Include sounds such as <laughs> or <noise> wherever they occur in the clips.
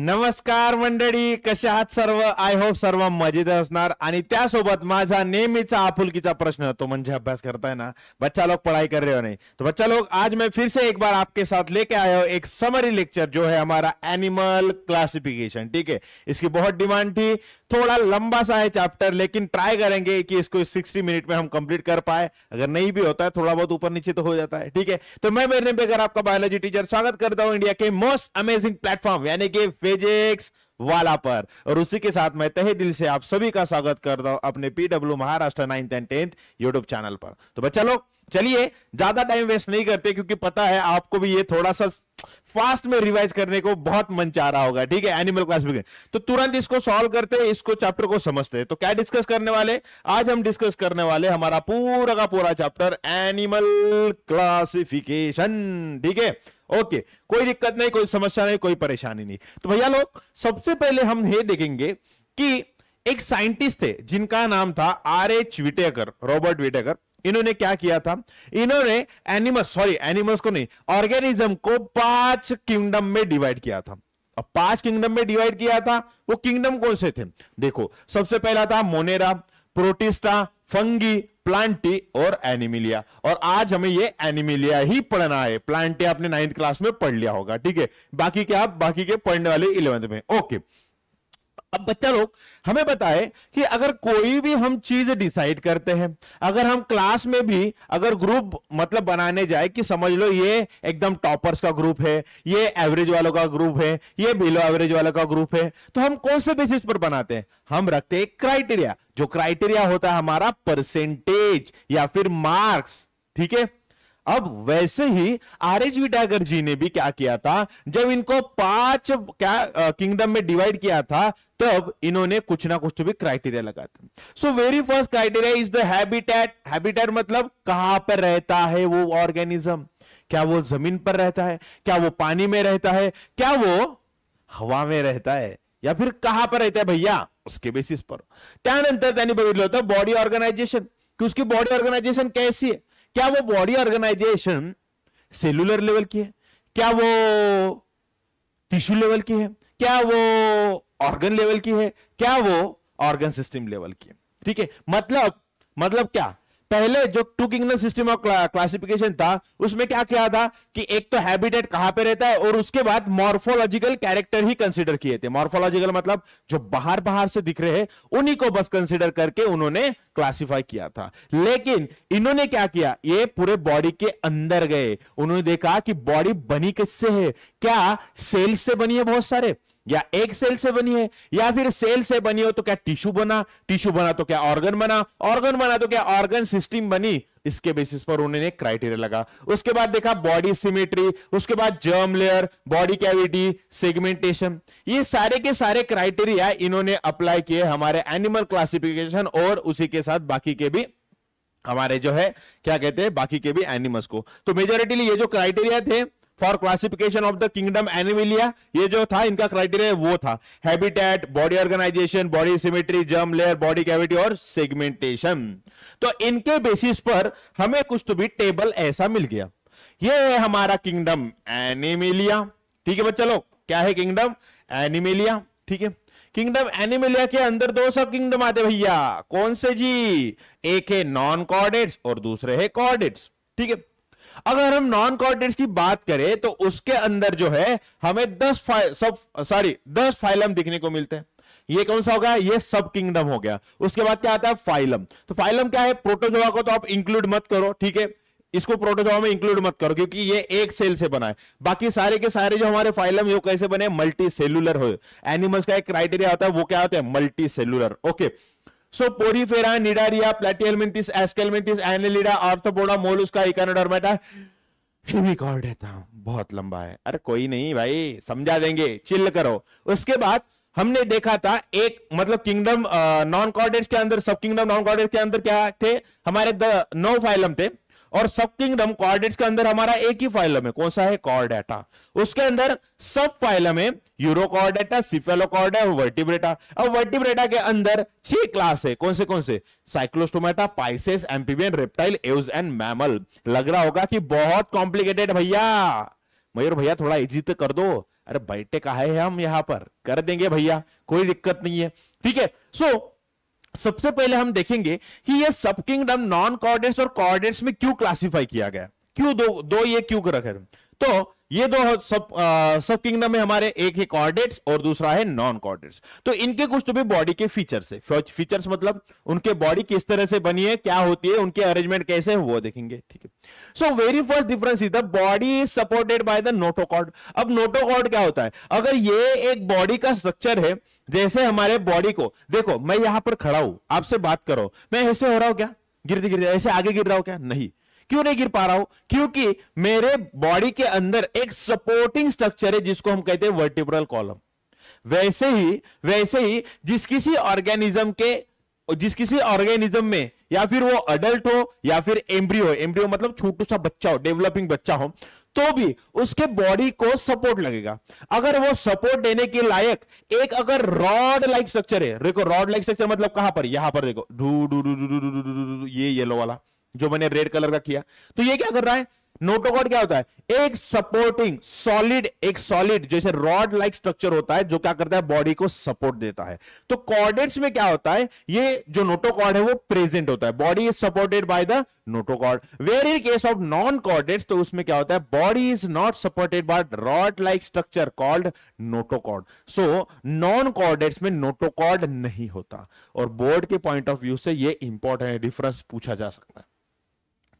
नमस्कार मंडळी कसे आहात सर्व आय होप सर्व मजेत असणार आणि त्यासोबत माझा नेहमीचा आपुलकीचा प्रश्न तो म्हणजे अभ्यास करता है ना बच्चा लोग पढ़ाई कर रहे हो नहीं तो बच्चा लोग आज मैं फिर से एक बार आपके साथ लेके आया हूँ एक समरी लेक्चर जो है हमारा एनिमल क्लासिफिकेशन ठीक है इसकी बहुत डिमांड थी थोड़ा लंबा सा है चैप्टर लेकिन ट्राई करेंगे कि इसको 60 मिनट में हम कंप्लीट कर पाए अगर नहीं भी होता है थोड़ा बहुत ऊपर नीचे तो हो जाता है ठीक है तो मैं मेरे अगर आपका बायोलॉजी टीचर स्वागत करता हूं इंडिया के मोस्ट अमेजिंग प्लेटफॉर्म यानी कि फिजिक्स वाला पर और उसी के साथ मैं तहे दिल से आप सभी का स्वागत करता हूं अपने PW Maharashtra ninth and tenth YouTube channel पर तो बच्चा लोग चलिए ज्यादा टाइम वेस्ट नहीं करते क्योंकि पता है आपको भी ये थोड़ा सा फास्ट में रिवाइज करने को बहुत मन चाह रहा होगा ठीक है एनिमल क्लास बिगन तो तुरंत इसको सॉल्व करते हैं इसको चैप्टर को समझते हैं तो क्या डिस्कस करने वाले आज हम डिस्कस करने वाले हमारा पूरा का पूरा चैप्टर एनिमल क्लासिफिकेशन ठीक है ओके कोई दिक्कत नहीं कोई समस्या नहीं कोई परेशानी नहीं तो भैया लोग सबसे पहले हम ये देखेंगे कि एक साइंटिस्ट थे जिनका नाम था R H Whittaker Robert Whittaker इन्होंने क्या किया था इन्होंने एनिमल्स सॉरी एनिमल्स को नहीं ऑर्गेनिज्म को पांच किंगडम में डिवाइड किया था अब पांच किंगडम में डिवाइड किया था वो किंगडम कौन से थे देखो सबसे पहला था मोनेरा प्रोटिस्टा फंगी प्लांटी और एनिमिलिया और आज हमें ये एनिमिलिया ही पढ़ना है प्लांटी आपने नाइन्थ क्लास में पढ़ लिया होगा ठीक है बाकी क्या बाकी के पढ़ने वाले इलेवेंथ में ओके अब बच्चा लोग हमें बताए कि अगर कोई भी हम चीज डिसाइड करते हैं अगर हम क्लास में भी अगर ग्रुप मतलब बनाने जाए कि समझ लो ये एकदम टॉपर्स का ग्रुप है ये एवरेज वालों का ग्रुप है ये बिलो एवरेज वालों का ग्रुप है तो हम कौन से बेसिस पर बनाते हैं हम रखते हैं क्राइटेरिया जो क्राइटेरिया होता है हमारा परसेंटेज या फिर मार्क्स ठीक है अब वैसे ही आर एच डागर जी ने भी क्या किया था जब इनको पांच क्या किंगडम में डिवाइड किया था तब इन्होंने कुछ ना कुछ तो भी क्राइटेरिया लगा था so very first criteria is the habitat habitat मतलब कहां पर रहता है वो ऑर्गेनिज्म क्या वो जमीन पर रहता है क्या वो पानी में रहता है क्या वो हवा में रहता है या फिर कहां पर रहता है भैया उसके बेसिस पर क्या त्यांनी बघितलं बॉडी ऑर्गेनाइजेशन उसकी बॉडी ऑर्गेनाइजेशन कैसी है क्या वो बॉडी ऑर्गेनाइजेशन सेलुलर लेवल की है क्या वो टिश्यू लेवल की है क्या वो ऑर्गन लेवल की है क्या वो ऑर्गन सिस्टम लेवल की है ठीक है मतलब मतलब क्या पहले जो two kingdom system of classification था उसमें क्या किया था कि एक तो हैबिटेट कहां पे रहता है और उसके बाद मॉर्फोलॉजिकल कैरेक्टर ही कंसिडर किए थे मॉर्फोलॉजिकल मतलब जो बाहर बाहर से दिख रहे हैं उन्हीं को बस कंसिडर करके उन्होंने क्लासिफाई किया था लेकिन इन्होंने क्या किया ये पूरे बॉडी के अंदर गए उन्होंने देखा कि बॉडी बनी किससे है क्या सेल्स से बनी है बहुत सारे या एक सेल से बनी है या फिर सेल से बनी हो तो क्या टिश्यू बना टिश्यू बना तो क्या ऑर्गन बना ऑर्गन बना तो क्या ऑर्गन सिस्टम बनी इसके बेसिस पर उन्होंने क्राइटेरिया लगा उसके बाद देखा बॉडी सिमेट्री उसके बाद germ layer body cavity segmentation ये सारे के सारे क्राइटेरिया इन्होंने अप्लाई किए हमारे एनिमल क्लासिफिकेशन और उसी के साथ बाकी के भी हमारे जो है क्या कहते हैं बाकी के भी एनिमल्स को तो मेजोरिटीली ये जो क्राइटेरिया थे for classification of the kingdom Animalia ये जो था इनका क्राइटेरिया वो था habitat body organisation body symmetry germ layer body cavity और सेगमेंटेशन तो इनके बेसिस पर हमें कुछ तो भी टेबल ऐसा मिल गया ये है हमारा किंगडम एनिमिलिया ठीक है बच्चा लोग क्या है किंगडम एनिमिलिया ठीक है किंगडम एनिमिलिया के अंदर दो सब किंगडम आते भैया कौन से जी एक है नॉन कॉर्डेट्स और दूसरे है कॉर्डेट्स ठीक है अगर हम नॉन कॉर्डेट्स की बात करें तो उसके अंदर जो है हमें दस सब सॉरी दस फाइलम दिखने को मिलते हैं ये कौन सा हो गया ये सब किंगडम हो गया उसके बाद क्या आता है फाइलम तो फाइलम क्या है प्रोटोजोआ को तो आप इंक्लूड मत करो ठीक है इसको प्रोटोजोआ में इंक्लूड मत करो क्योंकि ये एक सेल से बना है बाकी सारे के सारे जो हमारे फाइलम ये कैसे बने मल्टी सेलुलर हो एनिमल्स का एक क्राइटेरिया होता है वो क्या होता है multi cellular okay okay. So Porifera Cnidaria Platyhelminthes Aschelminthes Annelida arthropoda, Mollusca echinodermata फिर भी कॉल रहता हूं बहुत लंबा है अरे कोई नहीं भाई समझा देंगे चिल्ल करो उसके बाद हमने देखा था एक मतलब किंगडम नॉन कॉर्डेट्स के अंदर सब किंगडम नॉन कॉर्डेट्स के अंदर क्या थे हमारे द नौ फाइलम थे और सब किंगडम कॉर्डेट के अंदर हमारा एक ही फाइल में कौन सा है कॉर्डेटा उसके अंदर सब फाइलम है यूरोकॉर्डेटा सिफेलोकॉर्डा और वर्टिब्रेटा अब वर्टिब्रेटा के अंदर छह क्लास है कौन से कौन से Cyclostomata Pisces amphibian reptile Aves and mammal लग रहा होगा कि बहुत कॉम्प्लिकेटेड भैया मयूर भैया थोड़ा इजी तो कर दो अरे बैठे कहा है हम यहां पर कर देंगे भैया कोई दिक्कत नहीं है ठीक है सो सबसे पहले हम देखेंगे कि ये सब किंगडम नॉन कॉर्डेट्स और कॉर्डेट्स में क्यों क्लासिफाई किया गया क्यों दो दो ये क्यों रखे तो ये दो सब आ, सब किंगडम में हमारे एक है कॉर्डेट्स और दूसरा है नॉन कॉर्डेट्स तो इनके कुछ तो भी बॉडी के फीचर्स है फीचर्स मतलब उनके बॉडी किस तरह से बनी है क्या होती है उनके अरेंजमेंट कैसे है वो देखेंगे ठीक है so very first difference is the body is supported by the notochord अब नोटोकॉर्ड क्या होता है अगर ये एक बॉडी का स्ट्रक्चर है जैसे हमारे बॉडी को देखो मैं यहां पर खड़ा हूं आपसे बात करो मैं ऐसे हो रहा हूं क्या गिरते गिरते ऐसे आगे गिर रहा हूं क्या नहीं क्यों नहीं गिर पा रहा हूं क्योंकि मेरे बॉडी के अंदर एक सपोर्टिंग स्ट्रक्चर है जिसको हम कहते हैं वर्टिब्रल कॉलम वैसे ही वैसे ही जिस किसी ऑर्गेनिज्म के जिस किसी ऑर्गेनिज्म में या फिर वो अडल्ट हो या फिर एम्ब्रियो एम्ब्रियो मतलब छोटू सा बच्चा हो डेवलपिंग बच्चा हो तो भी उसके बॉडी को सपोर्ट लगेगा अगर वो सपोर्ट देने के लायक एक अगर रॉड लाइक स्ट्रक्चर है देखो रॉड लाइक स्ट्रक्चर मतलब कहां पर यहां पर देखो ढू ये येलो वाला जो मैंने रेड कलर का किया तो ये क्या कर रहा है नोटोकॉर्ड क्या होता है एक सपोर्टिंग सॉलिड एक सॉलिड जैसे रॉड लाइक स्ट्रक्चर होता है जो क्या करता है बॉडी को सपोर्ट देता है तो कॉर्डेट्स में क्या होता है ये जो नोटोकॉर्ड है वो प्रेजेंट होता है body is supported by the notochord where in case of non chordates तो उसमें क्या होता है body is not supported by rod like structure called notochord so non chordates में नोटोकॉर्ड नहीं होता और बोर्ड के पॉइंट ऑफ व्यू से यह इंपॉर्टेंट डिफरेंस पूछा जा सकता है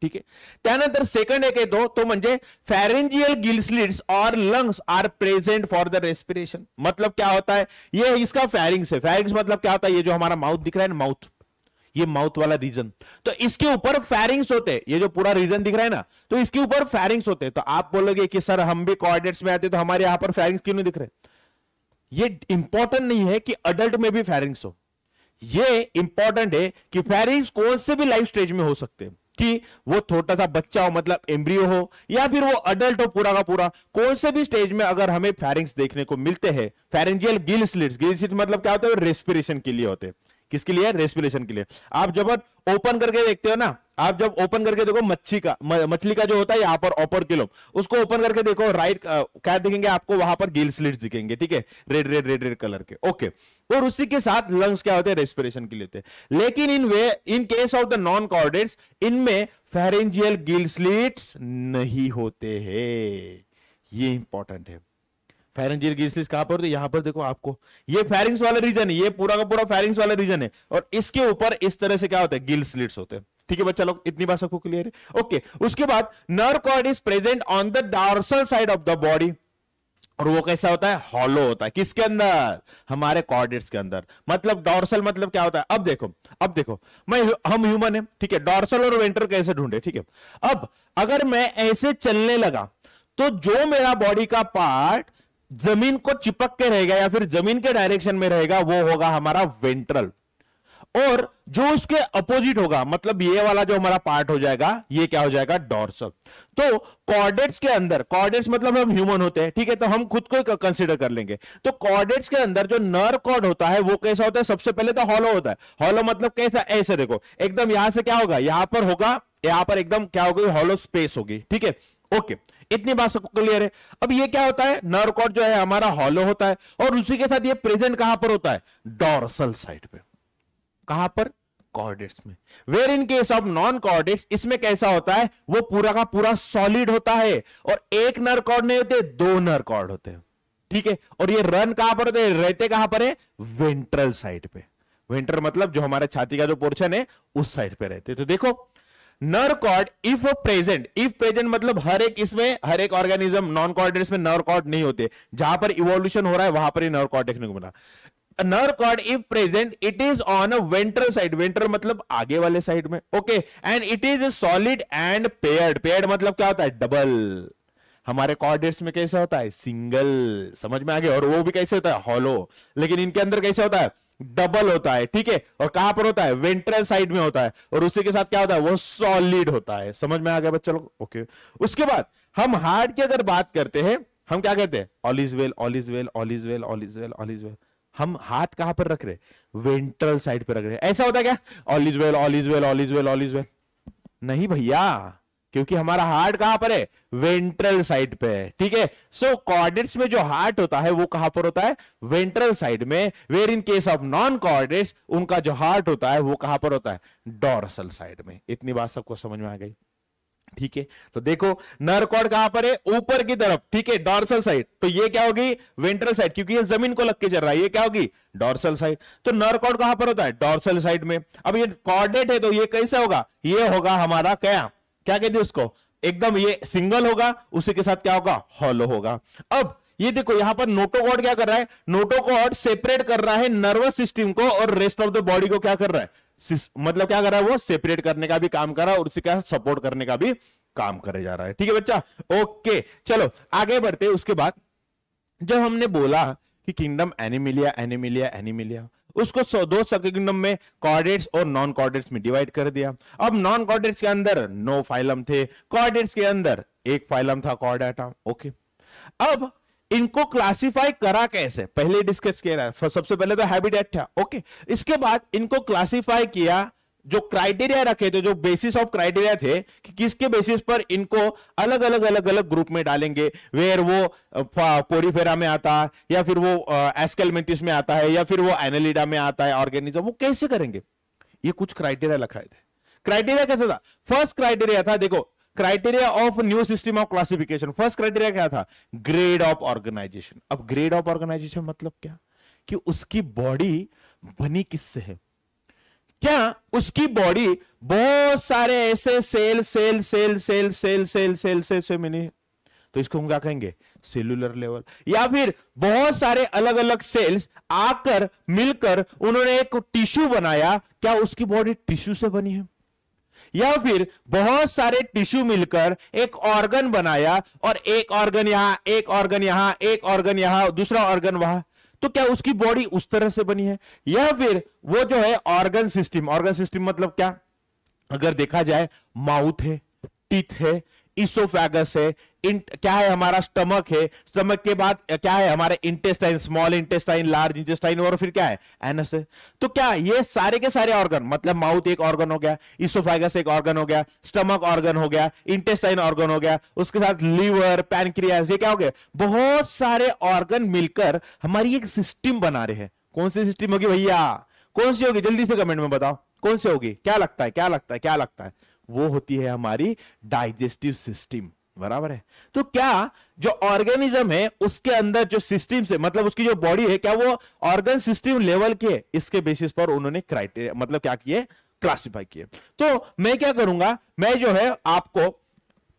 ठीक है त्यानंतर सेकंड एक येतो तो म्हणजे फॅरेंजियल गिल्सलिड्स और lungs are present for the respiration मतलब क्या होता है ये इसका फेरिंग्स है फेरिंग्स मतलब क्या होता है ये जो हमारा माउथ दिख रहा है माउथ ये माउथ वाला रीजन तो इसके ऊपर फेरिंग्स होते हैं ये जो पूरा रीजन दिख रहा है ना तो इसके ऊपर फेरिंग्स होते हैं तो आप बोलोगे कि सर हम भी कोऑर्डिनेट्स में आते तो हमारे यहां पर फेरिंग्स क्यों नहीं दिख रहे ये इंपॉर्टेंट नहीं है कि अडल्ट में भी फेरिंग्स हो ये इंपॉर्टेंट है कि फेरिंग्स कौन से भी लाइफ स्टेज में हो सकते हैं कि वो छोटा सा बच्चा हो मतलब एम्ब्रियो हो या फिर वो अडल्ट हो पूरा का पूरा कौन से भी स्टेज में अगर हमें फेरिंग्स देखने को मिलते हैं pharyngeal gill slits gill slits मतलब क्या होता है रेस्पिरेशन के लिए होते हैं किसके लिए रेस्पिरेशन के लिए आप जब ओपन करके देखते हो ना आप जब ओपन करके देखो मच्छी का मछली का जो होता है यहाँ पर ओपर किलो उसको ओपन करके देखो राइट क्या देखेंगे आपको वहां पर गिल स्लिट्स दिखेंगे ठीक है red red red red colour के ओके और उसी के साथ लंग्स क्या होते हैं रेस्पिरेशन के लिए होते हैं लेकिन in where in case of the non chordates इनमें फेरेंजियल गिल स्लिट्स नहीं होते हैं ये इंपॉर्टेंट है फेरेंजियल गिल स्लिट्स कहां पर होते यहां पर देखो आपको ये फेरिंग्स वाला रीजन है ये पूरा का पूरा फेरिंग्स वाला रीजन है और इसके ऊपर इस तरह से क्या होता है गिल स्लिट्स होते हैं ठीक है बच्चा लोग इतनी बात सबको क्लियर है ओके उसके बाद nerve cord is present on the dorsal side of the body और वो कैसा होता है हॉलो होता है किसके अंदर हमारे कॉर्डिट्स के अंदर मतलब डॉर्सल मतलब क्या होता है अब देखो अब देखो मैं हम ह्यूमन है ठीक है डॉर्सल और वेंटर कैसे ढूंढे ठीक है अब अगर मैं ऐसे चलने लगा तो जो मेरा बॉडी का पार्ट जमीन को चिपक के रहेगा या फिर जमीन के डायरेक्शन में रहेगा वो होगा हमारा वेंट्रल और जो उसके अपोजिट होगा मतलब ये वाला जो हमारा पार्ट हो जाएगा ये क्या हो जाएगा डॉर्सल तो कॉर्डेट्स के अंदर कॉर्डेट्स मतलब हम ह्यूमन होते हैं ठीक है तो हम खुद को कंसिडर कर लेंगे तो कॉर्डेट्स के अंदर जो नर कॉर्ड होता है वो कैसा होता है सबसे पहले तो हॉलो होता है हॉलो मतलब कैसा ऐसे देखो एकदम यहां से क्या होगा यहां पर होगा यहां पर एकदम क्या होगी हॉलो स्पेस होगी ठीक है ओके इतनी बात सबको क्लियर है अब ये क्या होता है नर कॉर्ड जो है हमारा हॉलो होता है और उसी के साथ ये प्रेजेंट कहां पर होता है डॉर्सल साइड पर कहां पर कॉर्डेट्स में where in case of non chordates इसमें कैसा होता है वो पूरा का पूरा सॉलिड होता है और एक नर कॉर्ड नहीं होते दो नर कॉर्ड होते हैं ठीक है और ये रन कहां पर होते हैं रहते कहां पर है वेंट्रल साइड पे वेंटर मतलब जो हमारे छाती का जो पोर्शन है उस साइड पे रहते तो देखो nerve cord if present if present मतलब हर एक इसमें हर एक ऑर्गेनिज्म नॉन कॉर्डेट्स में नर कॉर्ड नहीं होते जहां पर इवोल्यूशन हो रहा है वहां पर ही नर कॉर्ड देखने को मिला nerve cord if present it is on a ventral side ventral मतलब आगे वाले साइड में okay and it is solid and paired paired मतलब क्या होता है डबल हमारे कॉर्डेट्स में कैसा होता है सिंगल समझ में आ गया और वो भी कैसे होता है हॉलो लेकिन इनके अंदर कैसे होता है डबल होता है ठीक है और कहां पर होता है वेंट्रल साइड में होता है और उसी के साथ क्या होता है वो सॉलिड होता है समझ में आ गया बच्चा लोग ओके उसके बाद हम हार्ट की अगर बात करते हैं हम क्या कहते हैं all is well all is well all is well all is well all is well हम हाथ कहां पर रख रहे वेंट्रल साइड पर रख रहे ऐसा होता क्या all is well all is well all is well all is well नहीं भैया क्योंकि हमारा हार्ट कहां पर है वेंट्रल साइड पे है ठीक है सो कॉर्डेट्स में जो हार्ट होता है वो कहां पर होता है वेंट्रल साइड में where in case of non chordates उनका जो हार्ट होता है वो कहां पर होता है डोरसल साइड में इतनी बात सबको समझ में आ गई ठीक है तो देखो नर कॉर्ड कहां पर है ऊपर की तरफ ठीक है डॉर्सल साइड तो ये क्या होगी वेंट्रल साइड क्योंकि ये जमीन को लग के चल रहा है ये क्या होगी डॉर्सल साइड तो नर कॉर्ड कहां पर होता है डॉर्सल साइड में अब ये कॉर्डेट है तो ये कैसे होगा ये होगा हमारा क्या क्या कहते उसको एकदम ये सिंगल होगा उसी के साथ क्या होगा हॉलो होगा अब ये देखो यहां पर नोटोकॉर्ड क्या कर रहा है नोटोकॉर्ड सेपरेट कर रहा है नर्वस सिस्टम को और रेस्ट ऑफ द बॉडी को क्या कर रहा है मतलब क्या कर रहा है वो सेपरेट करने का भी काम कर रहा है और उसे क्या सपोर्ट करने का भी काम करे जा रहा है ठीक है बच्चा ओके चलो आगे बढ़ते उसके बाद जब हमने बोला कि किंगडम एनिमिलिया एनिमिलिया एनिमिलिया उसको दो सब किंगडम में कॉर्डेट्स और नॉन कॉर्डेट्स में डिवाइड कर दिया अब नॉन कॉर्डेट्स के अंदर नो फाइलम थे कॉर्डेट्स के अंदर एक फाइलम था कॉर्डेटा ओके अब इनको क्लासिफाई करा कैसे पहले डिस्कस किया रहा सबसे पहले तो हैबिटेट था ओके इसके बाद इनको क्लासिफाई किया जो क्राइटेरिया रखे थे जो बेसिस ऑफ क्राइटेरिया थे कि किसके बेसिस पर इनको अलग अलग अलग अलग ग्रुप में डालेंगे वेयर वो पोरीफेरा में आता है या फिर वो एस्केलमेटिस में आता है या फिर वो एनलिडा में आता है ऑर्गेनिज्म वो कैसे करेंगे ये कुछ क्राइटेरिया लिखाए थे क्राइटेरिया कैसा था फर्स्ट क्राइटेरिया था देखो criteria of new system of classification first criteria क्या था ग्रेड ऑफ ऑर्गेनाइजेशन अब ग्रेड ऑफ ऑर्गेनाइजेशन मतलब क्या कि उसकी बॉडी बनी किससे है क्या उसकी बॉडी बहुत सारे ऐसे cell cell cell cell cell cell cell cell से मिली है तो इसको हम क्या कहेंगे सेलुलर लेवल या फिर बहुत सारे अलग अलग सेल्स आकर मिलकर उन्होंने एक टिश्यू बनाया क्या उसकी बॉडी टिश्यू से बनी है या फिर बहुत सारे टिश्यू मिलकर एक ऑर्गन बनाया और एक ऑर्गन यहां एक ऑर्गन यहां एक ऑर्गन यहां दूसरा ऑर्गन वहां तो क्या उसकी बॉडी उस तरह से बनी है या फिर वो जो है ऑर्गन सिस्टम ऑर्गन सिस्टम मतलब क्या अगर देखा जाए माउथ है टीथ है इसोफेगस है क्या है हमारा स्टमक है स्टमक के बाद क्या है हमारे intestine small intestine large intestine और फिर क्या है एनस है तो क्या ये सारे के सारे ऑर्गन मतलब माउथ एक ऑर्गन हो गया इसोफाइगस एक ऑर्गन हो गया स्टमक ऑर्गन हो गया इंटेस्टाइन ऑर्गन हो गया उसके साथ लीवर पैनक्रियाज ये क्या हो गया बहुत सारे ऑर्गन मिलकर हमारी एक सिस्टम बना रहे हैं कौन सी सिस्टम होगी भैया कौन सी होगी जल्दी से कमेंट में बताओ कौन सी होगी क्या लगता है क्या लगता है क्या लगता है वो होती है हमारी डाइजेस्टिव सिस्टम बराबर है तो क्या जो ऑर्गेनिज्म है उसके अंदर जो सिस्टम से मतलब उसकी जो बॉडी है क्या वो ऑर्गन सिस्टम लेवल के इसके बेसिस पर उन्होंने क्राइटेरिया मतलब क्या किए क्लासिफाई किए तो मैं क्या करूंगा मैं जो है आपको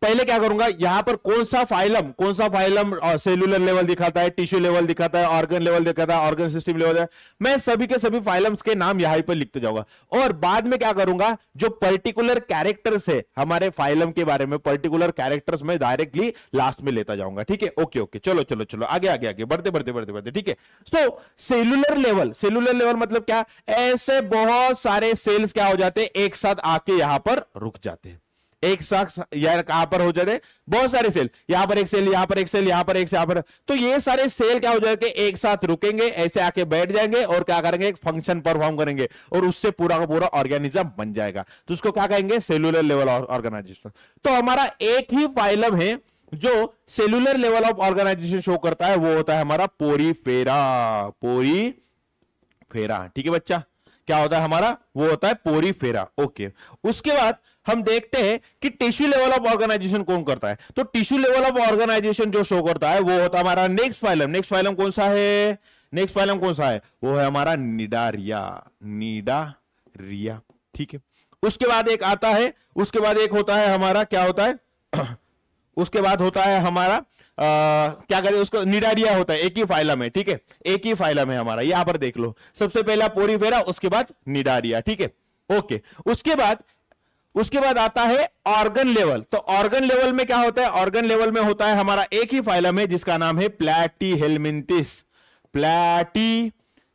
पहले क्या करूंगा यहां पर कौन सा फाइलम कौन सा फाइलम सेलुलर लेवल दिखाता है टिश्यू लेवल दिखाता है ऑर्गन लेवल दिखाता है ऑर्गन सिस्टम लेवल मैं सभी के सभी फाइलम्स के नाम यहां पर लिखते जाऊंगा और बाद में क्या करूंगा जो पर्टिकुलर कैरेक्टर्स है हमारे फाइलम के बारे में पर्टिकुलर कैरेक्टर्स में डायरेक्टली लास्ट में लेता जाऊंगा ठीक है ओके ओके चलो चलो चलो आगे आगे आगे बढ़ते बढ़ते बढ़ते बढ़ते ठीक है so cellular level cellular level मतलब क्या ऐसे बहुत सारे सेल्स क्या हो जाते हैं एक साथ आके यहां पर रुक जाते हैं एक शख्स यार कहां पर हो जाते बहुत सारे सेल यहां पर एक सेल यहां पर एक सेल यहां पर एक यहां पर तो ये सारे सेल क्या हो जाएंगे एक साथ रुकेंगे ऐसे आके बैठ जाएंगे और क्या करेंगे एक फंक्शन परफॉर्म करेंगे और उससे पूरा का पूरा ऑर्गेनिज्म बन जाएगा तो उसको क्या कहेंगे सेलुलर लेवल ऑर्गेनाइजेशन तो हमारा एक ही फाइलम है जो cellular level of organisation show करता है वो होता है हमारा पोरी फेरा पोरी फेरा ठीक है बच्चा क्या होता है हमारा वो होता है पोरी फेरा ओके उसके बाद हम देखते हैं कि टिश्यू लेवल ऑफ ऑर्गेनाइजेशन कौन करता है तो टिश्यू लेवल ऑफ ऑर्गेनाइजेशन जो शो करता है वो होता है हमारा नेक्स्ट फाइलम नेक्स्ट फाइलम कौन सा है नेक्स्ट फाइलम कौन सा है वो है हमारा निडारिया निडारिया ठीक है उसके बाद एक आता है उसके बाद एक होता है हमारा क्या होता है <clears throat> उसके बाद होता है हमारा आ, क्या करें उसको निडारिया होता है एक ही फाइलम है ठीक है एक ही फाइलम है हमारा यहां पर देख लो सबसे पहला पोरीफेरा उसके बाद निडारिया ठीक है ओके उसके बाद उसके बाद आता है ऑर्गन लेवल तो ऑर्गन लेवल में क्या होता है ऑर्गन लेवल में होता है हमारा एक ही फाइलम है जिसका नाम है platyhelminthes 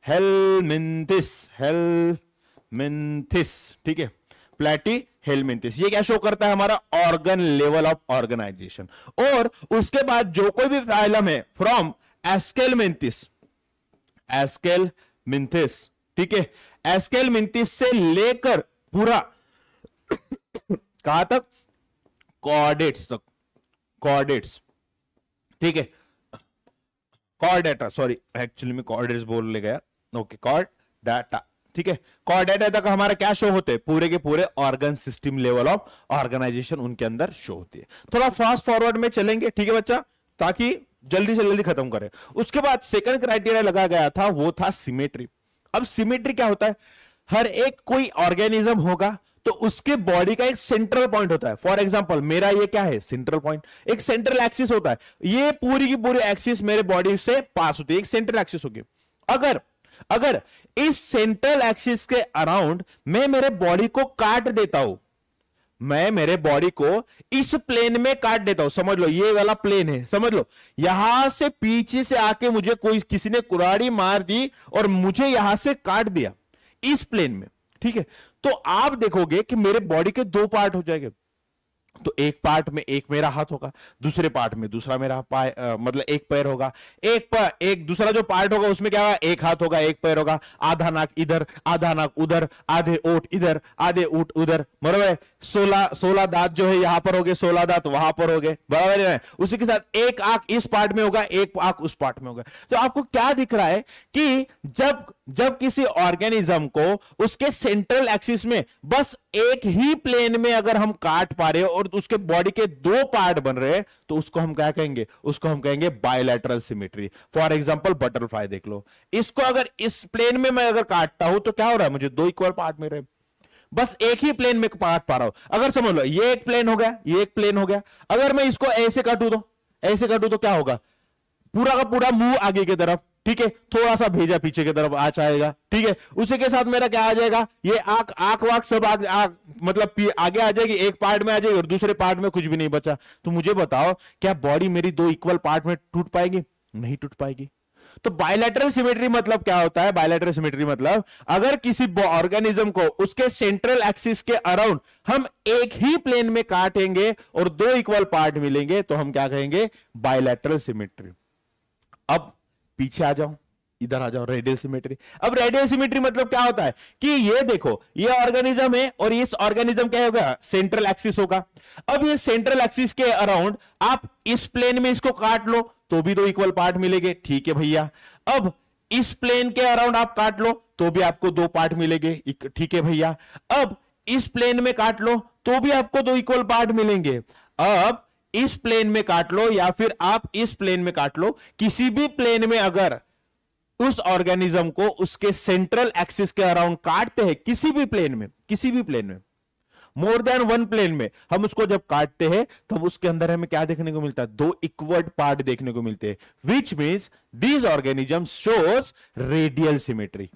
platyhelminthes helminthes ठीक है प्लैटी हेलमिंथिस ये क्या शो करता है हमारा ऑर्गन लेवल ऑफ ऑर्गेनाइजेशन और उसके बाद जो कोई भी फाइलम है from aschelminthes aschelminthes ठीक है एस्केल मिंथिस से लेकर पूरा कहा तक कॉर्डेट्स तक कॉर्डेट्स ठीक है कॉर्डेटा सॉरी एक्चुअली में कॉर्डेट्स बोल ले गया ओके कॉर्ड डाटा ठीक है कॉर्डेटा तक हमारा क्या शो होते हैं पूरे के पूरे organ system level of organisation उनके अंदर शो होती है थोड़ा फास्ट फॉरवर्ड में चलेंगे ठीक है बच्चा ताकि जल्दी से जल्दी खत्म करें उसके बाद सेकंड क्राइटेरिया लगा गया था वो था सिमेट्री अब सिमेट्री क्या होता है हर एक कोई ऑर्गेनिज्म होगा तो उसके बॉडी का एक सेंट्रल पॉइंट होता है फॉर एग्जाम्पल मेरा ये क्या है सेंट्रल पॉइंट एक सेंट्रल एक्सिस होता है ये पूरी की पूरी एक्सिस मेरे बॉडी से पास होती है एक सेंट्रल एक्सिस होगी अगर अगर इस सेंट्रल एक्सिस के अराउंड मैं मेरे बॉडी को काट देता हूं मैं मेरे बॉडी को इस प्लेन में काट देता हूं समझ लो ये वाला प्लेन है समझ लो यहां से पीछे से आके मुझे कोई किसी ने कुराड़ी मार दी और मुझे यहां से काट दिया इस प्लेन में ठीक है तो आप देखोगे कि मेरे बॉडी के दो पार्ट हो जाएंगे तो एक पार्ट में एक मेरा हाथ होगा दूसरे पार्ट में दूसरा मेरा पाय मतलब एक पैर होगा एक पर एक दूसरा जो पार्ट होगा उसमें क्या होगा एक हाथ होगा एक पैर होगा आधा नाक इधर आधा नाक उधर आधे ओट इधर आधे ऊट उधर बराबर है सोलह सोलह दांत जो है यहां पर हो गए सोलह दांत वहां पर हो गए बराबर है उसी के साथ एक आंख इस पार्ट में होगा एक आंख उस पार्ट में होगा तो आपको क्या दिख रहा है कि जब जब किसी ऑर्गेनिज्म को उसके सेंट्रल एक्सिस में बस एक ही प्लेन में अगर हम काट पा रहे और उसके बॉडी के दो पार्ट बन रहे तो उसको हम क्या कहेंगे उसको हम कहेंगे bilateral symmetry for example butterfly देख लो इसको अगर इस प्लेन में मैं अगर काटता हूं तो क्या हो रहा है मुझे दो इक्वल पार्ट में रहे बस एक ही प्लेन में काट पा रहा हूं अगर समझ लो ये एक प्लेन हो गया ये एक प्लेन हो गया अगर मैं इसको ऐसे काटू तो ऐसे काटू तो क्या होगा पूरा का पूरा मुंह आगे की तरफ ठीक है थोड़ा सा भेजा पीछे की तरफ आ जाएगा ठीक है उसी के साथ मेरा क्या आ जाएगा ये आंख आंख वाक सब आग, आग, मतलब आगे आ जाएगी एक पार्ट में आ जाएगी और दूसरे पार्ट में कुछ भी नहीं बचा तो मुझे बताओ क्या बॉडी मेरी दो इक्वल पार्ट में टूट पाएगी नहीं टूट पाएगी तो बायोलेटरल सिमेट्री मतलब क्या होता है बायोलेटरल सिमेट्री मतलब अगर किसी ऑर्गेनिज्म को उसके सेंट्रल एक्सिस के अराउंड हम एक ही प्लेन में काटेंगे और दो इक्वल पार्ट मिलेंगे तो हम क्या कहेंगे बायोलेटरल सिमेट्री अब पीछे आ जाओ इधर आ जाओ रेडियो सिमेट्री अब रेडियो सिमेट्री मतलब क्या होता है कि ये देखो ये ऑर्गेनिज्म है और इस ऑर्गेनिज्म क्या होगा सेंट्रल एक्सिस होगा अब ये सेंट्रल एक्सिस के अराउंड आप इस प्लेन में इसको काट लो तो भी दो इक्वल पार्ट मिलेंगे ठीक है भैया अब इस प्लेन के अराउंड आप काट लो तो भी आपको दो पार्ट मिलेंगे ठीक है भैया अब इस प्लेन में काट लो तो भी आपको दो इक्वल पार्ट मिलेंगे अब इस प्लेन में काट लो या फिर आप इस प्लेन में काट लो किसी भी प्लेन में अगर उस ऑर्गेनिज्म को उसके सेंट्रल एक्सिस के अराउंड काटते हैं किसी भी प्लेन में किसी भी प्लेन में मोर देन वन प्लेन में हम उसको जब काटते हैं तब उसके अंदर हमें क्या देखने को मिलता है दो इक्वर्ड पार्ट देखने को मिलते हैं विच मीन्स दीज ऑर्गेनिजम शोर्स रेडियल सिमेट्री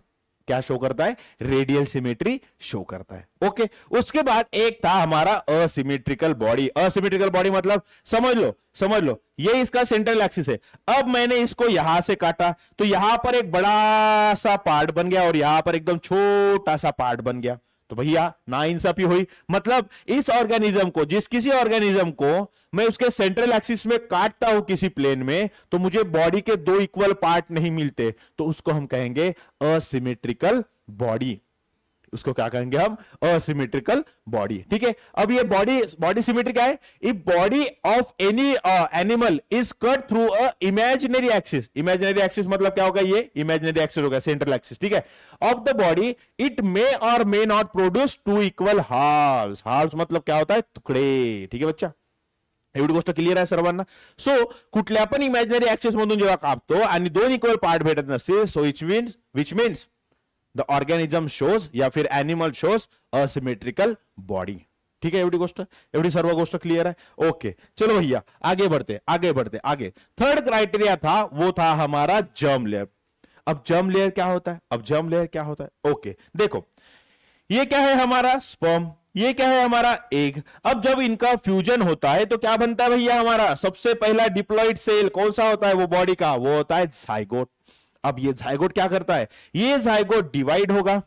क्या शो करता है रेडियल सिमेट्री शो करता है ओके उसके बाद एक था हमारा असिमेट्रिकल बॉडी असिमेट्रिकल बॉडी मतलब समझ लो समझ लो ये इसका सेंट्रल एक्सिस है अब मैंने इसको यहां से काटा तो यहां पर एक बड़ा सा पार्ट बन गया और यहां पर एकदम छोटा सा पार्ट बन गया तो भैया ना इंसाफी हुई मतलब इस ऑर्गेनिज्म को जिस किसी ऑर्गेनिज्म को मैं उसके सेंट्रल एक्सिस में काटता हूं किसी प्लेन में तो मुझे बॉडी के दो इक्वल पार्ट नहीं मिलते तो उसको हम कहेंगे असिमेट्रिकल बॉडी उसको क्या कहेंगे हम असिमेट्रिकल बॉडी ठीक है अब ये बॉडी बॉडी सिमेट्रिक है if body of any animal is cut through a imaginary axis imaginary axis मतलब क्या होगा ये इमेजिनरी एक्सिस होगा सेंट्रल एक्सिस ठीक है of the body it may or may not produce two equal halves halves मतलब क्या होता है तुकडे ठीक है बच्चा एवढी गोष्ट क्लिअर आहे सर्वांना सो कुठल्या पण इमॅजिनरी ऍक्सेस मधून जेव्हा कापतो आणि दोन इक्वल पार्ट भेटत नसतील so each means which means the organism shows या फिर एनिमल शोज असिमेट्रिकल बॉडी ठीक है एवरी गोष्ट एवरी सर्व गोष्ट क्लियर है ओके चलो भैया आगे बढ़ते आगे बढ़ते आगे थर्ड क्राइटेरिया था वो था हमारा जर्म लेयर अब जर्म लेयर क्या होता है अब जर्म लेयर क्या होता है ओके देखो ये क्या है हमारा स्पर्म ये क्या है हमारा एग अब जब इनका फ्यूजन होता है तो क्या बनता है भैया हमारा सबसे पहला डिप्लॉइड सेल कौन सा होता है वो बॉडी का वो होता है साइगोट अब ये जायगोट क्या करता है ये जायगोट डिवाइड होगा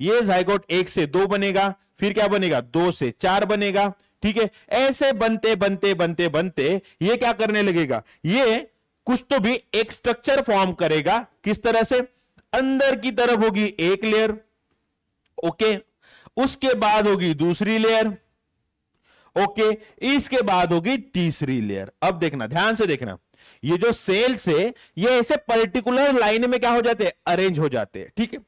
ये जायगोट एक से दो बनेगा फिर क्या बनेगा दो से चार बनेगा ठीक है ऐसे बनते बनते बनते बनते ये क्या करने लगेगा ये कुछ तो भी एक स्ट्रक्चर फॉर्म करेगा किस तरह से अंदर की तरफ होगी एक लेयर ओके उसके बाद होगी दूसरी लेयर ओके इसके बाद होगी तीसरी लेयर अब देखना ध्यान से देखना ये जो सेल्स है ये ऐसे पर्टिकुलर लाइन में क्या हो जाते हैं अरेंज हो जाते हैं ठीक है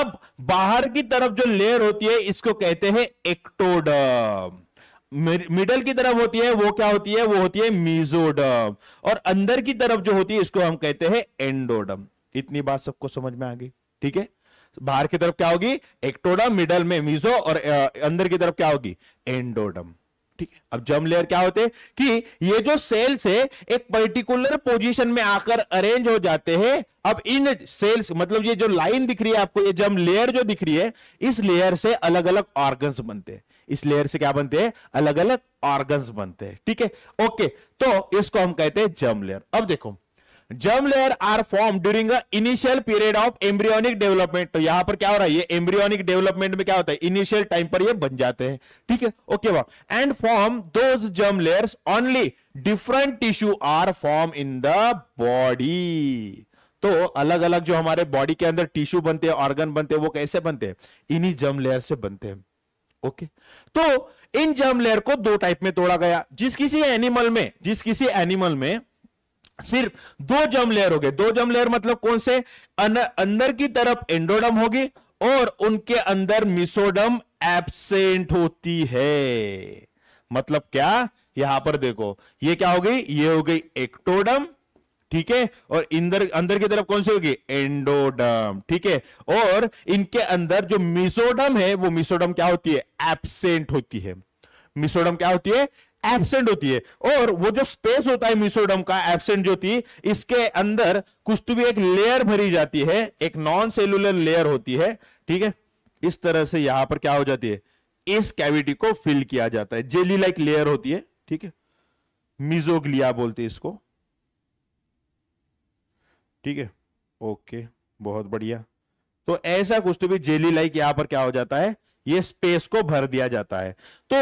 अब बाहर की तरफ जो लेयर होती है इसको कहते हैं एक्टोडम मिडल की तरफ होती है वो क्या होती है वो होती है मीजोडम और अंदर की तरफ जो होती है इसको हम कहते हैं एंडोडम इतनी बात सबको समझ में आ गई ठीक है बाहर की तरफ क्या होगी एक्टोडम मिडल में मीजो और अंदर की तरफ क्या होगी एंडोडम ठीक है अब जर्म लेयर क्या होते हैं कि ये जो सेल्स है एक पर्टिकुलर पोजीशन में आकर अरेंज हो जाते हैं अब इन सेल्स मतलब ये जो लाइन दिख रही है आपको ये जर्म लेयर जो दिख रही है इस लेयर से अलग अलग ऑर्गन्स बनते हैं इस लेयर से क्या बनते हैं अलग अलग ऑर्गन्स बनते हैं ठीक है ओके तो इसको हम कहते हैं जर्म लेयर अब देखो germ layer are form during initial period of embryonic development यहां पर क्या हो रहा है ये एम्ब्रियोनिक डेवलपमेंट में क्या होता है इनिशियल टाइम पर ये बन जाते हैं ठीक है ओके वा and form those germ layers only different tissue are form in the body तो अलग अलग जो हमारे बॉडी के अंदर टिश्यू बनते हैं ऑर्गन बनते हैं वो कैसे बनते हैं इन्हीं जर्म लेयर से बनते हैं ओके तो इन जर्म लेयर को दो टाइप में तोड़ा गया जिस किसी एनिमल में जिस किसी एनिमल में सिर्फ दो जम लेयर हो गए दो जम लेयर मतलब कौन से अन, अंदर की तरफ एंडोडम होगी और उनके अंदर मिसोडम एबसेंट होती है मतलब क्या यहां पर देखो ये क्या हो गई ये हो गई एक्टोडम ठीक है और इंदर अंदर की तरफ कौन सी होगी एंडोडम ठीक है और इनके अंदर जो मिसोडम है वो मिसोडम क्या होती है एबसेंट होती है मिसोडम क्या होती है एबसेंट होती है और वो जो स्पेस होता है मिसोडम का एबसेंट जो थी इसके अंदर कुछ तो भी एक लेयर भरी जाती है एक नॉन सेलुलर लेयर होती है ठीक है इस तरह से यहां पर क्या हो जाती है इस कैविटी को फिल किया जाता है जेली लाइक लेयर होती है ठीक है मिजोग्लिया बोलते इसको ठीक है ओके बहुत बढ़िया तो ऐसा कुछ तो भी जेली लाइक यहां पर क्या हो जाता है ये स्पेस को भर दिया जाता है तो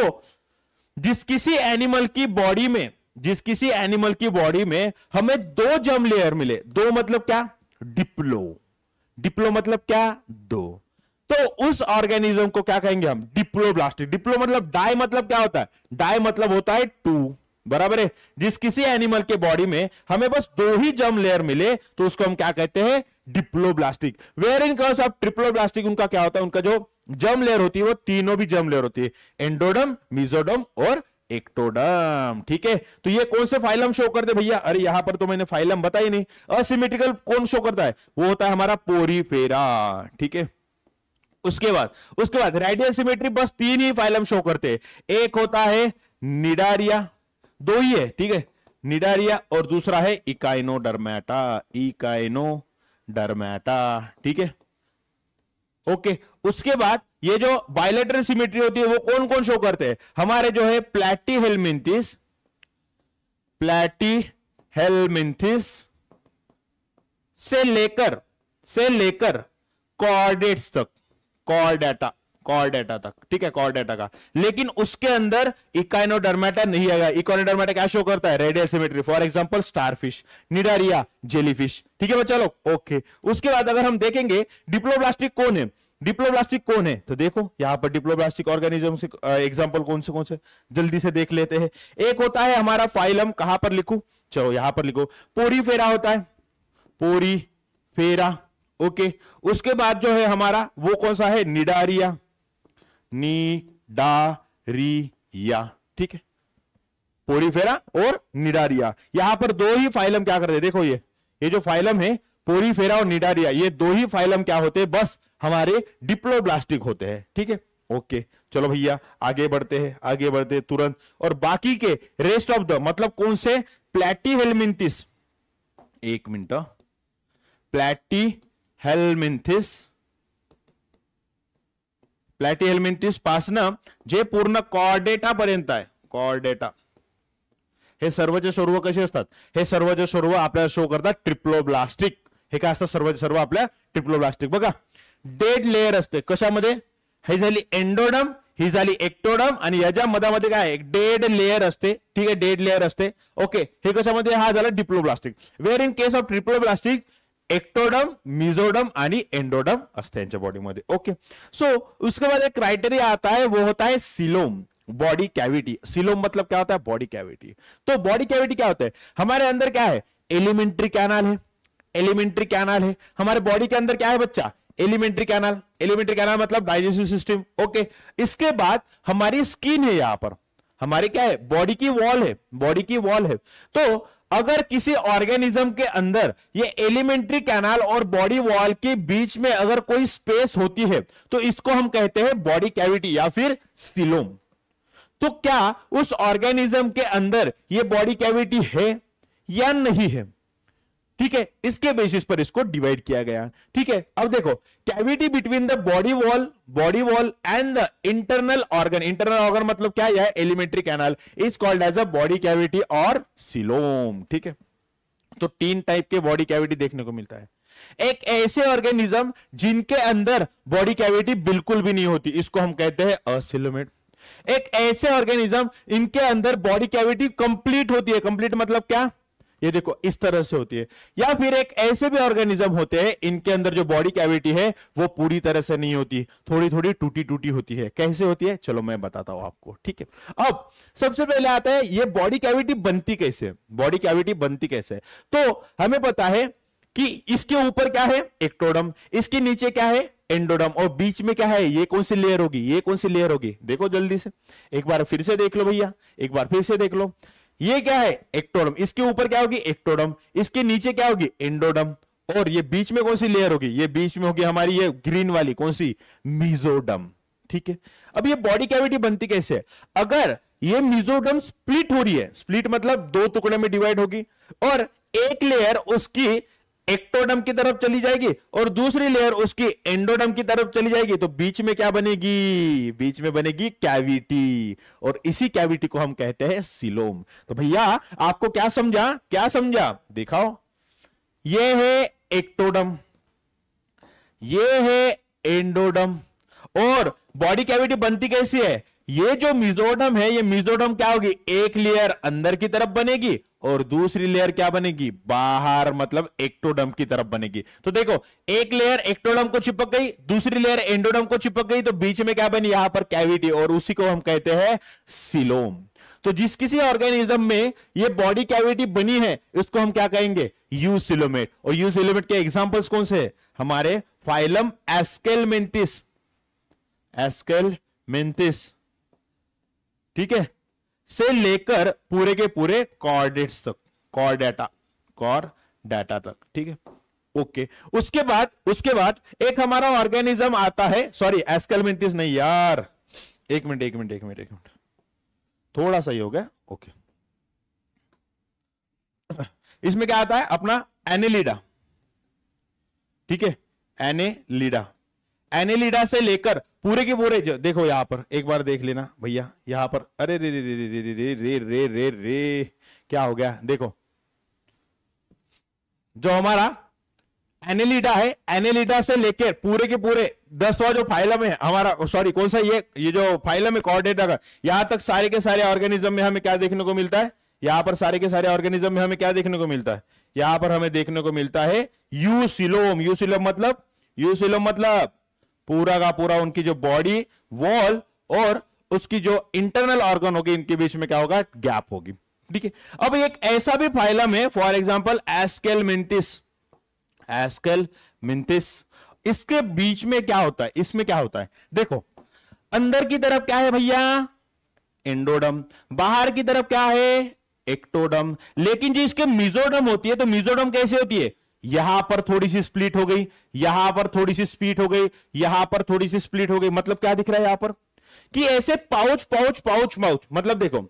जिस किसी एनिमल की बॉडी में जिस किसी एनिमल की बॉडी में हमें दो जम लेयर मिले दो मतलब क्या डिप्लो डिप्लो मतलब क्या दो तो उस ऑर्गेनिज्म को क्या कहेंगे हम डिप्लोब्लास्टिक डिप्लो मतलब डाई मतलब क्या होता है डाई मतलब होता है टू बराबर है जिस किसी एनिमल के बॉडी में हमें बस दो ही जम लेयर मिले तो उसको हम क्या कहते हैं diploblastic where in case of triploblastic उनका क्या होता है उनका जो जम लेयर होती है वो तीनों भी जम लेयर होती है एंडोडम मिजोडम और एक्टोडम ठीक है तो ये कौन से फाइलम शो करते भैया अरे यहां पर तो मैंने फाइलम बताई नहीं असिमेट्रिकल कौन शो करता है वो होता है हमारा पोरीफेरा ठीक है उसके बाद उसके बाद रेडियल सिमेट्री बस तीन ही फाइलम शो करते हैं एक होता है निडारिया दो ही है ठीक है निडारिया और दूसरा है इकाइनोडर्मेटा इकाइनो डरमैटा ठीक है ओके उसके बाद ये जो बायोलेटरल सिमेट्री होती है वो कौन कौन शो करते हैं हमारे जो है प्लेटी हेलमिंथिस प्लेटी हेलमिंथिस से लेकर से लेकर कॉर्डेट्स तक कॉर्डेटा कॉर डेटा तक ठीक है कॉर डेटा का लेकिन उसके अंदर इकाइनोडर्मेटा नहीं आएगा इकोनोडर्मेटा क्या शो करता है symmetry for example starfish cnidaria jellyfish ठीक है बच्चा लोग ओके उसके बाद अगर हम देखेंगे डिप्लोब्लास्टिक कौन है डिप्लोब्लास्टिक कौन है तो देखो यहां पर डिप्लोब्लास्टिक ऑर्गेनिज्म से एग्जांपल कौन से कौन से जल्दी से देख लेते हैं एक होता है हमारा फाइलम कहां पर लिखू चलो यहां पर लिखो पोरी फेरा होता है पोरी फेरा ओके उसके बाद जो है हमारा वो कौन सा है निडारिया नी डा री या ठीक है पोरीफेरा और निडारिया यहां पर दो ही फाइलम क्या करते देखो ये ये जो फाइलम है पोरीफेरा और निडारिया ये दो ही फाइलम क्या होते हैं बस हमारे डिप्लोब्लास्टिक होते हैं ठीक है ओके चलो भैया आगे बढ़ते हैं आगे बढ़ते हैं तुरंत और बाकी के रेस्ट ऑफ द मतलब कौन से प्लेटी हेलमिंथिस एक मिनट प्लेटी हाँ। हेलमिंथिस प्लॅटी हेल्मिंटिस पासनं जे पूर्ण कॉर्डेटा पर्यंत आहे कॉर्डेटा हे सर्वचे स्वरूप कसे असतात हे सर्वचे स्वरूप आपल्याला शो करतात ट्रिप्लोब्लास्टिक हे काय असतात सर्व सर्व आपल्या ट्रिप्लोब्लास्टिक बघा डेड लेअर असते कशामध्ये हे झाली एन्डोडम ही झाली एक्टोडम आणि याच्या मधामध्ये काय डेड लेअर असते ठीक आहे डेड लेअर असते ओके हे कशामध्ये हा झाला diploblastic where in case of triploblastic ectoderm mesoderm endoderm body मध्य ओके सो उसके बाद एक क्राइटेरिया आता है वो होता है सिलोम बॉडी कैविटी सिलोम मतलब क्या होता है बॉडी कैविटी तो बॉडी कैविटी क्या होता है हमारे अंदर क्या है एलिमेंट्री कैनाल है एलिमेंट्री कैनाल है हमारे बॉडी के अंदर क्या है बच्चा एलिमेंट्री कैनाल एलिमेंट्री कैनाल मतलब डाइजेस्टिव सिस्टम ओके इसके बाद हमारी स्किन है यहां पर हमारी क्या है बॉडी की वॉल है बॉडी की वॉल है तो अगर किसी ऑर्गेनिज्म के अंदर ये एलिमेंट्री कैनाल और बॉडी वॉल के बीच में अगर कोई स्पेस होती है तो इसको हम कहते हैं बॉडी कैविटी या फिर सिलोम तो क्या उस ऑर्गेनिज्म के अंदर ये बॉडी कैविटी है या नहीं है ठीक है इसके बेसिस पर इसको डिवाइड किया गया ठीक है अब देखो cavity between the body wall body wall and the internal organ internal organ मतलब क्या है alimentary canal is called as a body cavity और सिलोम ठीक है तो तीन टाइप के बॉडी कैविटी देखने को मिलता है एक ऐसे ऑर्गेनिज्म जिनके अंदर बॉडी कैविटी बिल्कुल भी नहीं होती इसको हम कहते हैं असिलोमेट एक ऐसे ऑर्गेनिज्म इनके अंदर बॉडी कैविटी कंप्लीट होती है कंप्लीट मतलब क्या ये देखो इस तरह से होती है या फिर एक ऐसे भी ऑर्गेनिज्म होते हैं इनके अंदर जो बॉडी कैविटी है वो पूरी तरह से नहीं होती थोड़ी थोड़ी टूटी टूटी होती है कैसे होती है चलो मैं बताता हूं आपको ठीक है अब सबसे पहले आता है ये बॉडी कैविटी बनती कैसे बॉडी कैविटी बनती कैसे तो हमें पता है कि इसके ऊपर क्या है एक्टोडम इसके नीचे क्या है एंडोडम और बीच में क्या है ये कौन सी लेयर होगी ये कौन सी लेयर होगी देखो जल्दी से एक बार फिर से देख लो भैया एक बार फिर से देख लो ये क्या है एक्टोडम इसके ऊपर क्या होगी एक्टोडम इसके नीचे क्या होगी एंडोडम और ये बीच में कौन सी लेयर होगी ये बीच में होगी हमारी ये ग्रीन वाली कौन सी मिजोडम ठीक है अब ये बॉडी कैविटी बनती कैसे है अगर ये मिजोडम स्प्लिट हो रही है स्प्लिट मतलब दो टुकड़े में डिवाइड होगी और एक लेयर उसकी एक्टोडम की तरफ चली जाएगी और दूसरी लेयर उसकी एंडोडम की तरफ चली जाएगी तो बीच में क्या बनेगी बीच में बनेगी कैविटी और इसी कैविटी को हम कहते हैं सिलोम तो भैया आपको क्या समझा क्या समझा दिखाओ ये है एक्टोडम ये है एंडोडम और बॉडी कैविटी बनती कैसी है ये जो मिजोडम है ये मिजोडम क्या होगी एक लेयर अंदर की तरफ बनेगी और दूसरी लेयर क्या बनेगी बाहर मतलब एक्टोडम की तरफ बनेगी तो देखो एक लेयर एक्टोडम को चिपक गई दूसरी लेयर एंडोडम को चिपक गई तो बीच में क्या बनी यहां पर कैविटी और उसी को हम कहते हैं सिलोम तो जिस किसी ऑर्गेनिज्म में ये बॉडी कैविटी बनी है इसको हम क्या कहेंगे यू सिलोमेट और यू सिलोमेट के एग्जाम्पल्स कौन से है हमारे फाइलम एस्केलमेंटिस एस्केलमेंटिस ठीक है से लेकर पूरे के पूरे कॉर्डेट्स तक कॉर डाटा कॉर डाटा तक ठीक है ओके okay. उसके बाद उसके बाद एक हमारा ऑर्गेनिज्म आता है सॉरी एस्कलमेंटिस नहीं यार एक मिनट एक मिनट एक मिनट एक मिनट थोड़ा सा ही हो गया ओके okay. इसमें क्या आता है अपना एनेलिडा ठीक है एनेलिडा एनेलिडा से लेकर पूरे के पूरे देखो यहां पर एक बार देख लेना भैया यहां पर अरे रे रे रे रे रे रे रे रे रे रे क्या हो गया देखो जो हमारा एनेलिडा है एनेलिडा से लेकर पूरे के पूरे दसवा जो फाइलम है हमारा सॉरी कौन सा ये ये जो फाइलम है कॉर्डेटा का यहां तक सारे के सारे ऑर्गेनिज्म में हमें क्या देखने को मिलता है यहां पर सारे के सारे ऑर्गेनिज्म में हमें क्या देखने को मिलता है यहां पर हमें देखने को मिलता है यूसिलोम यूसिलोम मतलब यूसिलोम मतलब पूरा का पूरा उनकी जो बॉडी वॉल और उसकी जो इंटरनल ऑर्गन होगी इनके बीच में क्या होगा गैप होगी ठीक है अब एक ऐसा भी फाइलम है for example aschelminthes aschelminthes इसके बीच में क्या होता है इसमें क्या होता है देखो अंदर की तरफ क्या है भैया एंडोडम बाहर की तरफ क्या है एक्टोडम लेकिन जो इसके मिजोडम होती है तो मिजोडम कैसे होती है यहां पर थोड़ी सी स्प्लिट हो गई यहां पर थोड़ी सी स्प्लिट हो गई यहां पर थोड़ी सी स्प्लिट हो गई मतलब क्या दिख रहा है यहां पर कि ऐसे पाउच पाउच पाउच माउच मतलब देखो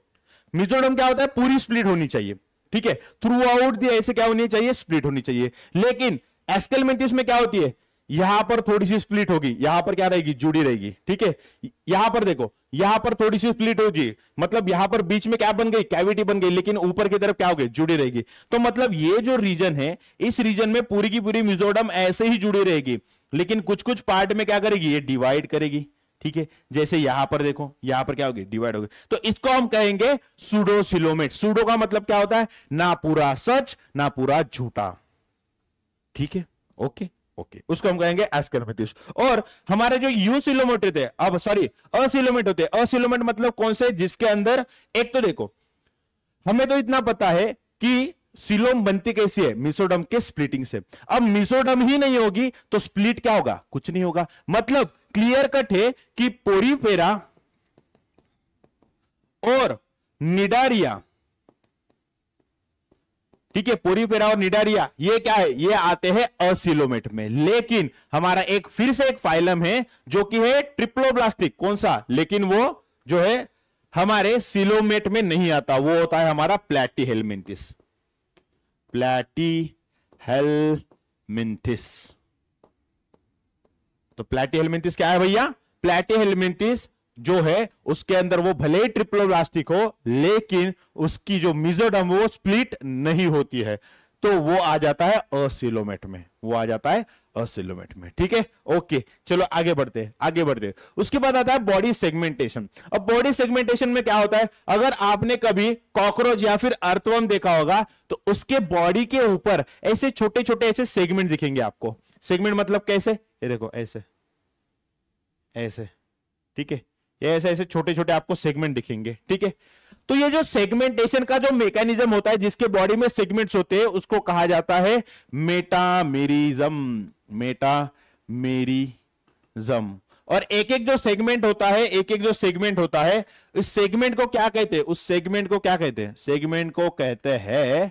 मिजोरम क्या होता है पूरी स्प्लिट होनी चाहिए ठीक है थ्रू आउट दी ऐसे क्या होनी चाहिए स्प्लिट होनी चाहिए लेकिन एस्केलमेंटिस में क्या होती है यहां पर थोड़ी सी स्प्लिट होगी यहां पर क्या रहेगी जुड़ी रहेगी ठीक है यहां पर देखो यहां पर थोड़ी सी स्प्लिट होगी मतलब यहां पर बीच में क्या बन गई कैविटी बन गई लेकिन ऊपर की तरफ क्या हो गई जुड़ी रहेगी तो मतलब ये जो रीजन है इस रीजन में पूरी की पूरी मिजोडम ऐसे ही जुड़ी रहेगी लेकिन कुछ कुछ पार्ट में क्या करेगी ये डिवाइड करेगी ठीक है जैसे यहां पर देखो यहां पर क्या होगी डिवाइड होगी तो इसको हम कहेंगे सूडो सिलोमेट सूडो का मतलब क्या होता है ना पूरा सच ना पूरा झूठा ठीक है ओके ओके उसको हम कहेंगे एस्केलोमेटिस और हमारे जो यूसिलोमेट होते हैं अब सॉरी असिलोमेट होते हैं असिलोमेट मतलब कौन से जिसके अंदर एक तो देखो हमें तो इतना पता है कि सिलोम बनती कैसी है मिसोडम के स्प्लिटिंग से अब मिसोडम ही नहीं होगी तो स्प्लिट क्या होगा कुछ नहीं होगा मतलब क्लियर कट है कि पोरीफेरा और निडारिया ठीक है पोरीफेरा और निडारिया ये क्या है ये आते हैं असिलोमेट में लेकिन हमारा एक फिर से एक फाइलम है जो कि है ट्रिप्लोब्लास्टिक कौन सा लेकिन वो जो है हमारे सिलोमेट में नहीं आता वो होता है हमारा प्लेटी हेलमिंथिस प्लेटी हेलमिंथिस तो प्लेटी हेलमिंथिस क्या है भैया प्लेटी हेलमिंथिस जो है उसके अंदर वो भले ही ट्रिप्लोब्लास्टिक हो लेकिन उसकी जो मिजोडम वो स्प्लिट नहीं होती है तो वो आ जाता है असिलोमेट में वो आ जाता है असिलोमेट में ठीक है ओके चलो आगे बढ़ते हैं आगे बढ़ते हैं उसके बाद आता है बॉडी सेगमेंटेशन अब बॉडी सेगमेंटेशन में क्या होता है अगर आपने कभी कॉकरोच या फिर अर्थवम देखा होगा तो उसके बॉडी के ऊपर ऐसे छोटे छोटे ऐसे सेगमेंट दिखेंगे आपको सेगमेंट मतलब कैसे ये देखो ऐसे ऐसे ठीक है ये ऐसे ऐसे छोटे छोटे आपको सेगमेंट दिखेंगे ठीक है तो ये जो सेगमेंटेशन का जो मेकेनिज्म होता है जिसके बॉडी में सेगमेंट्स होते हैं उसको कहा जाता है मेटामेरिज्म मेटामेरिज्म और एक एक जो सेगमेंट होता है एक एक जो सेगमेंट होता है इस सेगमेंट को क्या कहते हैं उस सेगमेंट को क्या कहते हैं सेगमेंट को कहते हैं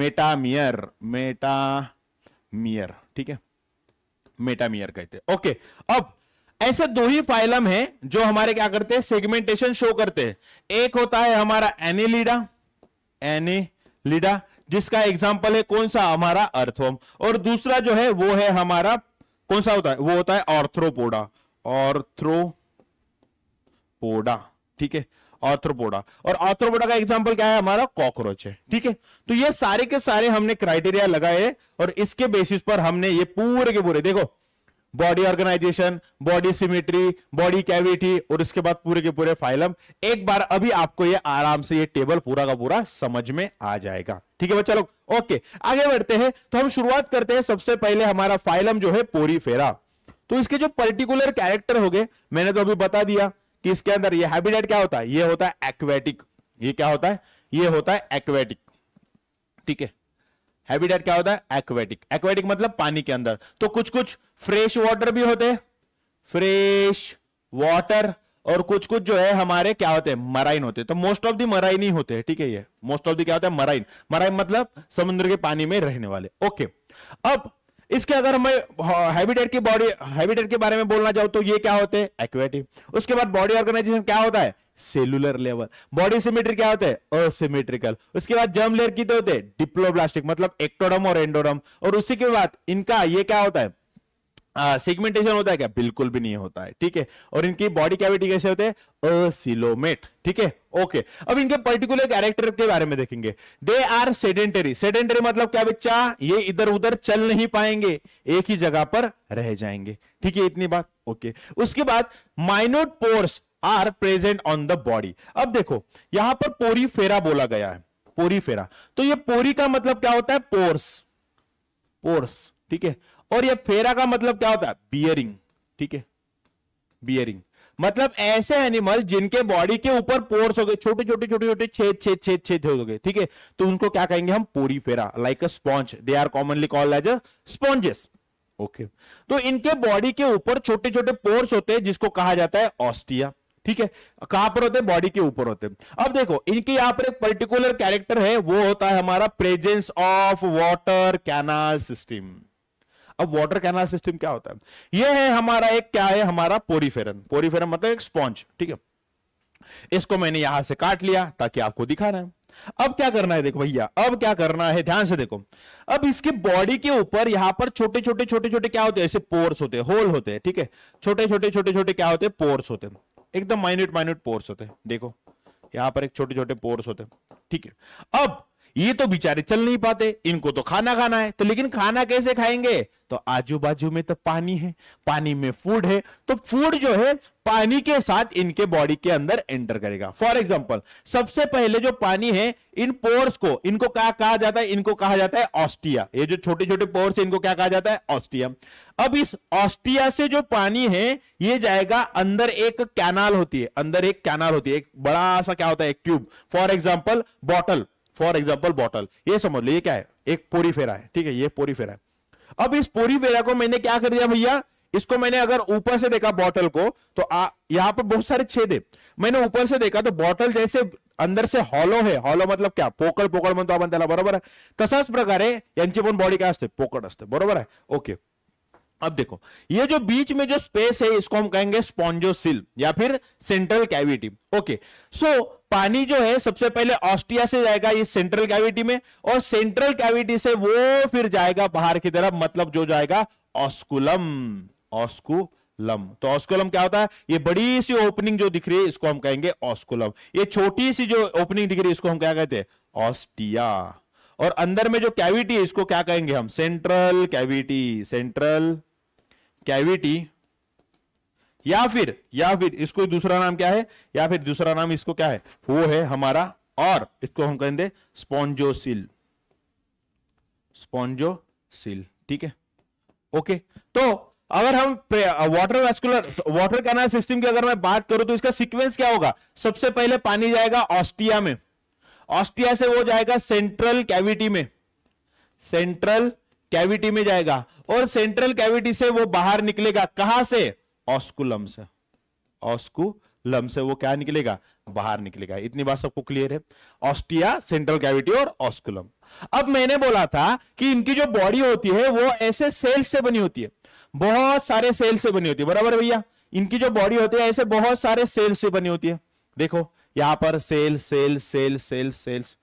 मेटामियर मेटामियर ठीक है मेटामियर कहते हैं ओके अब ऐसे दो ही फाइलम हैं जो हमारे क्या करते हैं सेगमेंटेशन शो करते हैं एक होता है हमारा एनिलीडा एनिलीडा जिसका एग्जाम्पल है कौन सा हमारा अर्थवम और दूसरा जो है वो है हमारा कौन सा होता है वो होता है ऑर्थ्रोपोडा ऑर्थ्रोपोडा ठीक है ऑर्थ्रोपोडा और ऑर्थ्रोपोडा का एग्जाम्पल क्या है हमारा कॉकरोच है ठीक है तो ये सारे के सारे हमने क्राइटेरिया लगाए और इसके बेसिस पर हमने ये पूरे के पूरे देखो body organisation body symmetry body cavity और उसके बाद पूरे के पूरे फाइलम एक बार अभी आपको ये आराम से ये टेबल पूरा का पूरा समझ में आ जाएगा ठीक है बच्चा लोग ओके आगे बढ़ते हैं तो हम शुरुआत करते हैं सबसे पहले हमारा फाइलम जो है पोरी फेरा तो इसके जो पर्टिकुलर कैरेक्टर हो गए मैंने तो अभी बता दिया कि इसके अंदर ये हैबिटेट क्या होता है ये होता है एक्वेटिक ये क्या होता है ये होता है एक्वेटिक ठीक है हैबिटेट क्या होता है एक्वेटिक एक्वेटिक मतलब पानी के अंदर तो कुछ कुछ फ्रेश वाटर भी होते हैं फ्रेश वाटर और कुछ कुछ जो है हमारे क्या होते हैं मराइन होते हैं तो मोस्ट ऑफ दी मराइन ही होते हैं ठीक है ये मोस्ट ऑफ दी क्या होता है मराइन मराइन मतलब समुद्र के पानी में रहने वाले ओके अब इसके अगर मैं हैबिटेट की बॉडी हैबिटेट के बारे में बोलना चाहूं तो ये क्या होते हैं एक्वेटिक उसके बाद बॉडी ऑर्गेनाइजेशन क्या होता है सेलुलर लेवल बॉडी सिमेट्री क्या होते हैं असिमेट्रिकल उसके बाद जर्म लेयर कितने होते हैं डिप्लोब्लास्टिक मतलब एक्टोडम और एंडोडम और उसी के बाद इनका ये क्या होता है सेगमेंटेशन uh, होता है क्या बिल्कुल भी नहीं होता है ठीक है और इनकी बॉडी कैविटी कैसे होते हैं असिलोमेट ठीक है ओके अब इनके पर्टिकुलर कैरेक्टर के बारे में देखेंगे दे आर सेडेंटरी सेडेंटरी मतलब क्या बच्चा ये इधर उधर चल नहीं पाएंगे एक ही जगह पर रह जाएंगे ठीक है इतनी बात ओके उसके बाद minute pores are present on the body अब देखो यहां पर पोरी फेरा बोला गया है पोरी फेरा तो ये पोरी का मतलब क्या होता है पोर्स पोर्स ठीक है और ये फेरा का मतलब क्या होता है बियरिंग ठीक है बियरिंग मतलब ऐसे एनिमल जिनके बॉडी के ऊपर पोर्स हो गए छोटे छोटे छोटे छोटे छेद छेद छेद छेद हो गए ठीक है तो उनको क्या कहेंगे हम porifera like a sponge they are commonly called as a sponges okay तो इनके बॉडी के ऊपर छोटे छोटे पोर्स होते हैं जिसको कहा जाता है ऑस्टिया ठीक है कहां पर होते हैं बॉडी के ऊपर होते हैं अब देखो इनके यहां पर एक पर्टिकुलर कैरेक्टर है वो होता है हमारा presence of water canal system अब वॉटर कैनाल सिस्टम क्या होता है यह है हमारा एक क्या है हमारा पोरीफेरन पोरीफेरन मतलब एक स्पॉन्ज ठीक है इसको मैंने यहां से काट लिया ताकि आपको दिखा रहे हैं अब क्या करना है देखो भैया अब क्या करना है ध्यान से देखो अब इसके बॉडी के ऊपर यहां पर छोटे छोटे छोटे छोटे क्या होते हैं ऐसे पोर्स होते हैं होल होते हैं ठीक है छोटे छोटे छोटे छोटे क्या होते हैं पोर्स होते हैं एकदम माइन्यूट माइन्यूट पोर्स होते हैं देखो यहां पर एक छोटे छोटे पोर्स होते हैं ठीक है अब ये तो बेचारे चल नहीं पाते इनको तो खाना खाना है तो लेकिन खाना कैसे खाएंगे तो आजू बाजू में तो पानी है पानी में फूड है तो फूड जो है पानी के साथ इनके बॉडी के अंदर एंटर करेगा फॉर एग्जाम्पल सबसे पहले जो पानी है इन पोर्स को इनको क्या कहा जाता है इनको कहा जाता है ऑस्टिया ये जो छोटे छोटे पोर्स है इनको क्या कहा जाता है ऑस्टिया अब इस ऑस्टिया से जो पानी है ये जाएगा अंदर एक कैनाल होती है अंदर एक कैनाल होती है एक बड़ा सा क्या होता है एक tube for example bottle for example bottle ये समझ लो ये क्या है एक पोरी फेरा है ठीक है ये पोरी फेरा है अब इस पोरी फेरा को मैंने क्या कर दिया भैया इसको मैंने अगर ऊपर से देखा बॉटल को तो यहाँ पर बहुत सारे छेद है मैंने ऊपर से देखा तो बॉटल जैसे अंदर से हॉलो है हॉलो मतलब क्या पोकल पोकल मन तो त्याला बराबर है तसाच प्रकार है बॉडी क्या असते पोकळ है ओके अब देखो ये जो बीच में जो स्पेस है इसको हम कहेंगे स्पॉन्जोसिल या फिर सेंट्रल कैविटी ओके सो पानी जो है सबसे पहले ऑस्ट्रिया से जाएगा इस सेंट्रल कैविटी में और सेंट्रल कैविटी से वो फिर जाएगा बाहर की तरफ मतलब जो जाएगा ऑस्कुलम लम तो ऑस्कुलम क्या होता है ये बड़ी सी ओपनिंग जो दिख रही है इसको हम कहेंगे ऑस्कुलम ये छोटी सी जो ओपनिंग दिख रही है इसको हम क्या कहते हैं ऑस्टिया और अंदर में जो कैविटी है इसको क्या कहेंगे हम सेंट्रल कैविटी सेंट्रल कैविटी या फिर या फिर इसको दूसरा नाम क्या है या फिर दूसरा नाम इसको क्या है वो है हमारा और इसको हम कहेंगे स्पॉन्जोसिल स्पॉन्जोसिल ठीक है ओके तो अगर हम water vascular water canal system की अगर मैं बात करूं तो इसका सीक्वेंस क्या होगा सबसे पहले पानी जाएगा ऑस्ट्रिया में ऑस्ट्रिया से वो जाएगा सेंट्रल कैविटी में सेंट्रल कैविटी में जाएगा और सेंट्रल कैविटी से वो बाहर निकलेगा कहां से ऑस्कुलम से ऑस्कुलम से वो क्या निकलेगा बाहर निकलेगा इतनी बात सबको क्लियर है ऑस्टिया सेंट्रल कैविटी और ऑस्कुलम अब मैंने बोला था कि इनकी जो बॉडी होती है वो ऐसे सेल्स से बनी होती है बहुत सारे सेल से बनी होती है बराबर भैया इनकी जो बॉडी होती है ऐसे बहुत सारे सेल्स से बनी होती है देखो यहां पर cell cell cell cell cells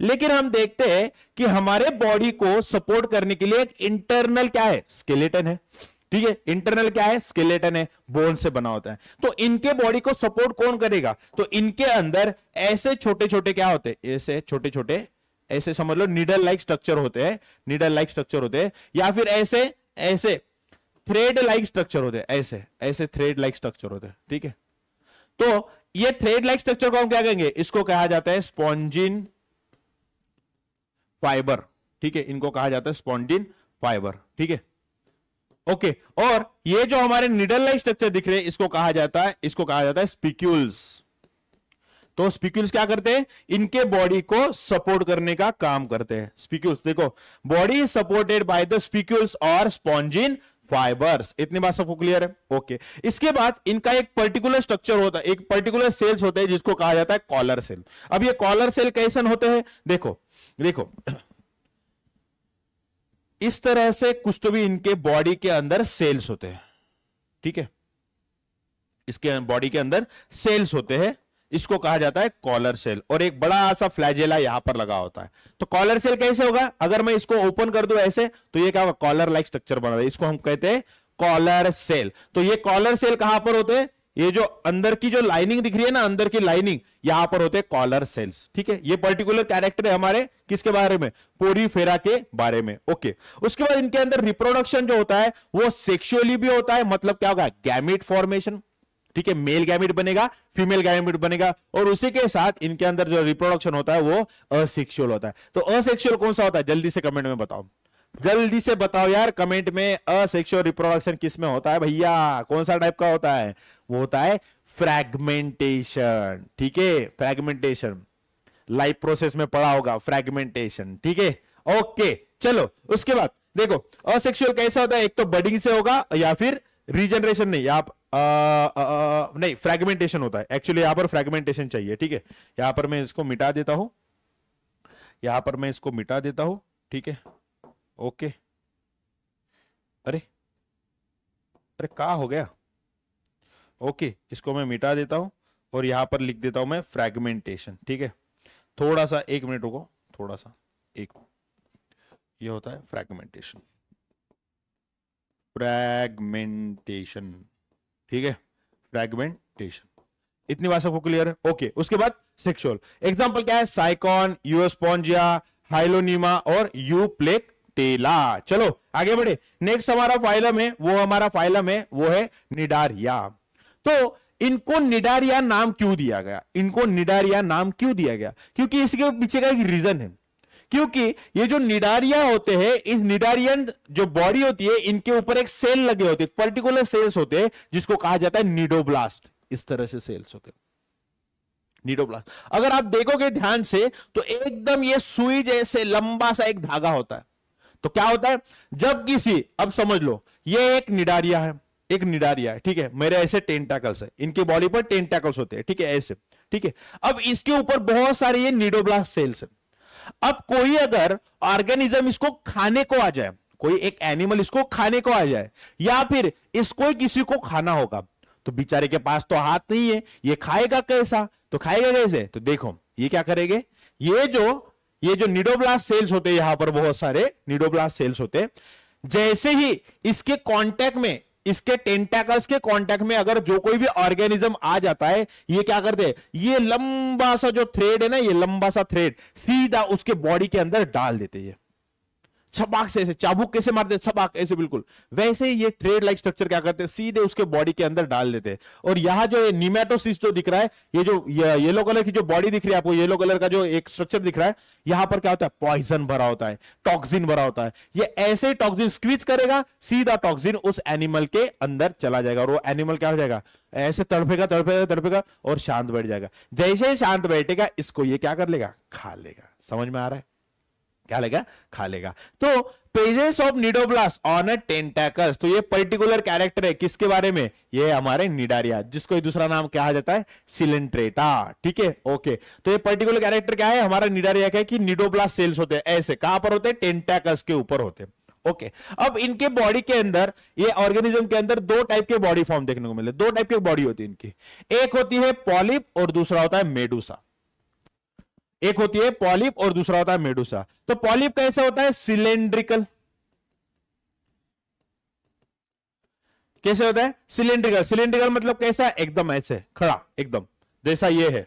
लेकिन हम देखते हैं कि हमारे बॉडी को सपोर्ट करने के लिए एक इंटरनल क्या है स्केलेटन है ठीक है इंटरनल क्या है स्केलेटन है बोन से बना होता है तो इनके बॉडी को सपोर्ट कौन करेगा तो इनके अंदर ऐसे छोटे छोटे क्या होते हैं ऐसे छोटे छोटे ऐसे समझ लो निडल लाइक स्ट्रक्चर होते हैं निडल लाइक स्ट्रक्चर होते हैं या फिर ऐसे ऐसे थ्रेड लाइक स्ट्रक्चर होते हैं ऐसे ऐसे थ्रेड लाइक स्ट्रक्चर होते हैं ठीक है तो ये थ्रेड लाइक स्ट्रक्चर को हम क्या कहेंगे इसको कहा जाता है स्पॉन्जिन फाइबर ठीक है इनको कहा जाता है स्पॉन्जिन फाइबर ठीक है ओके okay. और ये जो हमारे निडल लाइन स्ट्रक्चर दिख रहे हैं इसको कहा जाता है इसको कहा जाता है स्पिक्यूल्स तो स्पिक्यूल्स क्या करते हैं इनके बॉडी को सपोर्ट करने का काम करते हैं स्पिक्यूल्स देखो body is supported by the spicules और स्पॉन्जिन फाइबर्स इतनी बात सबको क्लियर है ओके okay. इसके बाद इनका एक पर्टिकुलर स्ट्रक्चर होता है एक पर्टिकुलर सेल्स होते हैं जिसको कहा जाता है कॉलर सेल अब ये कॉलर सेल कैसे होते हैं देखो देखो इस तरह से कुछ तो भी इनके बॉडी के अंदर सेल्स होते हैं ठीक है इसके बॉडी के अंदर सेल्स होते हैं इसको कहा जाता है कॉलर सेल और एक बड़ा सा फ्लैजेला यहां पर लगा होता है तो कॉलर सेल कैसे होगा अगर मैं इसको ओपन कर दू ऐसे तो ये क्या होगा कॉलर लाइक स्ट्रक्चर बना रहा इसको हम कहते हैं कॉलर सेल तो ये कॉलर सेल कहां पर होते हैं ये जो अंदर की जो लाइनिंग दिख रही है ना अंदर की लाइनिंग यहां पर होते कॉलर सेंस ठीक है ये पर्टिकुलर कैरेक्टर है हमारे किसके बारे में पोरी फेरा के बारे में ओके उसके बाद इनके अंदर रिप्रोडक्शन जो होता है वो सेक्सुअली भी होता है मतलब क्या होगा गैमिट फॉर्मेशन ठीक है मेल गैमिट बनेगा फीमेल गैमिट बनेगा और उसी के साथ इनके अंदर जो रिप्रोडक्शन होता है वो असेक्सुअल होता है तो असेक्सुअल कौन सा होता है जल्दी से कमेंट में बताओ जल्दी से बताओ यार कमेंट में असेक्सुअल रिप्रोडक्शन किस में होता है भैया कौन सा टाइप का होता है वो होता है फ्रैगमेंटेशन ठीक है फ्रैगमेंटेशन लाइफ प्रोसेस में पड़ा होगा फ्रैगमेंटेशन ठीक है ओके चलो उसके बाद देखो असेक्सुअल कैसा होता है एक तो बडिंग से होगा या फिर रीजनरेशन नहीं आप नहीं फ्रेगमेंटेशन होता है एक्चुअली यहां पर फ्रेगमेंटेशन चाहिए ठीक है यहां पर मैं इसको मिटा देता हूं यहां पर मैं इसको मिटा देता हूं ठीक है ओके अरे अरे कहा हो गया ओके इसको मैं मिटा देता हूं और यहां पर लिख देता हूं मैं फ्रेगमेंटेशन ठीक है थोड़ा सा एक मिनट रुको थोड़ा सा एक ये होता है फ्रेगमेंटेशन फ्रैगमेंटेशन ठीक है फ्रेगमेंटेशन इतनी बात सबको क्लियर है ओके उसके बाद सेक्सुअल एग्जांपल क्या है साइकॉन यूएस्पॉन्जिया हाइलोनिमा और यू प्लेक टेला चलो आगे बढ़े नेक्स्ट हमारा फाइलम है वो हमारा फाइलम है वो है निडारिया तो इनको निडारिया नाम क्यों दिया गया इनको निडारिया नाम क्यों दिया गया क्योंकि इसके पीछे का एक रीजन है क्योंकि ये जो निडारिया होते हैं इस निडारियन जो बॉडी होती है इनके ऊपर एक सेल लगे होते हैं पर्टिकुलर सेल्स होते हैं जिसको कहा जाता है निडोब्लास्ट इस तरह से सेल्स होते हैं निडोब्लास्ट अगर आप देखोगे ध्यान से तो एकदम ये सुई जैसे लंबा सा एक धागा होता है तो क्या होता है जब किसी अब समझ लो ये एक निडारिया है एक निडारिया है ठीक है मेरे ऐसे टेंटाकल्स है इनके बॉडी पर टेंटाकल्स होते हैं ठीक है ऐसे ठीक है अब इसके ऊपर बहुत सारे ये निडोब्लास्ट सेल्स है अब कोई अगर ऑर्गेनिज्म इसको खाने को आ जाए कोई एक एनिमल इसको खाने को आ जाए या फिर इसको किसी को खाना होगा तो बेचारे के पास तो हाथ नहीं है ये खाएगा कैसा तो खाएगा कैसे तो देखो ये क्या करेंगे ये जो ये जो निडोब्लास्ट सेल्स होते हैं यहां पर बहुत सारे निडोब्लास्ट सेल्स होते हैं जैसे ही इसके कांटेक्ट में इसके टेंटैकल्स के कांटेक्ट में अगर जो कोई भी ऑर्गेनिज्म आ जाता है ये क्या करते हैं ये लंबा सा जो थ्रेड है ना ये लंबा सा थ्रेड सीधा उसके बॉडी के अंदर डाल देते हैं छपाक से ऐसे चाबुक कैसे मारते छपाक ऐसे बिल्कुल वैसे ये थ्रेड लाइक स्ट्रक्चर क्या करते हैं सीधे उसके बॉडी के अंदर डाल देते हैं और यहाँ जो निमेटोसिस जो दिख रहा है ये जो येलो कलर की जो बॉडी दिख रही है आपको येलो कलर का जो एक स्ट्रक्चर दिख रहा है यहाँ पर क्या होता है पॉइजन भरा होता है टॉक्सिन भरा होता है ये ऐसे टॉक्सिन स्क्वीज करेगा सीधा टॉक्सिन उस एनिमल के अंदर चला जाएगा और वो एनिमल क्या हो जाएगा ऐसे तड़पेगा तड़पेगा तड़पेगा और शांत बैठ जाएगा जैसे शांत बैठेगा इसको ये क्या कर लेगा खा लेगा समझ में आ रहा है क्या लेगा खा लेगा तो पेजेस of cnidoblasts on a tentacles तो ये पर्टिकुलर कैरेक्टर है किसके बारे में ये हमारे निडारिया जिसको दूसरा नाम कहा जाता है सिलेंट्रेटा ठीक है ओके तो ये पर्टिकुलर कैरेक्टर क्या है हमारा निडारिया क्या है कि निडोब्लास सेल्स होते हैं ऐसे कहां पर होते हैं टेंटेकल्स के ऊपर होते हैं ओके okay. अब इनके बॉडी के अंदर ये ऑर्गेनिज्म के अंदर दो टाइप के बॉडी फॉर्म देखने को मिले दो टाइप की बॉडी होती है इनकी एक होती है पॉलिप और दूसरा होता है मेडूसा एक होती है पॉलिप और दूसरा होता है मेडुसा तो पॉलिप कैसा होता है सिलेंड्रिकल कैसे होता है सिलेंड्रिकल सिलेंड्रिकल मतलब कैसा एकदम ऐसे खड़ा एकदम जैसा तो ये है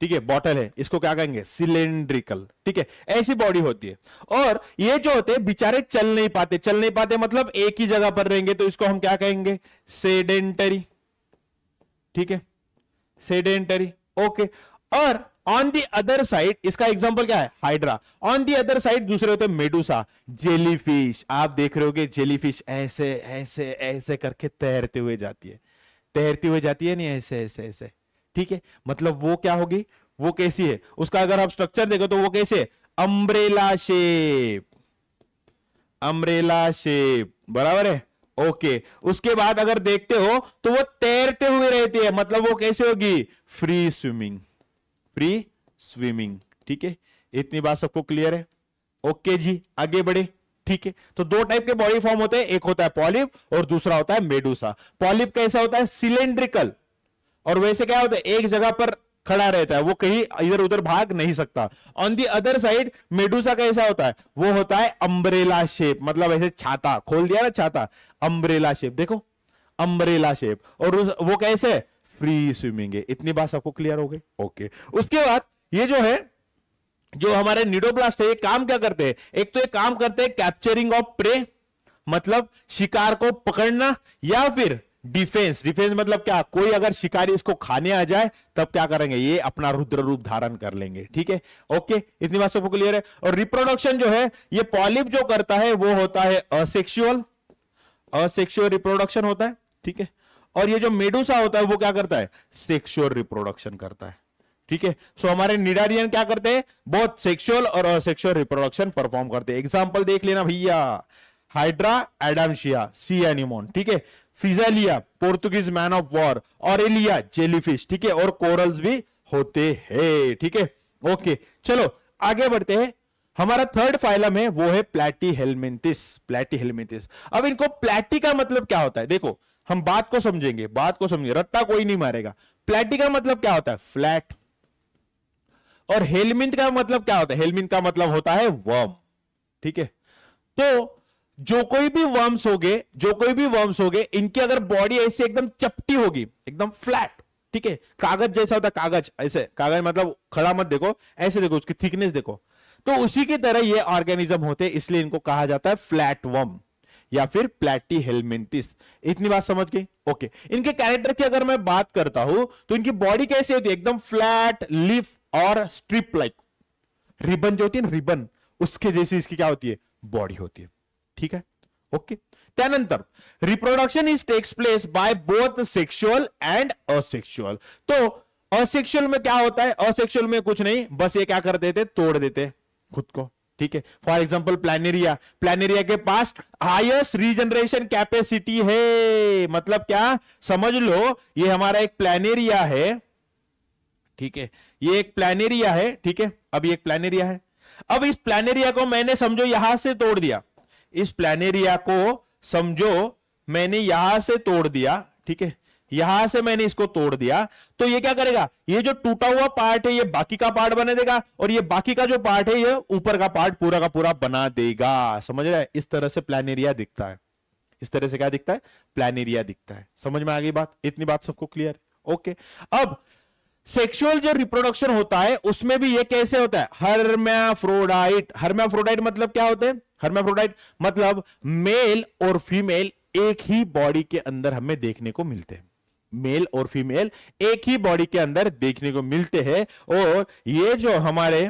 ठीक है बॉटल है इसको क्या कहेंगे सिलेंड्रिकल ठीक है ऐसी बॉडी होती है और ये जो होते हैं बेचारे चल नहीं पाते चल नहीं पाते मतलब एक ही जगह पर रहेंगे तो इसको हम क्या कहेंगे सेडेंटरी ठीक है सेडेंटरी ओके और ऑन दी अदर साइड इसका एग्जाम्पल क्या है hydra on the other side दूसरे होते हैं मेडूसा जेलीफिश आप देख रहे हो गए जेलीफिश ऐसे ऐसे ऐसे करके तैरते हुए जाती है तैरती हुए जाती है नहीं ऐसे ऐसे ऐसे ठीक है मतलब वो क्या होगी वो कैसी है उसका अगर आप स्ट्रक्चर देखो तो वो कैसे अम्ब्रेला शेप अम्ब्रेला शेप बराबर है ओके उसके बाद अगर देखते हो तो वो तैरते हुए रहती है मतलब वो कैसे होगी फ्री स्विमिंग फ्री स्विमिंग ठीक है इतनी बात सबको क्लियर है ओके जी आगे बढ़े ठीक है तो दो टाइप के बॉडी फॉर्म होते हैं एक होता है पॉलिप और दूसरा होता है मेडूसा पॉलिप कैसा होता है सिलेंड्रिकल और वैसे क्या होता है एक जगह पर खड़ा रहता है वो कहीं इधर उधर भाग नहीं सकता on the other side medusa कैसा होता है वो होता है अम्बरेला शेप मतलब ऐसे छाता खोल दिया ना छाता अम्बरेला शेप देखो अम्बरेला शेप और वो कैसे फ्री स्विमिंग है इतनी बात सबको क्लियर हो गई ओके उसके बाद ये जो है जो हमारे निडोप्लास्ट है ये काम क्या करते हैं एक तो ये काम करते हैं कैप्चरिंग ऑफ प्रे मतलब शिकार को पकड़ना या फिर डिफेंस डिफेंस मतलब क्या कोई अगर शिकारी इसको खाने आ जाए तब क्या करेंगे ये अपना रुद्र रूप धारण कर लेंगे ठीक है ओके इतनी बात सबको क्लियर है और रिप्रोडक्शन जो है ये पॉलिप जो करता है वो होता है असेक्सुअल असेक्सुअल रिप्रोडक्शन होता है ठीक है और ये जो मेडूसा होता है वो क्या करता है सेक्सुअल रिप्रोडक्शन करता है ठीक है सो हमारे निडारियन क्या करते हैं बहुत सेक्सुअल और असेक्सुअल रिप्रोडक्शन परफॉर्म करते हैं एग्जाम्पल देख लेना भैया हाइड्रा एडामशिया सी एनिमोन ठीक है physalia Portuguese man of war और जेलीफिश ठीक है और कोरल्स भी होते हैं ठीक है ओके चलो आगे बढ़ते हैं हमारा थर्ड फाइलम है वो है प्लेटी हेलमेंटिस प्लेटी हेलमेंटिस अब इनको प्लेटी का मतलब क्या होता है देखो हम बात को समझेंगे बात को समझेंगे रत्ता कोई नहीं मारेगा प्लेटी का मतलब क्या होता है फ्लैट और हेलमिंट का मतलब क्या होता है हेलमिंट का मतलब होता है वर्म ठीक है तो जो कोई भी वर्म्स हो गए जो कोई भी वर्म्स गए इनकी अगर बॉडी ऐसे एकदम चपटी होगी एकदम फ्लैट ठीक है कागज जैसा होता है कागज ऐसे कागज मतलब खड़ा मत देखो ऐसे देखो उसकी थिकनेस देखो तो उसी की तरह ये ऑर्गेनिज्म होते हैं इसलिए इनको कहा जाता है फ्लैट वर्म या फिर प्लेटी हेलमेंटिस इतनी बात समझ गई ओके इनके कैरेक्टर की अगर मैं बात करता हूं तो इनकी बॉडी कैसी होती है एकदम फ्लैट लिफ और स्ट्रिप लाइक रिबन जो होती है रिबन उसके जैसी इसकी क्या होती है बॉडी होती है ठीक है ओके त्यानंतर reproduction is takes place by both sexual and asexual तो असेक्सुअल में क्या होता है असेक्सुअल में कुछ नहीं बस ये क्या कर देते तोड़ देते खुद को ठीक है फॉर एग्जाम्पल प्लानेरिया प्लानेरिया के पास हाइस्ट रीजनरेशन कैपेसिटी है मतलब क्या समझ लो ये हमारा एक प्लानेरिया है ठीक है ये एक प्लानेरिया है ठीक है अब ये एक प्लानेरिया है अब इस प्लानेरिया को मैंने समझो यहां से तोड़ दिया इस प्लानेरिया को समझो मैंने यहां से तोड़ दिया ठीक है यहां से मैंने इसको तोड़ दिया तो ये क्या करेगा ये जो टूटा हुआ पार्ट है ये बाकी का पार्ट बना देगा और ये बाकी का जो पार्ट है ये ऊपर का पार्ट पूरा का पूरा बना देगा समझ रहे इस तरह से प्लान एरिया दिखता है इस तरह से क्या दिखता है प्लान एरिया दिखता है समझ में आ गई बात इतनी बात सबको क्लियर ओके अब सेक्सुअल जो रिप्रोडक्शन होता है उसमें भी ये कैसे होता है हरमैफ्रोडाइट हरमैफ्रोडाइट मतलब क्या होते हैं हरमैफ्रोडाइट मतलब मेल और फीमेल एक ही बॉडी के अंदर हमें देखने को मिलते हैं मेल और फीमेल एक ही बॉडी के अंदर देखने को मिलते हैं और ये जो हमारे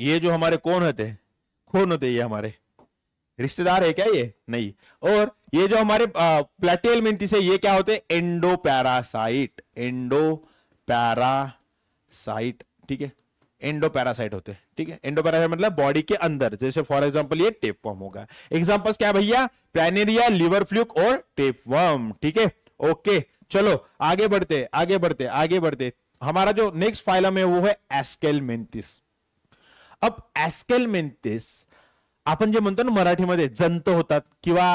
ये जो हमारे कौन होते हैं कौन होते ये हमारे रिश्तेदार है क्या ये नहीं और ये जो हमारे प्लेटेल मिनती से ये क्या होते हैं एंडो पैरासाइट एंडो पैरासाइट ठीक है एंडो पैरासाइट होते हैं ठीक है एंडो पैरासाइट मतलब बॉडी के अंदर जैसे फॉर एग्जांपल ये वर्म होगा एग्जांपल्स क्या भैया प्लेनेरिया लिवर फ्लूक और वर्म ठीक है ओके चलो आगे बढ़ते आगे बढ़ते आगे बढ़ते हमारा जो नेक्स्ट फाइलम है वो है एस्केल मेंतिस अब एस्केल मेंतिस आपण जे म्हणतो ना मराठीमध्ये जंत होतात किंवा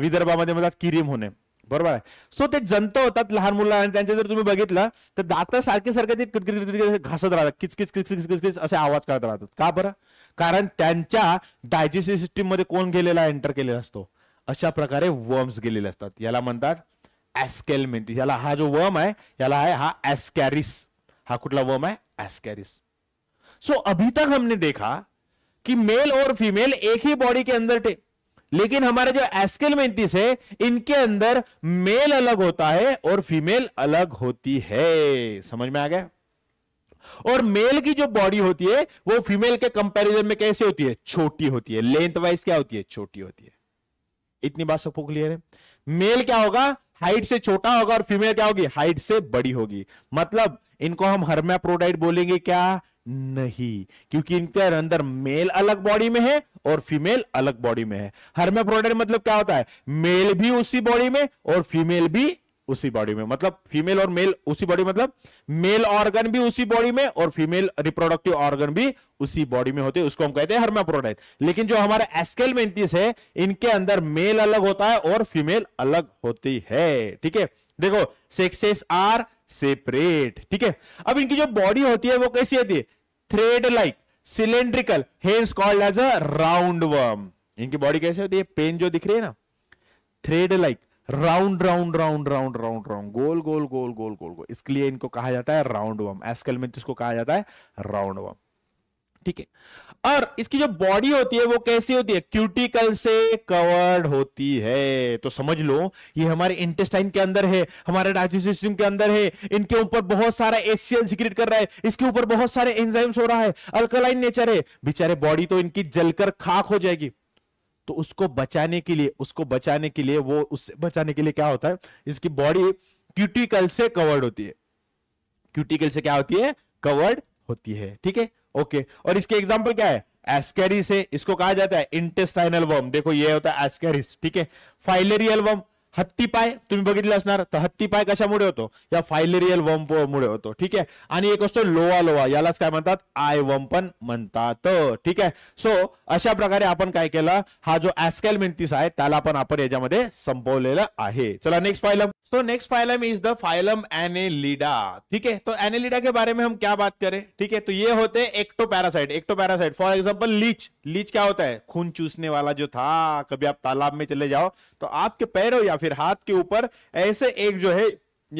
विदर्भामध्ये म्हणतात किरीम होणे बरोबर आहे सो ते जंत होतात लहान मुलं आणि त्यांचे जर तुम्ही बघितलं तर दात सारखे सारखे ते घासत राहतात किचकिच किचकिच किचकिच असे आवाज काढत राहतात का बरं कारण त्यांच्या डायजेस्टिव्ह सिस्टीम मध्ये कोण गेलेला एंटर केलेला असतो अशा प्रकारे वर्म्स गेलेले असतात याला म्हणतात एस्केल मेंथी याला हा जो वर्म है याला है हा एस्कैरिस हा कुठला वर्म है एस्कैरिस सो so, अभी तक हमने देखा कि मेल और फीमेल एक ही बॉडी के अंदर थे लेकिन हमारे जो एस्केल मेंथिस है इनके अंदर मेल अलग होता है और फीमेल अलग होती है समझ में आ गया और मेल की जो बॉडी होती है वो फीमेल के कंपैरिजन में कैसे होती है छोटी होती है लेंथ वाइज क्या होती है छोटी होती है इतनी बात सबको क्लियर है मेल क्या होगा हाइट से छोटा होगा और फीमेल क्या होगी हाइट से बड़ी होगी मतलब इनको हम हर्माप्रोडाइट बोलेंगे क्या नहीं क्योंकि इनके अंदर मेल अलग बॉडी में है और फीमेल अलग बॉडी में है हर्माप्रोडाइट मतलब क्या होता है मेल भी उसी बॉडी में और फीमेल भी उसी बॉडी में मतलब फीमेल और मेल उसी बॉडी मतलब मेल ऑर्गन भी उसी बॉडी में और फीमेल रिप्रोडक्टिव ऑर्गन भी उसी बॉडी में होते हैं उसको हम कहते हैं हर्माप्रोडाइट लेकिन जो हमारा एस्केल मेंटिस है इनके अंदर मेल अलग होता है और फीमेल अलग होती है ठीक है देखो सेक्सेस आर सेपरेट ठीक है अब इनकी जो बॉडी होती है वो कैसी होती है thread like cylindrical hence called as a round worm इनकी बॉडी कैसे होती है पेन जो दिख रही है ना thread like round round round round round round गोल गोल गोल गोल गोल गोल इसके लिए इनको कहा जाता है राउंड वम एसकल में इसको कहा जाता है राउंड वम ठीक है और इसकी जो बॉडी होती है वो कैसी होती है क्यूटिकल से कवर्ड होती है तो समझ लो ये हमारे इंटेस्टाइन के अंदर है हमारे डाइजेस्टिव सिस्टम के अंदर है इनके ऊपर बहुत सारा एशियल सिक्रेट कर रहा है इसके ऊपर बहुत सारे एंजाइम्स हो रहा है अल्कलाइन नेचर है बेचारे बॉडी तो इनकी जलकर खाक हो जाएगी तो उसको बचाने के लिए उसको बचाने के लिए वो उससे बचाने के लिए क्या होता है इसकी बॉडी क्यूटिकल से कवर्ड होती है क्यूटिकल से क्या होती है कवर्ड होती है ठीक है ओके और इसके एग्जाम्पल क्या है एस्केरिस है इसको कहा जाता है इंटेस्टाइनल वर्म देखो ये होता है एस्केरिस ठीक है फाइलेरियल वर्म हत्तीपाय तुम्ही बघितले असणार तर हत्तीपाय कशा होतो या फायलेरियल वंप मुळे ठीक है एक लोवा लोवा यालाच आय वंपन म्हणतात ठीक आहे सो अशा प्रकारे आपण काय जो ऍस्कॅल मेंतीस आहे त्याला पण चला next phylum so next phylum is the phylum Annelida ठीक है तो एनेलिडा के बारे में हम क्या बात करें ठीक है तो ये होते हैं ectoparasite ectoparasite for example leech leech क्या होता है खून चूसने वाला जो था कभी आप तालाब में चले जाओ तो आपके पैरों या फिर हाथ के ऊपर ऐसे एक जो है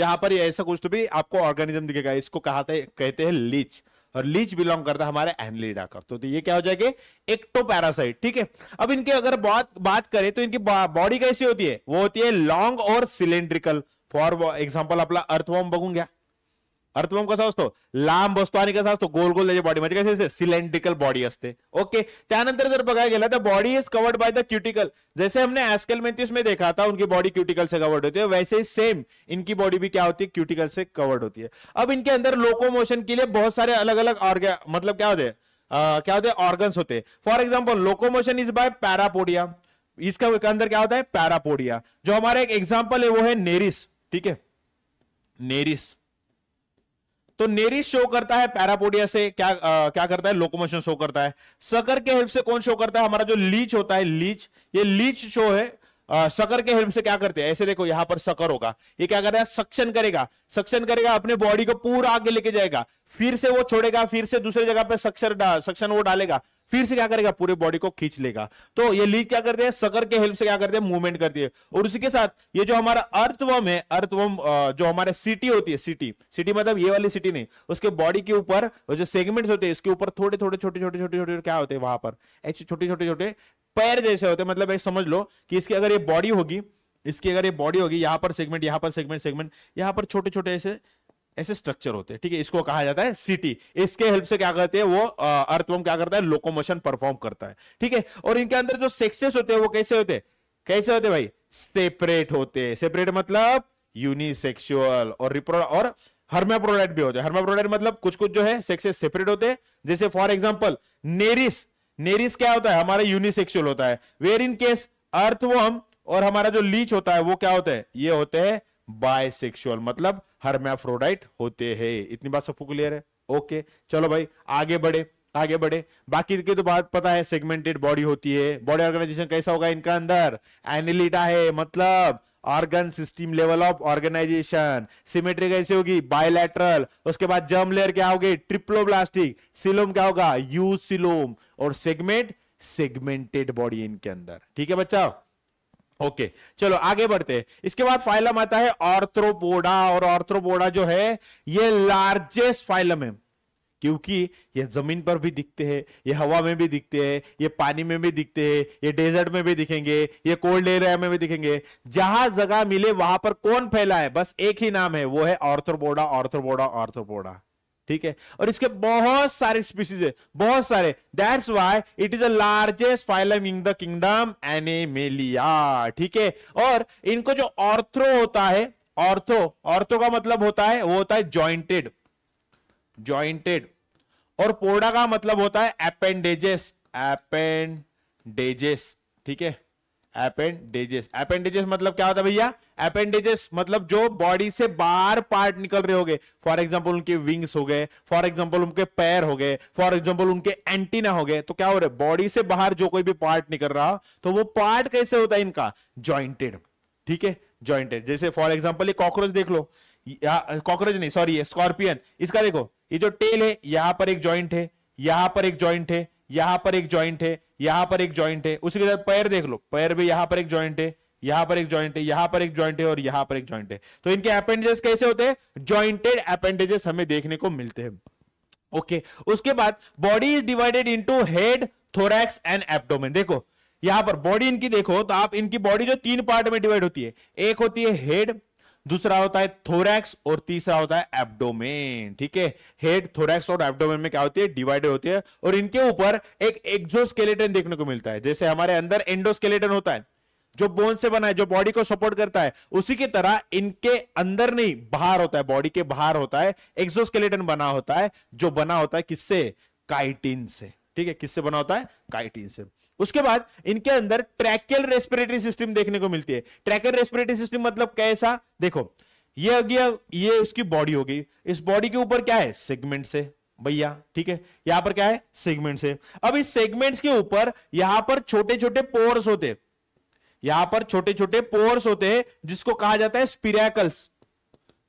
यहाँ पर ऐसा कुछ तो भी आपको ऑर्गेनिज्म दिखेगा इसको कहते कहते हैं लीच और लीच बिलोंग करता है हमारे एनलीडा कर तो, तो, ये क्या हो जाएगा एक्टो पैरासाइट ठीक है अब इनके अगर बात बात करें तो इनकी बॉडी कैसी होती है वो होती है लॉन्ग और सिलेंड्रिकल फॉर एग्जाम्पल अपना अर्थवॉर्म बगूंगा अर्थवम कसा असतो लांब असतो आणि कसा असतो गोल गोल त्याची बॉडी म्हणजे कसे सिलेंड्रिकल बॉडी असते ओके त्यानंतर जर बघायला गेला तर body is covered by the cuticle जैसे हमने एस्कल में देखा था उनकी बॉडी क्यूटिकल से कवर्ड होती है वैसे ही सेम इनकी बॉडी भी क्या होती है क्यूटिकल से कवर्ड होती है अब इनके अंदर लोकोमोशन के लिए बहुत सारे अलग अलग ऑर्गे मतलब क्या होते हैं क्या होते हैं ऑर्गन्स होते हैं for example locomotion is by parapodia इसका अंदर क्या होता है पैरापोडिया जो हमारा एक एग्जाम्पल है वो है नेरिस ठीक है नेरिस तो नेरिस शो करता है पैरापोडिया से क्या आ, क्या करता है लोकोमोशन शो करता है सकर के हेल्प से कौन शो करता है हमारा जो लीच होता है लीच ये लीच शो है आ, सकर के हेल्प से क्या करते हैं ऐसे देखो यहां पर सकर होगा ये क्या करता है सक्शन करेगा सक्शन करेगा अपने बॉडी को पूरा आगे लेके जाएगा फिर से वो छोड़ेगा फिर से दूसरी जगह पर सक्शन सक्शन वो डालेगा फिर से क्या करेगा पूरे बॉडी को खींच लेगा तो ये लीक क्या करते हैं सकर के हेल्प से क्या करते हैं मूवमेंट करती है और उसी के साथ ये जो हमारा अर्थवम है अर्थवम जो हमारे सिटी होती है सिटी सिटी मतलब ये वाली सिटी नहीं उसके बॉडी के ऊपर जो सेगमेंट होते हैं इसके ऊपर थोड़े थोड़े छोटे छोटे छोटे छोटे क्या होते हैं वहां पर ऐसे छोटे छोटे छोटे पैर जैसे होते हैं मतलब समझ लो कि इसकी अगर ये बॉडी होगी इसकी अगर ये बॉडी होगी यहाँ पर सेगमेंट यहाँ पर सेगमेंट सेगमेंट यहाँ पर छोटे छोटे ऐसे ऐसे स्ट्रक्चर होते हैं ठीक है इसको कहा जाता है सिटी इसके हेल्प से क्या करते हैं वो अर्थवम क्या करता है लोकोमोशन परफॉर्म करता है ठीक है और इनके अंदर जो सेक्सेस होते हैं वो कैसे होते हैं कैसे होते भाई सेपरेट होते सेपरेट मतलब यूनिसेक्सुअल और रिप्रो और हर्माप्रोडाइट भी होते हैं हर्माप्रोडाइट मतलब, मतलब कुछ कुछ जो है सेक्सेस सेपरेट होते हैं जैसे फॉर एग्जाम्पल नेरिस नेरिस क्या होता है हमारा यूनिसेक्सुअल होता है वेयर इन केस अर्थवम और हमारा जो लीच होता है वो क्या होता है ये होते हैं बायसेक्सुअल मतलब हरमाफ्रोडाइट होते हैं इतनी बात सबको क्लियर है ओके चलो भाई आगे बढ़े आगे बढ़े बाकी की तो बात पता है सेगमेंटेड बॉडी होती है बॉडी ऑर्गेनाइजेशन कैसा होगा इनका अंदर एनिलिटा है मतलब organ system level of organisation symmetry कैसे होगी बायोलैटरल उसके बाद जर्म लेयर क्या होगी ट्रिप्लोब्लास्टिक सिलोम क्या होगा यू सिलोम और सेगमेंट सेगमेंटेड बॉडी इनके अंदर ठीक है बच्चा ओके okay, चलो आगे बढ़ते हैं इसके बाद फाइलम आता है ऑर्थ्रोपोडा और ऑर्थ्रोपोडा जो है ये लार्जेस्ट फाइलम है क्योंकि ये जमीन पर भी दिखते हैं ये हवा में भी दिखते हैं ये पानी में भी दिखते हैं ये डेजर्ट में भी दिखेंगे ये कोल्ड एरिया में भी दिखेंगे जहां जगह मिले वहां पर कौन फैला है बस एक ही नाम है वो है ऑर्थ्रोपोडा ऑर्थ्रोपोडा ऑर्थ्रोपोडा ठीक है और इसके बहुत सारे स्पीसीज है बहुत सारे that's why it is a largest phylum in the kingdom Animalia ठीक है और इनको जो ऑर्थ्रो होता है ऑर्थो ऑर्थो का मतलब होता है वो होता है जॉइंटेड जॉइंटेड और पोडा का मतलब होता है एपेंडेजेस एपेंडेजेस ठीक है एपेंडेजेस एपेंडेजेस मतलब क्या होता है भैया एपेंडेजेस मतलब जो बॉडी से बाहर पार्ट निकल रहे हो गए फॉर एग्जाम्पल उनके विंग्स हो गए फॉर एग्जाम्पल उनके पैर हो गए फॉर एग्जाम्पल उनके एंटीना हो गए तो क्या हो रहा है बॉडी से बाहर जो कोई भी पार्ट निकल रहा तो वो पार्ट कैसे होता है इनका ज्वाइंटेड ठीक है ज्वाइंटेड जैसे फॉर एग्जाम्पल ये कॉकरोच देख लो कॉकरोच नहीं सॉरी स्कॉर्पियन इसका देखो ये जो टेल है यहां पर एक ज्वाइंट है यहां पर एक ज्वाइंट है यहां पर एक ज्वाइंट है यहां पर एक ज्वाइंट है उसी के साथ पैर देख लो पैर भी यहां पर एक ज्वाइंट है यहां पर एक ज्वाइंट है यहां पर एक ज्वाइंट है और यहां पर एक ज्वाइंट है तो इनके अपेंडेजेस कैसे होते हैं ज्वाइंटेड अपेंडेजेस हमें देखने को मिलते हैं ओके उसके बाद body is divided into head thorax and abdomen देखो यहां पर बॉडी इनकी देखो तो आप इनकी बॉडी जो तीन पार्ट में डिवाइड होती है एक होती है हेड दूसरा होता है थोरैक्स और तीसरा होता है एब्डोमेन ठीक है हेड थोरैक्स और एब्डोमेन में क्या होती है डिवाइडेड होती है और इनके ऊपर एक एक्सोस्केलेटन देखने को मिलता है जैसे हमारे अंदर एंडोस्केलेटन होता है जो बोन से बना है जो बॉडी को सपोर्ट करता है उसी की तरह इनके अंदर नहीं बाहर होता है बॉडी के बाहर होता है एक्सोस्केलेटन बना होता है जो बना होता है किससे काइटिन से ठीक है किससे बना होता है काइटिन से उसके बाद इनके अंदर ट्रैकल रेस्पिरेटरी सिस्टम देखने को मिलती है ट्रैकल रेस्पिरेटरी सिस्टम मतलब कैसा देखो ये गया ये इसकी बॉडी हो गई इस बॉडी के ऊपर क्या है सेगमेंट से भैया ठीक है यहां पर क्या है सेगमेंट से अब इस सेगमेंट्स के ऊपर यहां पर छोटे छोटे पोर्स होते यहां पर छोटे छोटे पोर्स होते हैं जिसको कहा जाता है स्पिराकल्स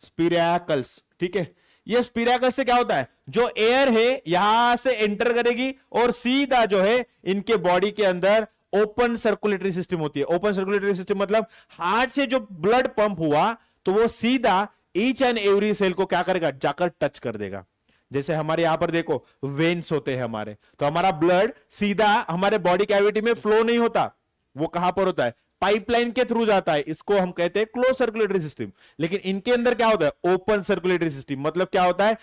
स्पिराकल्स ठीक है ये स्पिराकस से क्या होता है जो एयर है यहां से एंटर करेगी और सीधा जो है इनके बॉडी के अंदर ओपन सर्कुलेटरी सिस्टम होती है ओपन सर्कुलेटरी सिस्टम मतलब हार्ट से जो ब्लड पंप हुआ तो वो सीधा ईच एंड एवरी सेल को क्या करेगा जाकर टच कर देगा जैसे हमारे यहां पर देखो वेन्स होते हैं हमारे तो हमारा ब्लड सीधा हमारे बॉडी कैविटी में फ्लो नहीं होता वो कहां पर होता है पाइपलाइन के थ्रू जाता है इसको हम कहते हैं क्लोज सर्कुलेटरी सिस्टम लेकिन इनके अंदर क्या होता है ओपन सर्कुलेटरी सिस्टम मतलब क्या होता है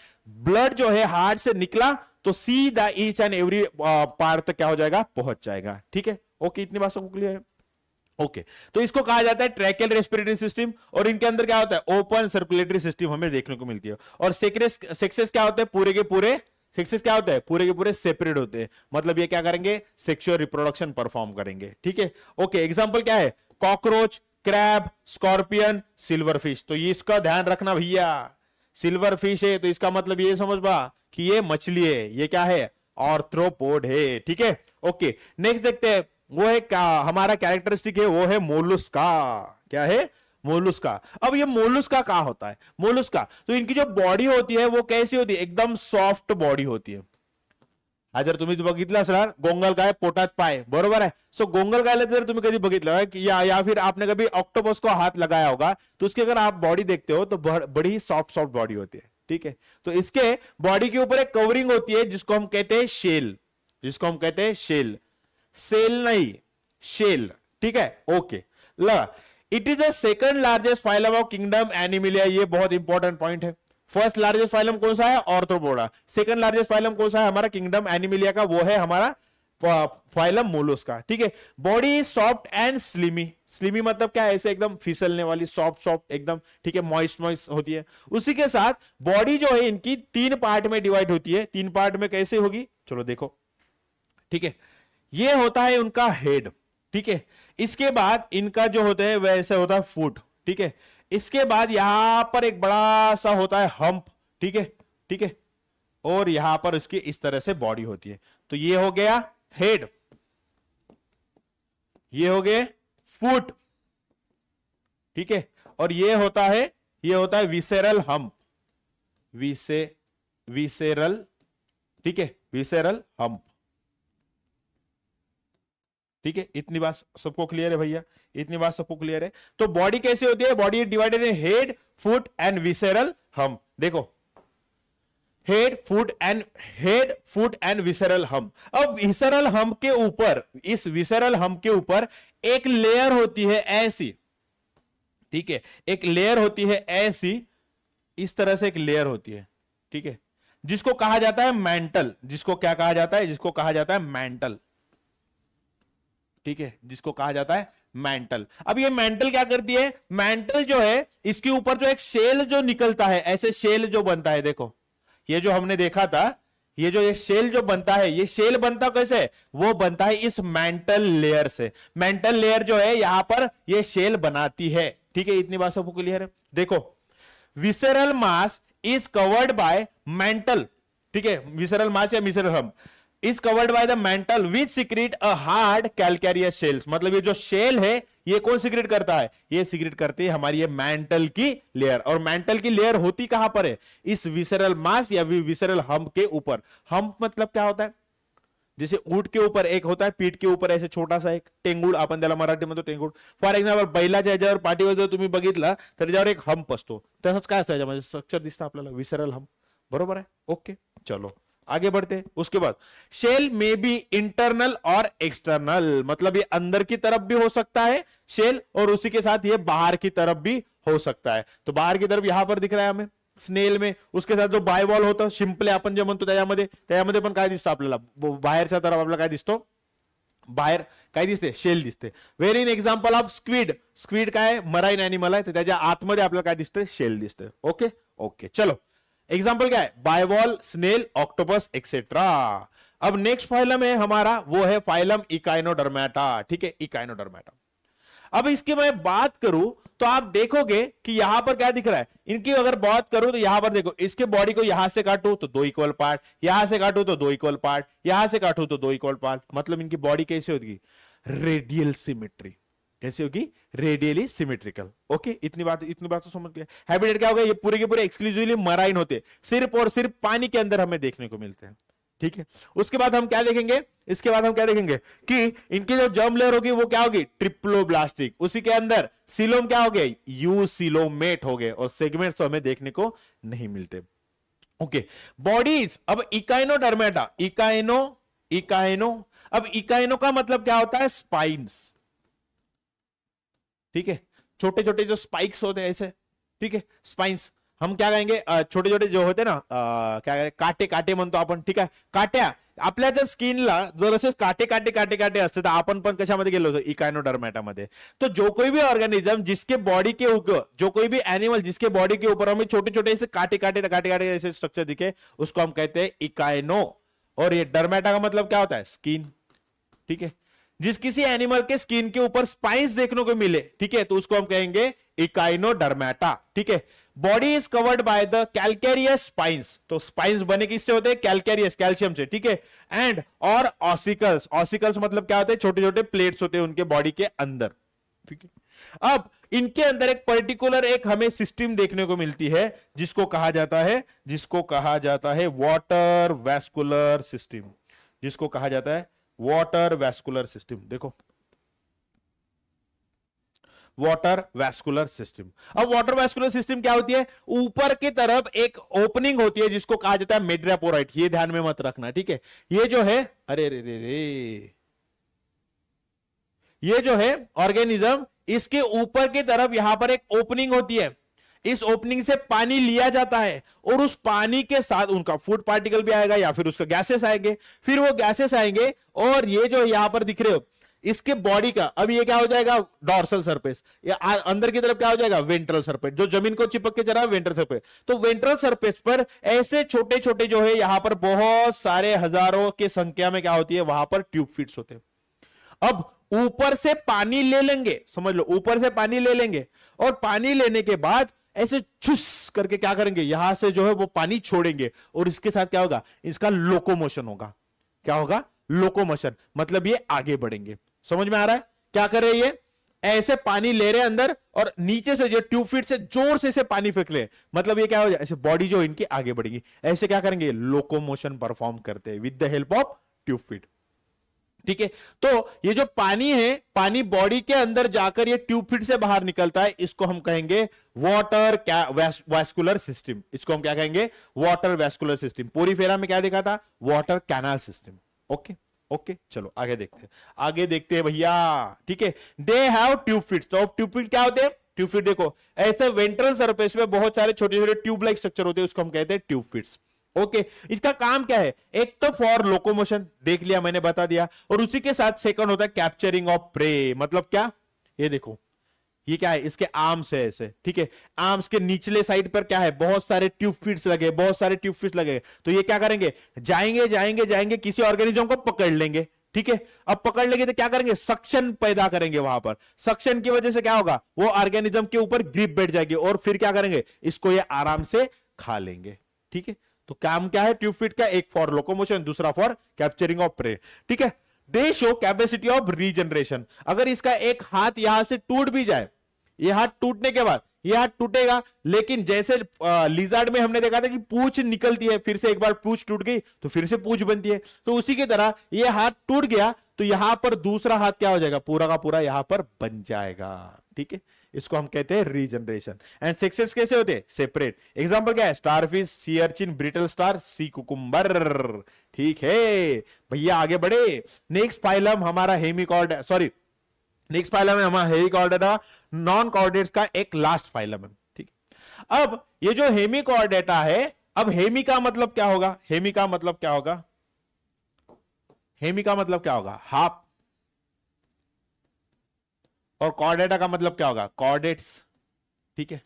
ब्लड जो है हार्ट से निकला तो सीधा ईच एंड एवरी पार्ट तक क्या हो जाएगा पहुंच जाएगा ठीक है ओके इतनी बात सबको क्लियर है ओके okay. तो इसको कहा जाता है ट्रैकल रेस्पिरेटरी सिस्टम और इनके अंदर क्या होता है ओपन सर्कुलेटरी सिस्टम हमें देखने को मिलती है और सेक्रेस सेक्सेस क्या होता है पूरे के पूरे सेक्सेस क्या होते हैं पूरे के पूरे सेपरेट होते हैं मतलब ये क्या करेंगे सेक्सुअल रिप्रोडक्शन परफॉर्म करेंगे ठीक है ओके एग्जाम्पल क्या है cockroach crab scorpion silverfish तो इसका ध्यान रखना भैया सिल्वर फिश है तो इसका मतलब ये समझ पा कि ये मछली है ये क्या है ऑर्थ्रोपोड है ठीक है ओके नेक्स्ट देखते हैं वो है क्या हमारा कैरेक्टरिस्टिक है वो है मोलुस्का क्या है मोलुस्का अब ये मोलुस्का कहा होता है मोलुस्का तो इनकी जो बॉडी होती है वो कैसी होती है एकदम सॉफ्ट बॉडी होती है हा जर तुम्ही तो बघितलं असणार गोंगल गाय पोटात पाय बरोबर आहे सो गोंगल गाय जर तुम्हें कभी बघितलं या या फिर आपने कभी ऑक्टोपस को हाथ लगाया होगा तो उसकी अगर आप बॉडी देखते हो तो बड़ी ही सॉफ्ट सॉफ्ट बॉडी होती है ठीक है तो इसके बॉडी के ऊपर एक कवरिंग होती है जिसको हम कहते हैं शेल जिसको हम कहते हैं शेल सेल नहीं शेल ठीक है ओके लगा it is the second largest phylum of kingdom Animalia ये बहुत इंपॉर्टेंट पॉइंट है फर्स्ट लार्जेस्ट फाइलम कौन सा है ऑर्थ्रोपोडा सेकंड लार्जेस्ट फाइलम कौन सा है हमारा किंगडम एनिमिलिया का वो है हमारा फाइलम मोलोस का ठीक है body soft and slimy slimy मतलब क्या है ऐसे एकदम फिसलने वाली सॉफ्ट सॉफ्ट एकदम ठीक है मॉइस्ट मॉइस्ट होती है उसी के साथ बॉडी जो है इनकी तीन पार्ट में डिवाइड होती है तीन पार्ट में कैसे होगी चलो देखो ठीक है ये होता है उनका हेड ठीक है इसके बाद इनका जो होता है वह ऐसे होता है फुट ठीक है इसके बाद यहां पर एक बड़ा सा होता है हम्प ठीक है ठीक है और यहां पर उसकी इस तरह से बॉडी होती है तो ये हो गया हेड ये हो गए फुट ठीक है और ये होता है ये होता है विसेरल हम विसे विसेरल ठीक है विसेरल हम्प ठीक है इतनी बात सबको क्लियर है भैया इतनी बात सबको क्लियर है तो बॉडी कैसे होती है body divided in head foot and visceral hump देखो head foot and head foot and visceral hump अब विसरल हम के ऊपर इस विसरल हम के ऊपर एक लेयर होती है ऐसी ठीक है एक लेयर होती है ऐसी इस तरह से एक लेयर होती है ठीक है जिसको कहा जाता है मेंटल जिसको क्या कहा जाता है जिसको कहा जाता है मेंटल ठीक है जिसको कहा जाता है मेंटल अब ये मेंटल क्या करती है मेंटल जो है इसके ऊपर जो एक सेल जो निकलता है ऐसे सेल जो बनता है देखो ये जो हमने देखा था ये जो ये सेल जो बनता है ये सेल बनता कैसे वो बनता है इस मेंटल लेयर से मेंटल लेयर जो है यहां पर ये सेल बनाती है ठीक है इतनी बात सबको क्लियर है देखो visceral mass is covered by mantle ठीक है विसरल मास या visceral hump is covered by the mantle which secrete a hard calcareous shells मतलब ये जो शेल है ये कौन सिक्रीट करता है ये सिक्रीट करती है हमारी ये मेंटल की लेयर और मेंटल की लेयर होती कहां पर है इस विसरल मास या विसरल हम के ऊपर हम मतलब क्या होता है जैसे ऊट के ऊपर एक होता है पीठ के ऊपर ऐसे छोटा सा एक टेंगूळ आपण त्याला मराठीमध्ये तो टेंगूळ फॉर एक्झाम्पल बैलाच्या याच्यावर पाठीवर जर तुम्ही बघितला तर त्याच्यावर एक हम्प असतो तसंच काय असतं याच्यामध्ये स्ट्रक्चर दिसतं आपल्याला विसरल हम्प बरोबर आहे ओके चलो आगे बढ़ते हैं उसके बाद शेल में बी इंटरनल और एक्सटर्नल मतलब ये अंदर की तरफ भी हो सकता है शेल और उसी के साथ ये बाहर की तरफ भी हो सकता है तो बाहर की तरफ यहां पर दिख रहा है हमें स्नेल में उसके साथ जो बायवॉल होतं शिंपले आपण जे म्हणतो त्याच्यामध्ये त्याच्यामध्ये बाहर काय तरफ आपल्याला बाहर दिसतो शेल दिसते very in example of squid squid का मराइन एनिमल है तो आत आतमध्ये आपल्याला शेल दिसते ओके ओके चलो एग्जाम्पल क्या है बायवॉल स्नेल ऑक्टोपस एक्सेट्रा अब नेक्स्ट फाइलम है हमारा वो है फाइलम इकाइनोडर्मेटा ठीक है इकाइनोडर्मेटा अब इसकी मैं बात करूं तो आप देखोगे कि यहां पर क्या दिख रहा है इनकी अगर बात करूं तो यहां पर देखो इसके बॉडी को यहां से काटू तो दो इक्वल पार्ट यहां से काटू तो दो इक्वल पार्ट यहां से काटू तो दो इक्वल पार्ट मतलब इनकी बॉडी कैसे होगी रेडियल सिमेट्री कैसी होगी रेडियली सिमेट्रिकल ओके इतनी बात इतनी बात तो समझ गए हैबिटेट क्या होगा ये पूरे के पूरे एक्सक्लूसिवली मराइन होते सिर्फ और सिर्फ पानी के अंदर हमें देखने को मिलते हैं ठीक है उसके बाद हम क्या देखेंगे इसके बाद हम क्या देखेंगे कि इनकी जो जर्म लेयर होगी वो क्या होगी ट्रिप्लो ब्लास्टिक उसी के अंदर सिलोम क्या हो गए यू सिलोमेट हो गए और सेगमेंट तो हमें देखने को नहीं मिलते ओके बॉडीज अब इकाइनो डरमेटा इकाइनो इकाइनो अब इकाइनो का मतलब क्या होता है स्पाइन्स ठीक है छोटे छोटे जो स्पाइक्स होते हैं ऐसे ठीक है स्पाइन्स हम क्या कहेंगे छोटे छोटे जो होते ना आ, काय काटे काटे मन तो अपन ठीक है काट्या अपने जो स्किन लर अस काटे काटे काटे काटे तो अपन कशा मे कशामध्ये गेलो मे तो जो कोई भी ऑर्गेनिज्म जिसके बॉडी के ऊपर जो कोई भी एनिमल जिसके बॉडी के ऊपर हमें छोटे छोटे ऐसे काटे काटे काटे काटे ऐसे स्ट्रक्चर दिखे उसको हम कहते हैं इकाइनो और ये डरमेटा का मतलब क्या होता है स्किन ठीक है जिस किसी एनिमल के स्किन के ऊपर स्पाइंस देखने को मिले ठीक है तो उसको हम कहेंगे इकाइनोडर्मेटा ठीक है body is covered by the calcareous spines तो स्पाइंस बने किससे होते हैं कैलकेरियस कैल्शियम से ठीक है एंड और ऑसिकल्स ऑसिकल्स मतलब क्या होते हैं छोटे छोटे प्लेट्स होते हैं उनके बॉडी के अंदर ठीक है अब इनके अंदर एक पर्टिकुलर एक हमें सिस्टम देखने को मिलती है जिसको कहा जाता है जिसको कहा जाता है वॉटर वैस्कुलर सिस्टम जिसको कहा जाता है वाटर वैस्कुलर सिस्टम देखो वाटर वैस्कुलर सिस्टम अब वाटर वैस्कुलर सिस्टम क्या होती है ऊपर की तरफ एक ओपनिंग होती है जिसको कहा जाता है मेड्रापोराइट ये ध्यान में मत रखना ठीक है ये जो है अरे रे रे रे ये जो है ऑर्गेनिज्म इसके ऊपर की तरफ यहां पर एक ओपनिंग होती है इस ओपनिंग से पानी लिया जाता है और उस पानी के साथ उनका फूड पार्टिकल भी आएगा या फिर उसका गैसेस आएंगे फिर वो गैसेस आएंगे और ये जो यहां पर दिख रहे हो इसके बॉडी का अब ये क्या हो जाएगा डॉर्सल सरफेस या अंदर की तरफ क्या हो जाएगा वेंट्रल सरफेस जो जमीन को चिपक के चला वेंट्रल सरफेस तो वेंट्रल सरफेस पर ऐसे छोटे छोटे जो है यहां पर बहुत सारे हजारों के संख्या में क्या होती है वहां पर ट्यूब फिट्स होते हैं अब ऊपर से पानी ले लेंगे समझ लो ऊपर से पानी ले लेंगे और पानी लेने के बाद ऐसे चुस करके क्या करेंगे यहां से जो है वो पानी छोड़ेंगे और इसके साथ क्या होगा इसका लोकोमोशन होगा क्या होगा लोकोमोशन मतलब ये आगे बढ़ेंगे समझ में आ रहा है क्या कर रहे ये ऐसे पानी ले रहे अंदर और नीचे से जो ट्यूब फिट से जोर से इसे पानी फेंक ले मतलब ये क्या हो जाए ऐसे बॉडी जो इनकी आगे बढ़ेगी ऐसे क्या करेंगे लोकोमोशन परफॉर्म करते हैं with the help of tube feet ठीक है तो ये जो पानी है पानी बॉडी के अंदर जाकर ये ट्यूब फिट से बाहर निकलता है इसको हम कहेंगे वाटर वैस्कुलर सिस्टम इसको हम क्या कहेंगे वाटर वैस्कुलर सिस्टम पूरी फेरा में क्या देखा था water canal system okay okay चलो आगे देखते हैं आगे देखते हैं भैया ठीक है दे हैव ट्यूब फिट तो ट्यूब फिट क्या होते हैं ट्यूब फिट देखो ऐसे वेंट्रल सरफेस में बहुत सारे छोटे छोटे ट्यूब लाइक स्ट्रक्चर होते हैं उसको हम कहते हैं ट्यूब फिट्स ओके इसका काम क्या है एक तो फॉर लोकोमोशन देख लिया मैंने बता दिया और उसी के साथ सेकंड होता है कैप्चरिंग ऑफ प्रे मतलब क्या ये देखो ये क्या है इसके आर्म्स है ऐसे ठीक है आर्म्स के निचले साइड पर क्या है बहुत सारे ट्यूब फिट्स लगे बहुत सारे ट्यूब फिट्स लगे तो ये क्या करेंगे जाएंगे जाएंगे जाएंगे किसी ऑर्गेनिज्म को पकड़ लेंगे ठीक है अब पकड़ लेंगे तो क्या करेंगे सक्शन पैदा करेंगे वहां पर सक्शन की वजह से क्या होगा वो ऑर्गेनिज्म के ऊपर ग्रिप बैठ जाएगी और फिर क्या करेंगे इसको ये आराम से खा लेंगे ठीक है तो काम क्या है ट्यूब फिट का एक फॉर लोकोमोशन दूसरा फॉर कैप्चरिंग ऑफ प्रे ठीक है they show capacity of regeneration अगर इसका एक हाथ यहां से टूट भी जाए यह हाथ टूटने के बाद यह हाथ टूटेगा लेकिन जैसे लिजार्ड में हमने देखा था कि पूछ निकलती है फिर से एक बार पूछ टूट गई तो फिर से पूछ बनती है तो उसी की तरह यह हाथ टूट गया तो यहां पर दूसरा हाथ क्या हो जाएगा पूरा का पूरा यहां पर बन जाएगा ठीक है इसको हम कहते हैं रीजनरेशन एंड सेक्सेस कैसे होते हैं सेपरेट एग्जांपल क्या है starfish sea urchin brittle star sea cucumber ठीक है भैया आगे बढ़े नेक्स्ट फाइलम हमारा हेमिकॉर्ड सॉरी नेक्स्ट फाइलम है हमारा हेमिकॉर्डेटा नॉन कॉर्डेट्स का एक लास्ट फाइलम है ठीक अब ये जो हेमिकॉर्डेटा है अब हेमी का मतलब क्या होगा हेमी का मतलब क्या होगा हेमी का मतलब क्या होगा हाफ और कॉर्डेटा का मतलब क्या होगा कॉर्डेट्स ठीक है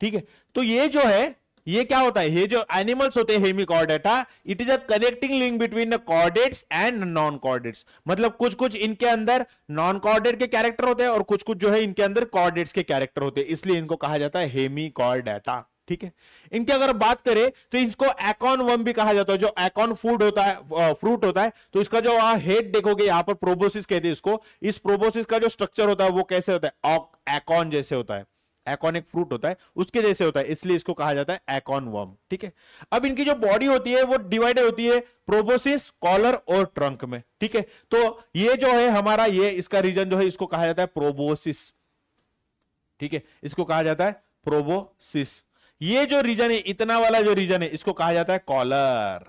ठीक है तो ये जो है ये क्या होता है ये जो एनिमल्स होते हैं Hemichordata it is a connecting link between the chordates and non chordates मतलब कुछ कुछ इनके अंदर नॉन कॉर्डेट के कैरेक्टर होते हैं और कुछ कुछ जो है इनके अंदर कॉर्डेट्स के कैरेक्टर होते हैं इसलिए इनको कहा जाता है हेमी कॉर्डेटा ठीक है इनकी अगर बात करें तो इसको एकॉन वम भी कहा जाता है जो एकॉन फूड होता है फ्रूट होता है तो इसका जो हेड देखोगे यहां पर प्रोबोसिस कहते हैं इसको इस प्रोबोसिस का जो स्ट्रक्चर होता है वो कैसे होता है एकॉन जैसे होता है एकोन एक फ्रूट होता है उसके जैसे होता है इसलिए इसको कहा जाता है एकॉन वर्म ठीक है अब इनकी जो बॉडी होती है वो डिवाइडेड होती है प्रोबोसिस कॉलर और ट्रंक में ठीक है तो ये जो है हमारा ये इसका रीजन जो है इसको कहा जाता है प्रोबोसिस ठीक है इसको कहा जाता है प्रोबोसिस ये जो रीजन है इतना वाला जो रीजन है इसको कहा जाता है कॉलर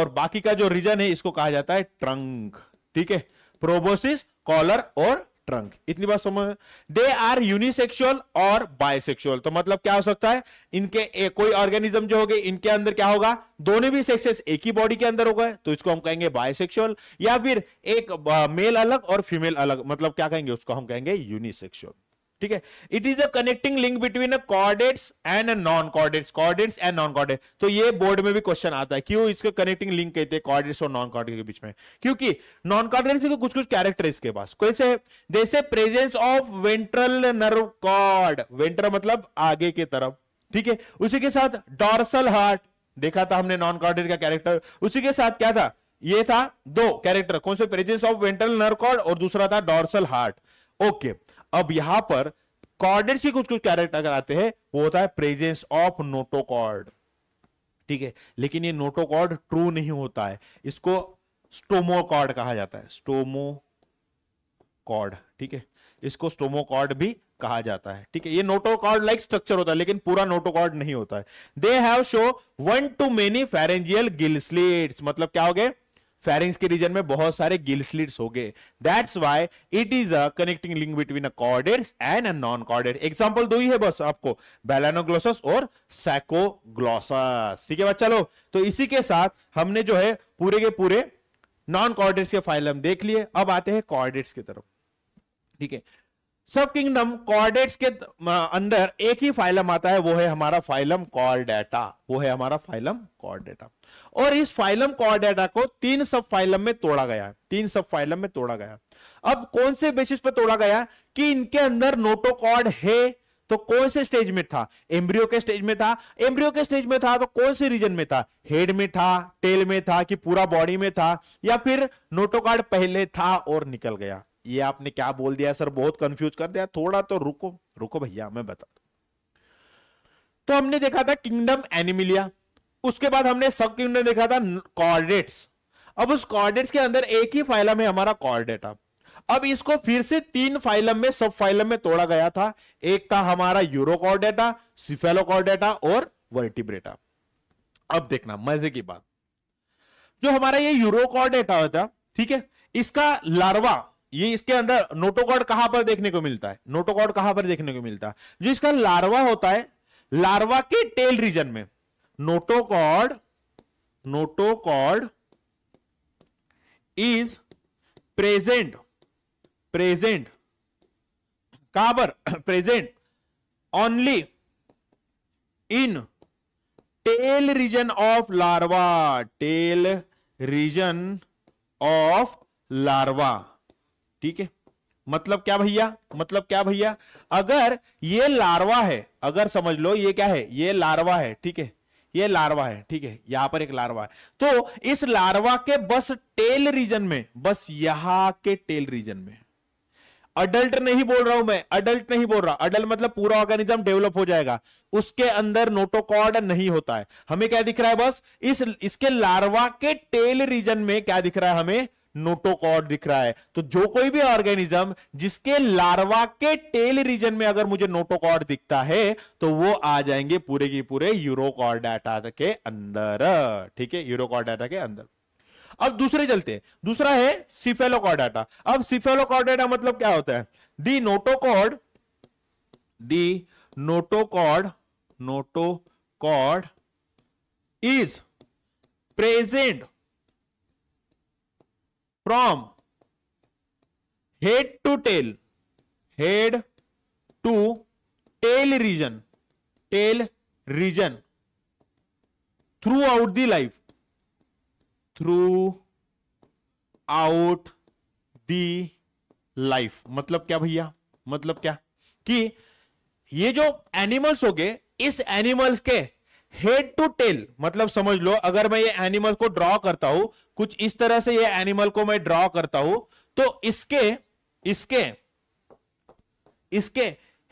और बाकी का जो रीजन है इसको कहा जाता है ट्रंक ठीक है प्रोबोसिस कॉलर और ट्रंक इतनी बात समझ दे आर यूनिसेक्सुअल और बायसेक्सुअल तो मतलब क्या हो सकता है इनके ए, कोई ऑर्गेनिज्म जो होगी इनके अंदर क्या होगा दोनों भी सेक्सेस एक ही बॉडी के अंदर होगा तो इसको हम कहेंगे बायसेक्सुअल या फिर एक मेल अलग और फीमेल अलग मतलब क्या कहेंगे उसको हम कहेंगे यूनिसेक्सुअल ठीक है it is a connecting link between a chordates and a non chordates chordates and non chordate तो ये बोर्ड में भी क्वेश्चन आता है क्यों इसको कनेक्टिंग लिंक कहते हैं कॉर्डेट्स और नॉन कॉर्डेट के बीच में क्योंकि नॉन कॉर्डेट्स के कुछ कुछ कैरेक्टर इसके पास कैसे है जैसे presence of ventral nerve cord ventral मतलब आगे की तरफ ठीक है उसी के साथ डॉर्सल हार्ट देखा था हमने नॉन कॉर्डेट का कैरेक्टर उसी के साथ क्या था ये था दो कैरेक्टर कौन से presence of ventral nerve cord और दूसरा था डॉर्सल हार्ट ओके okay. अब यहां पर कॉर्डेड के कुछ कुछ कैरेक्टर कराते हैं वो होता है प्रेजेंस ऑफ नोटोकॉर्ड ठीक है लेकिन ये नोटोकॉर्ड ट्रू नहीं होता है इसको स्टोमोकॉर्ड कहा जाता है स्टोमोकॉर्ड ठीक है इसको स्टोमोकॉर्ड भी कहा जाता है ठीक है ये नोटोकॉर्ड लाइक स्ट्रक्चर होता है लेकिन पूरा नोटोकॉर्ड नहीं होता है they have show one to many pharyngeal gill slits मतलब क्या हो गए फेरिंग्स के रीजन में बहुत सारे गिल स्लिट्स हो गए that's why it is a connecting link between a chordates and a non chordate example दो ही है बस आपको बैलानोग्लोसस और सैकोग्लोस ठीक है बात चलो तो इसी के साथ हमने जो है पूरे के पूरे नॉन कॉर्डेट्स के फाइलम देख लिए अब आते हैं कॉर्डेट्स की तरफ ठीक है सब किंगडम कॉर्डेट्स के अंदर एक ही फाइलम आता है वो है हमारा फाइलम कॉर्डेटा वो है हमारा फाइलम कॉर्डेटा और इस फाइलम कॉर्डेटा को तीन सब फाइलम में तोड़ा गया तीन सब फाइलम में तोड़ा गया अब कौन से बेसिस पर तोड़ा गया कि इनके अंदर नोटोकॉर्ड है तो कौन से स्टेज में था एम्ब्रियो के स्टेज में था एम्ब्रियो के स्टेज में था तो कौन से रीजन में था हेड में था टेल में था कि पूरा बॉडी में था या फिर नोटोकार्ड पहले था और निकल गया ये आपने क्या बोल दिया सर बहुत कंफ्यूज कर दिया थोड़ा तो रुको रुको भैया मैं बता तो हमने देखा था किंगडम एनिमिलिया उसके बाद हमने सब किंगडम देखा था कॉर्डेट्स अब उस कॉर्डेट्स के अंदर एक ही फाइलम है हमारा कॉर्डेटा अब इसको फिर से तीन फाइलम में सब फाइलम में तोड़ा गया था एक था हमारा यूरो कॉर्डेटा सिफेलो कॉर्डेटा और वर्टिब्रेटा अब देखना मजे की बात जो हमारा ये यूरो कॉर्डेटा होता ठीक है इसका लार्वा ये इसके अंदर नोटोकॉर्ड कहां पर देखने को मिलता है नोटोकॉर्ड कहां पर देखने को मिलता है जो इसका लार्वा होता है लार्वा के टेल रीजन में notochord notochord is present present का बर present only in tail region of larva tail region of larva ठीक है मतलब क्या भैया मतलब क्या भैया अगर ये लार्वा है अगर समझ लो ये क्या है ये लार्वा है ठीक है ये लार्वा है ठीक है यहां पर एक लार्वा है तो इस लार्वा के बस टेल रीजन में बस यहां के टेल रीजन में अडल्ट नहीं बोल रहा हूं मैं अडल्ट नहीं बोल रहा अडल्ट मतलब पूरा ऑर्गेनिज्म डेवलप हो जाएगा उसके अंदर नोटोकॉर्ड नहीं होता है हमें क्या दिख रहा है बस इस इसके लार्वा के टेल रीजन में क्या दिख रहा है हमें नोटोकॉर्ड दिख रहा है तो जो कोई भी ऑर्गेनिज्म जिसके लार्वा के टेल रीजन में अगर मुझे नोटोकॉर्ड दिखता है तो वो आ जाएंगे पूरे की पूरे यूरोकॉर्डाटा के अंदर ठीक है यूरोकॉर्डाटा के अंदर अब दूसरे चलते हैं दूसरा है सिफेलोकॉर्डाटा अब सिफेलोकॉर्डाटा मतलब क्या होता है the notochord the notochord notochord is present from head to tail head to tail region tail region throughout the life throughout the life मतलब क्या भैया मतलब क्या कि ये जो एनिमल्स हो गए इस एनिमल्स के हेड टू टेल मतलब समझ लो अगर मैं ये एनिमल को ड्रॉ करता हूं कुछ इस तरह से ये एनिमल को मैं ड्रॉ करता हूं तो इसके इसके इसके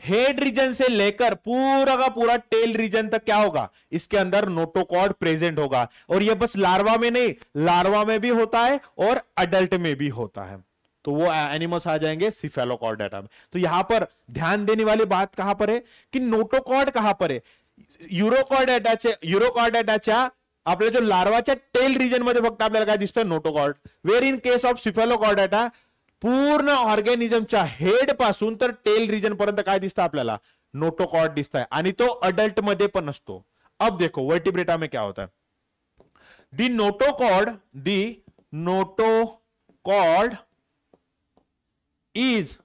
हेड रीजन से लेकर पूरा का पूरा टेल रीजन तक क्या होगा इसके अंदर नोटोकॉर्ड प्रेजेंट होगा और यह बस लार्वा में नहीं लार्वा में भी होता है और अडल्ट में भी होता है तो वो एनिमल्स आ जाएंगे सिफेलोकॉर्ड डाटा में तो यहां पर ध्यान देने वाली बात कहां पर है कि नोटोकॉर्ड कहां पर है यूरोकॉर्ड डाटाच्या यूरोकॉर्ड आपल्या जो लार्वाच्या टेल रिजन मध्ये फक्त आपल्याला काय दिसतं notochord where in case of Cephalochordata पूर्ण ऑर्गॅनिझमच्या हेड पासून तर टेल रिजन पर्यंत काय दिसतं आपल्याला नोटोकॉर्ड दिसत आहे आणि तो अडल्ट मध्ये पण असतो अब देखो वर्टिब्रेटा में क्या होता the notochord the notochord is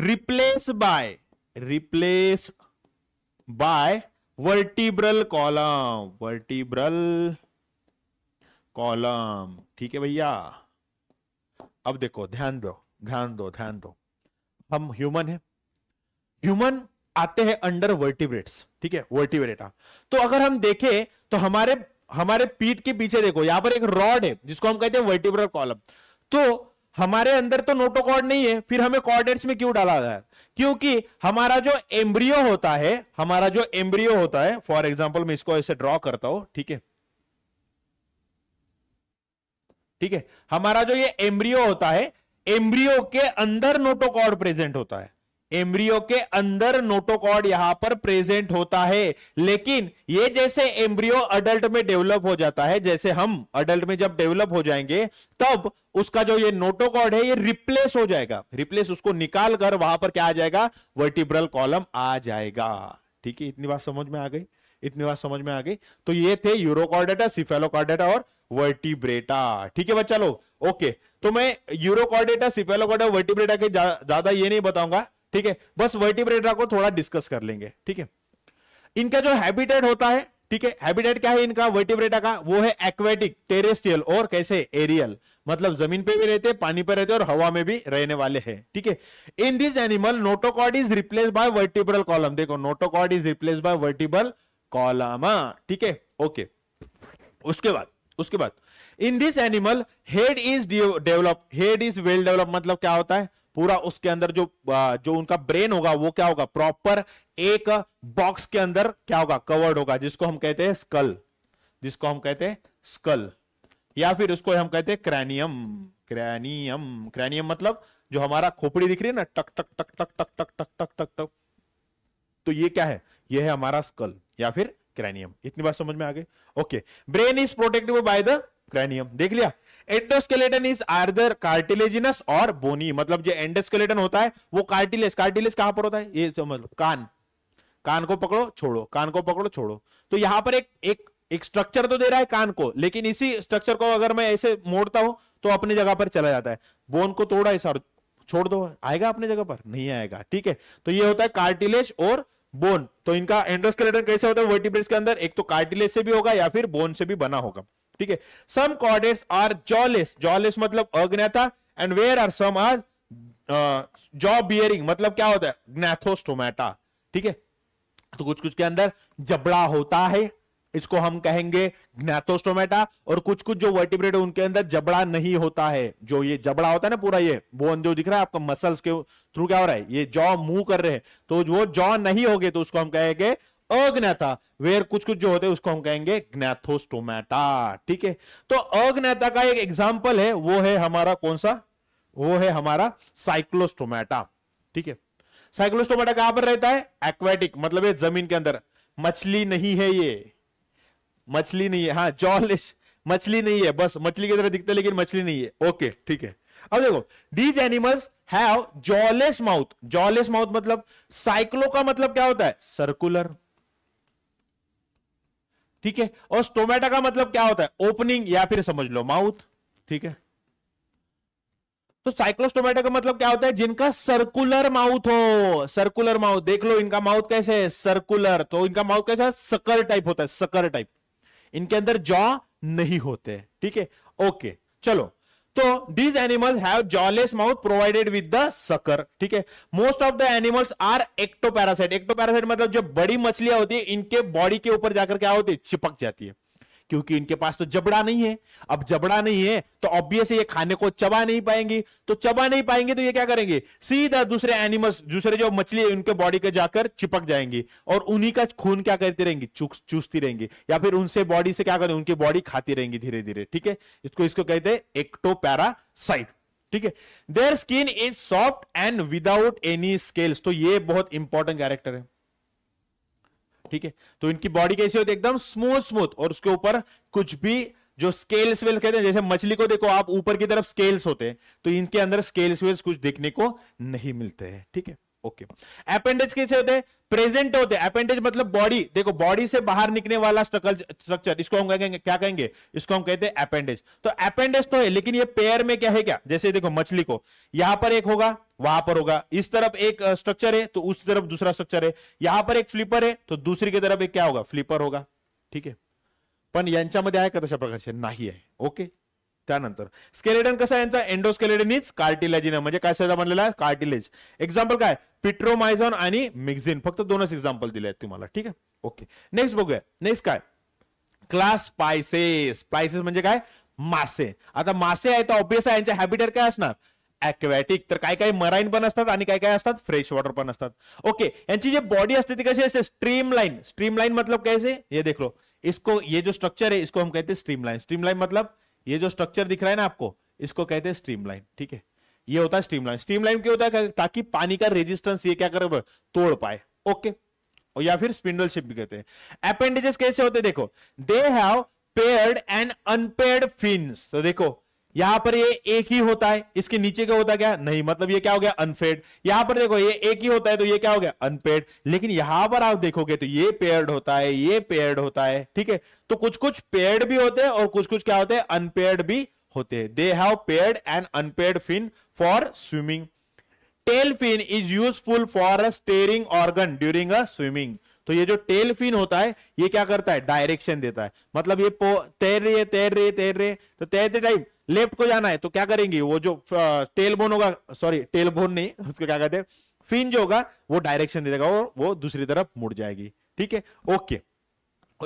replace by replace by vertebral column vertebral column ठीक है भैया अब देखो ध्यान दो ध्यान दो ध्यान दो हम ह्यूमन है ह्यूमन आते हैं अंडर वर्टिब्रेट्स ठीक है वर्टिब्रेटा तो अगर हम देखें तो हमारे हमारे पीठ के पीछे देखो यहां पर एक रॉड है जिसको हम कहते हैं वर्टिब्रल कॉलम तो हमारे अंदर तो नोटोकॉर्ड नहीं है फिर हमें कॉर्डेट्स में क्यों डाला जाए क्योंकि हमारा जो एम्ब्रियो होता है हमारा जो एम्ब्रियो होता है फॉर एग्जाम्पल मैं इसको ऐसे ड्रॉ करता हूं ठीक है ठीक है हमारा जो ये एम्ब्रियो होता है एम्ब्रियो के अंदर नोटोकॉर्ड प्रेजेंट होता है एम्ब्रियो के अंदर नोटोकॉर्ड यहां पर प्रेजेंट होता है लेकिन ये जैसे एम्ब्रियो अडल्ट में डेवलप हो जाता है जैसे हम अडल्ट में जब डेवलप हो जाएंगे तब उसका जो ये नोटोकॉर्ड है ये रिप्लेस हो जाएगा रिप्लेस उसको निकाल कर वहां पर क्या आ जाएगा वर्टिब्रल कॉलम आ जाएगा ठीक है इतनी बात समझ में आ गई इतनी बात समझ में आ गई तो ये थे यूरोकॉर्डेटा सिफेलोकॉर्डेटा और वर्टिब्रेटा ठीक है बच्चा लोग ओके तो मैं यूरोकॉर्डेटा सिफेलोकॉर्डेटा वर्टिब्रेटा के ज्यादा जा, ये नहीं बताऊंगा ठीक है बस वर्टिब्रेटा को थोड़ा डिस्कस कर लेंगे ठीक है इनका जो हैबिटेट होता है ठीक है हैबिटेट क्या है इनका वर्टिब्रेटा का वो है एक्वेटिक टेरेस्ट्रियल और कैसे एरियल मतलब जमीन पे भी रहते हैं पानी पे रहते और हवा में भी रहने वाले हैं ठीक है in this animal notochord is replace by vertebral column देखो notochord is replace by vertebral column ठीक है ओके उसके बाद उसके बाद in this animal head is develop head is well develop मतलब क्या होता है पूरा उसके अंदर जो जो उनका ब्रेन होगा वो क्या होगा प्रॉपर एक बॉक्स के अंदर क्या होगा कवर्ड होगा जिसको हम कहते हैं स्कल जिसको हम कहते हैं स्कल या फिर उसको हम कहते हैं क्रैनियम क्रैनियम क्रैनियम मतलब जो हमारा खोपड़ी दिख रही है ना टक टक टक टक टक टक टक टक टक टक तो ये क्या है ये है हमारा स्कल या फिर क्रैनियम इतनी बात समझ में आ गई okay brain is protected by the cranium देख लिया एंडोस्केलेटन इज आर्दर कार्टिलेजिनस और बोनी मतलब जो एंडोस्केलेटन होता है वो कार्टिलेज कार्टिलेज कहां पर होता है ये समझ लो कान कान को पकड़ो छोड़ो कान को पकड़ो छोड़ो तो यहां पर एक एक एक स्ट्रक्चर तो दे रहा है कान को लेकिन इसी स्ट्रक्चर को अगर मैं ऐसे मोड़ता हूं तो अपनी जगह पर चला जाता है बोन को तोड़ा ऐसा छोड़ दो आएगा अपने जगह पर नहीं आएगा ठीक है तो ये होता है कार्टिलेज और बोन तो इनका एंडोस्केलेटन कैसे होता है वर्टिब्रेट्स के अंदर एक तो कार्टिलेज से भी होगा या फिर बोन से भी बना होगा ठीक है some chordates are jawless jawless मतलब Agnatha and where are some are jaw bearing मतलब क्या होता है ग्नैथोस्टोमेटा ठीक है तो कुछ कुछ के अंदर जबड़ा होता है इसको हम कहेंगे ग्नेथोस्टोमेटा और कुछ कुछ जो वर्टिब्रेट उनके अंदर जबड़ा नहीं होता है जो ये जबड़ा होता है ना पूरा ये वो अंदर दिख रहा है आपका मसल्स के थ्रू क्या हो रहा है ये जॉ मूव कर रहे हैं तो वो जॉ नहीं हो गए तो उसको हम कहेंगे अज्ञाता वेयर कुछ कुछ जो होते हैं उसको हम कहेंगे ज्ञाथोस्टोमैटा ठीक है तो अज्ञाता का एक एग्जाम्पल है वो है हमारा कौन सा वो है हमारा साइक्लोस्टोमैटा ठीक है साइक्लोस्टोमैटा कहां पर रहता है एक्वेटिक मतलब ये जमीन के अंदर मछली नहीं है ये मछली नहीं है हाँ जॉलिश मछली नहीं है बस मछली की तरह दिखते लेकिन मछली नहीं है ओके ठीक है अब देखो these animals have jawless mouth jawless mouth मतलब साइक्लो का मतलब क्या होता है सर्कुलर ठीक है और स्टोमेटा का मतलब क्या होता है ओपनिंग या फिर समझ लो माउथ ठीक है तो साइक्लोस्टोमेटा का मतलब क्या होता है जिनका सर्कुलर माउथ हो सर्कुलर माउथ देख लो इनका माउथ कैसे है सर्कुलर तो इनका माउथ कैसा है सकर टाइप होता है सकर टाइप इनके अंदर जॉ नहीं होते ठीक है ओके चलो तो these animals have jawless mouth provided with the sucker ठीक है most of the animals are ectoparasite ectoparasite मतलब जो बड़ी मछलियां होती है इनके बॉडी के ऊपर जाकर क्या होती है चिपक जाती है क्योंकि इनके पास तो जबड़ा नहीं है अब जबड़ा नहीं है तो ऑब्वियस ये खाने को चबा नहीं पाएंगे तो चबा नहीं पाएंगे तो ये क्या करेंगे सीधा दूसरे एनिमल्स दूसरे जो मछली है उनके बॉडी के जाकर चिपक जाएंगी और उन्हीं का खून क्या करती रहेंगी चूसती रहेंगी या फिर उनसे बॉडी से क्या करें उनकी बॉडी खाती रहेंगी धीरे धीरे ठीक है इसको इसको कहते हैं पैरासाइट ठीक है their skin is soft and without any scales तो ये बहुत इंपॉर्टेंट कैरेक्टर है ठीक है तो इनकी बॉडी कैसी होती है एकदम स्मूथ स्मूथ और उसके ऊपर कुछ भी जो स्केल्स वेल्स कहते हैं जैसे मछली को देखो आप ऊपर की तरफ स्केल्स होते हैं तो इनके अंदर स्केल्स वेल्स कुछ देखने को नहीं मिलते हैं ठीक है ओके अपेंडेज कैसे होते हैं प्रेजेंट होते हैं अपेंडेज मतलब बॉडी देखो बॉडी से बाहर निकलने वाला स्ट्रक्चर इसको हम कहेंगे क्या कहेंगे इसको हम कहते हैं अपेंडेज तो अपेंडेज तो है लेकिन ये पेयर में क्या है क्या जैसे देखो मछली को यहां पर एक होगा वहां पर होगा इस तरफ एक स्ट्रक्चर है तो उस तरफ दूसरा स्ट्रक्चर है यहां पर एक फ्लिपर है तो दूसरी की तरफ एक क्या होगा फ्लिपर होगा ठीक आहे पण यांच्यामध्ये आहे का तशा से नहीं है ओके त्यानंतर स्केलेटन कसा यांचा एंडोस्केलेटन इज कार्टिलेजिन म्हणजे काय म्हणलेला कार्टिलेज एक्झाम्पल काय पिट्रोमायझॉन आणि मिक्झिन फक्त दोनच एक्झाम्पल दिले आहेत तुम्हाला ठीक आहे ओके नेक्स्ट बघूया नेक्स्ट काय क्लास स्पायसेस स्पायसेस म्हणजे काय मासे आता मासे तर ऑब्विस आहे यांच्या हॅबिटेट काय असणार ॲक्वॅटिक तर काय काय मराईन पण असतात आणि काय काय असतात फ्रेश वॉटर पण असतात ओके यांची जी बॉडी असते ती कशी असते स्ट्रीम लाईन स्ट्रीम लाईन मतलब कैसे ये देख लो इसको ये जो स्ट्रक्चर है इसको हम कहते स्ट्रीम लाइन स्ट्रीम लाईन मतलब ये जो स्ट्रक्चर दिख रहा है ना आपको इसको कहते हैं स्ट्रीम लाइन ठीक है ये होता है स्टीमलाइन स्ट्रीमलाइन क्या होता है ताकि पानी का रेजिस्टेंस ये क्या करे तोड़ पाए ओके और या फिर स्पिंडल शिप भी कहते हैं अपेंडेजेस कैसे होते देखो they have paired and unpaired fins तो देखो यहां पर ये एक ही होता है इसके नीचे का होता क्या नहीं मतलब ये क्या हो गया अनपेड यहां पर देखो ये एक ही होता है तो ये क्या हो गया अनपेड लेकिन यहां पर आप देखोगे तो ये पेयर्ड होता है ये पेयर्ड होता है ठीक है तो कुछ कुछ पेयर्ड भी होते हैं और कुछ कुछ क्या होते हैं अनपेयर्ड भी होते हैं they have paired and unpaired fin for swimming tail fin is useful for a steering organ during a swimming तो ये जो टेल फिन होता है ये क्या करता है डायरेक्शन देता है मतलब ये तैर रही है तैर रही है तैर रही है तो तैरते टाइम लेफ्ट को जाना है तो क्या करेंगे वो जो टेल बोन होगा सॉरी टेल बोन नहीं <laughs> उसको क्या कहते हैं फिन जो होगा वो डायरेक्शन दे देगा और वो दूसरी तरफ मुड़ जाएगी ठीक है ओके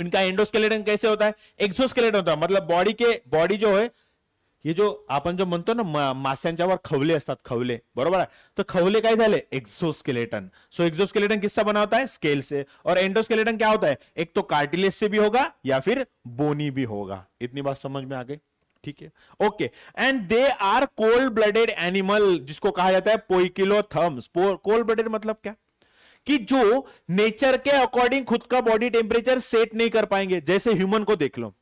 इनका एंडोस्केलेटन कैसे होता है एक्सोस्केलेटन होता है मतलब बॉडी के बॉडी जो है ये जो अपन जो तो ना माशांच्या खवले खवले बरोबर है तो खवले का एक्सोस्केलेटन सो एक्सोस्केलेटन किससे बना होता है स्केल से और एंडोस्केलेटन क्या होता है एक तो कार्टिलेज से भी होगा या फिर बोनी भी होगा इतनी बात समझ में आ गई ठीक है okay and they are cold blooded animal जिसको कहा जाता है पोइकिलो थम्स कोल्ड ब्लडेड मतलब क्या कि जो नेचर के अकॉर्डिंग खुद का बॉडी टेम्परेचर सेट नहीं कर पाएंगे जैसे ह्यूमन को देख लो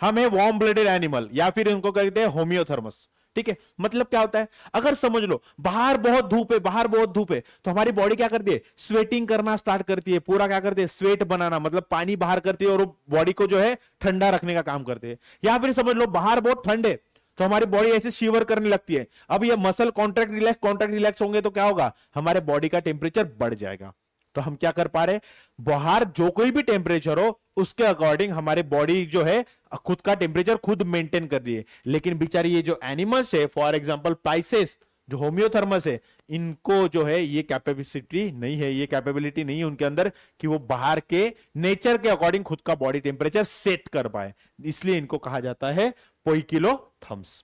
हम है वार्म ब्लडेड एनिमल या फिर इनको कहते हैं होमियोथर्मस ठीक है मतलब क्या होता है अगर समझ लो बाहर बहुत धूप है बाहर बहुत धूप है तो हमारी बॉडी क्या करती है स्वेटिंग करना स्टार्ट करती है पूरा क्या करती है स्वेट बनाना मतलब पानी बाहर करती है और वो बॉडी को जो है ठंडा रखने का काम करती है या फिर समझ लो बाहर बहुत ठंड है तो हमारी बॉडी ऐसे शिवर करने लगती है अब ये muscle contract relax contract relax होंगे तो क्या होगा हमारे बॉडी का टेम्परेचर बढ़ जाएगा तो हम क्या कर पा रहे बाहर जो कोई भी टेम्परेचर हो उसके अकॉर्डिंग हमारे बॉडी जो है खुद का टेम्परेचर खुद मेंटेन कर रही है लेकिन बिचारी ये जो एनिमल्स है फॉर एग्जाम्पल पाइसेस जो होम्योथर्मस है इनको जो है ये कैपेबिलिटी नहीं है ये कैपेबिलिटी नहीं है उनके अंदर कि वो बाहर के नेचर के अकॉर्डिंग खुद का बॉडी टेम्परेचर सेट कर पाए इसलिए इनको कहा जाता है पोइकिलो थम्स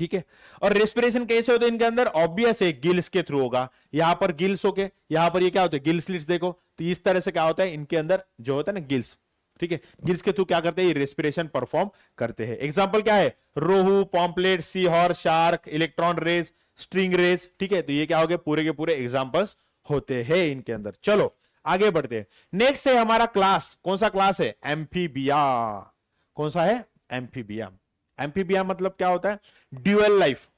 ठीक है और रेस्पिरेशन कैसे होते हैं इनके अंदर ऑब्वियस है गिल्स के थ्रू होगा यहां पर गिल्स होके यहां पर ये क्या होते हैं गिल्स लिट्स देखो तो इस तरह से क्या होता है इनके अंदर जो होता है ना गिल्स ठीक है गिल्स के थ्रू क्या करते हैं रेस्पिरेशन परफॉर्म करते हैं एग्जाम्पल क्या है rohu pomfret seahorse shark electric rays sting rays ठीक है तो ये क्या हो गए पूरे के पूरे एग्जाम्पल्स होते हैं इनके अंदर चलो आगे बढ़ते हैं नेक्स्ट है हमारा क्लास कौन सा क्लास है एम्फीबिया कौन सा है एम्फीबिया एम्फीबिया मतलब क्या होता है ड्यूएल लाइफ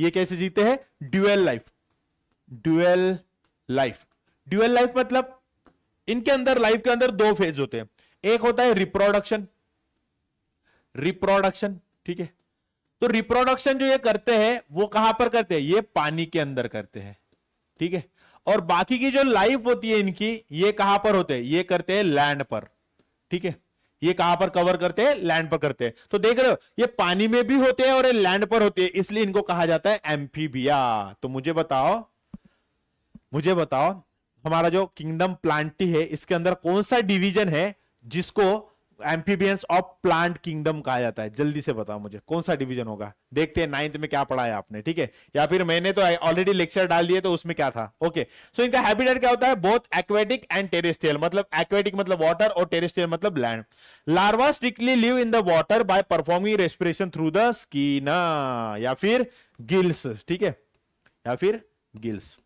ये कैसे जीते हैं dual life dual life dual life मतलब इनके अंदर लाइफ के अंदर दो फेज होते हैं एक होता है रिप्रोडक्शन रिप्रोडक्शन ठीक है तो रिप्रोडक्शन जो ये करते हैं वो कहां पर करते हैं ये पानी के अंदर करते हैं ठीक है और बाकी की जो लाइफ होती है इनकी ये कहां पर होते हैं ये करते हैं लैंड पर ठीक है ये कहां पर कवर करते हैं लैंड पर करते हैं तो देख रहे हो ये पानी में भी होते हैं और ये लैंड पर होते हैं इसलिए इनको कहा जाता है एम्फीबिया तो मुझे बताओ मुझे बताओ हमारा जो किंगडम प्लांटी है इसके अंदर कौन सा डिवीजन है जिसको एम्फीबियंस ऑफ प्लांट किंगडम कहा जाता है जल्दी से बताओ मुझे कौन सा डिवीजन होगा देखते हैं नाइन्थ में क्या पढ़ाया आपने ठीक है या फिर मैंने तो ऑलरेडी लेक्चर डाल दिए तो उसमें क्या था ओके सो so, इनका हैबिटेट क्या होता है बोथ एक्वेटिक एंड टेरेस्ट्रियल मतलब एक्वेटिक मतलब वाटर और टेरेस्ट्रियल मतलब land larva strictly live in the water by performing respiration through the skin या फिर गिल्स ठीक है या फिर गिल्स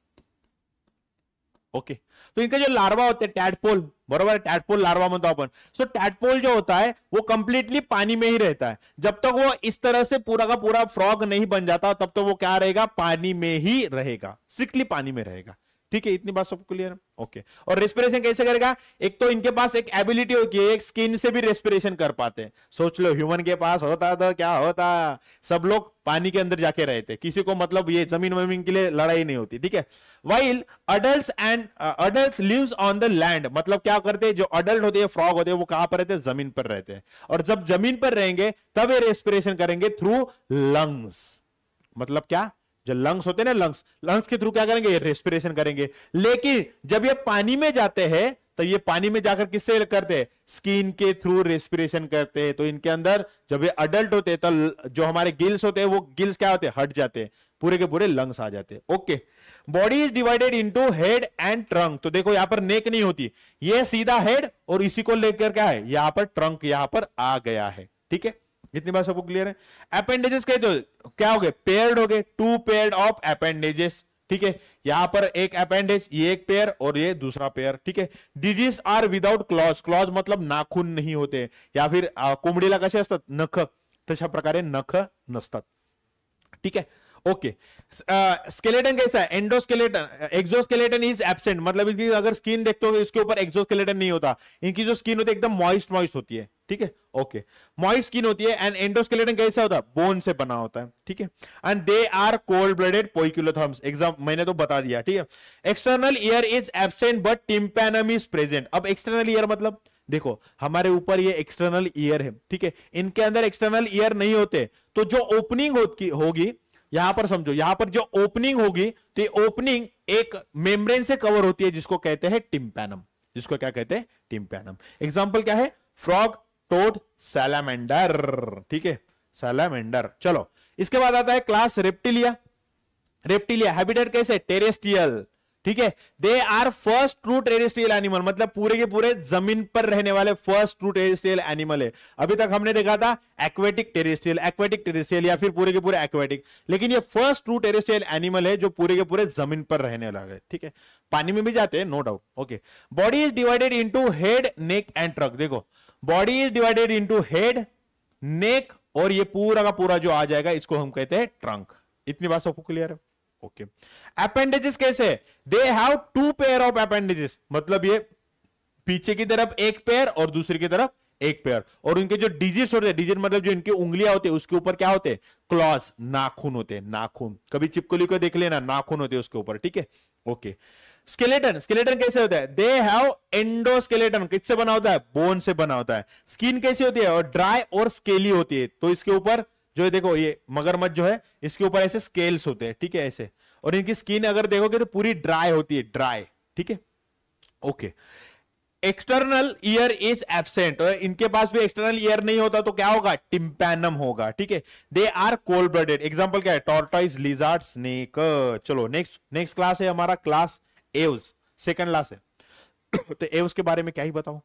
ओके तो इनका जो लार्वा होते हैं टैटपोल बरोबर टैटपोल लार्वा म्हणतो अपन सो टैटपोल जो होता है वो कंप्लीटली पानी में ही रहता है जब तक वो इस तरह से पूरा का पूरा फ्रॉग नहीं बन जाता तब तो वो क्या रहेगा पानी में ही रहेगा स्ट्रिक्टली पानी में रहेगा ठीक है इतनी बात सबको क्लियर ओके और रेस्पिरेशन कैसे करेगा एक तो इनके पास एक एबिलिटी होती है एक स्किन से भी रेस्पिरेशन कर पाते हैं सोच लो ह्यूमन के पास होता तो क्या होता सब लोग पानी के अंदर जाके रहते किसी को मतलब ये जमीन वमीन के लिए लड़ाई नहीं होती ठीक है while adult and adult live on the land मतलब क्या करते हैं जो अडल्ट होते हैं फ्रॉग होते हैं वो कहां पर रहते हैं जमीन पर रहते हैं और जब जमीन पर रहेंगे तब ये रेस्पिरेशन करेंगे थ्रू लंग्स मतलब क्या जो लंग्स होते हैं ना लंग्स लंग्स के थ्रू क्या करेंगे रेस्पिरेशन करेंगे लेकिन जब ये पानी में जाते हैं तो ये पानी में जाकर किससे करते हैं स्किन के थ्रू रेस्पिरेशन करते हैं तो इनके अंदर जब ये अडल्ट होते हैं तो जो हमारे गिल्स होते हैं वो गिल्स क्या होते हैं हट जाते हैं पूरे के पूरे लंग्स आ जाते हैं okay body is divided into head and trunk तो देखो यहां पर नेक नहीं होती ये सीधा हेड और इसी को लेकर क्या है यहां पर ट्रंक यहां पर आ गया है ठीक है इतनी बात सबको क्लियर है अपेंडेजेस कहते हो क्या हो गए पेयर्ड हो गए टू पेयर्ड ऑफ अपेंडेजेस ठीक है यहां पर एक अपेंडेज ये एक पेयर और ये दूसरा पेयर ठीक है digits are without claws claws मतलब नाखून नहीं होते या फिर कोंबडीला कसे असतात नख तशा प्रकारे नख नसतात ठीक है ओके स्केलेटन कैसा है एंडोस्केलेटन एक्सोस्केलेटन इज एब्सेंट मतलब इसकी अगर स्किन देखते हो इसके ऊपर एक्सोस्केलेटन नहीं होता इनकी जो स्किन होती है एकदम मॉइस्ट मॉइस्ट होती है ठीक है ओके मॉइस स्किन होती है एंड एंडोस्केलेटन कैसा होता है बोन से बना होता है ठीक है and they are cold blooded poikilotherms exam मैंने तो बता दिया ठीक है external ear is absent but tympanum is present अब एक्सटर्नल ईयर मतलब देखो हमारे ऊपर ये एक्सटर्नल ईयर है ठीक है इनके अंदर एक्सटर्नल ईयर नहीं होते तो जो ओपनिंग होगी होगी यहां पर समझो यहां पर जो ओपनिंग होगी तो ये ओपनिंग एक मेम्ब्रेन से कवर होती है जिसको कहते हैं टिम्पेनम जिसको क्या कहते हैं टिम्पेनम एग्जाम्पल क्या है फ्रॉग टोड सैलामेंडर ठीक है सैलामेंडर चलो इसके बाद आता है क्लास रेप्टिलिया रेप्टिलिया हैबिटेट कैसे टेरेस्टियल ठीक है they are first true terrestrial animal मतलब पूरे के पूरे जमीन पर रहने वाले फर्स्ट ट्रू टेरेस्ट्रियल एनिमल है अभी तक हमने देखा था एक्वेटिक टेरेस्ट्रियल एक्वेटिक टेरेस्ट्रियल या फिर पूरे के पूरे एक्वेटिक लेकिन ये फर्स्ट ट्रू टेरेस्ट्रियल एनिमल है जो पूरे के पूरे जमीन पर रहने लगा ठीक है पानी में भी जाते हैं no doubt okay body is divided into head neck and trunk देखो body is divided into head neck और ये पूरा का पूरा जो आ जाएगा इसको हम कहते हैं ट्रंक इतनी बात सबको क्लियर है ओके अपेंडेजेस कैसे they have two pair of appendages मतलब ये पीछे की तरफ एक पेयर और दूसरी की तरफ एक पेयर और उनके जो डिजिट होते हैं डिजिट मतलब जो इनके उंगलियां होते हैं उसके ऊपर क्या होते हैं क्लॉस नाखून होते हैं नाखून कभी चिपकली को देख लेना नाखून होते हैं उसके ऊपर ठीक है ओके okay. स्केलेटन स्केलेटन कैसे होता है दे हैव एंडोस्केलेटन किससे बना होता है बोन से बना होता है स्किन कैसी होती है और ड्राई और स्केली होती है तो इसके ऊपर जो है देखो ये मगरमच्छ जो है इसके ऊपर ऐसे स्केल्स होते हैं ठीक है ऐसे और इनकी स्किन अगर देखोगे तो पूरी ड्राई होती है ड्राई ठीक है okay external ear is absent और इनके पास भी एक्सटर्नल ईयर नहीं होता तो क्या होगा टिम्पैनम होगा ठीक है they are cold blooded example क्या है टॉर्टाइज लिजार्ड स्नेक चलो नेक्स्ट नेक्स्ट क्लास है हमारा क्लास एव्स सेकंड लास्ट है <coughs> तो एव्स के बारे में क्या ही बताऊं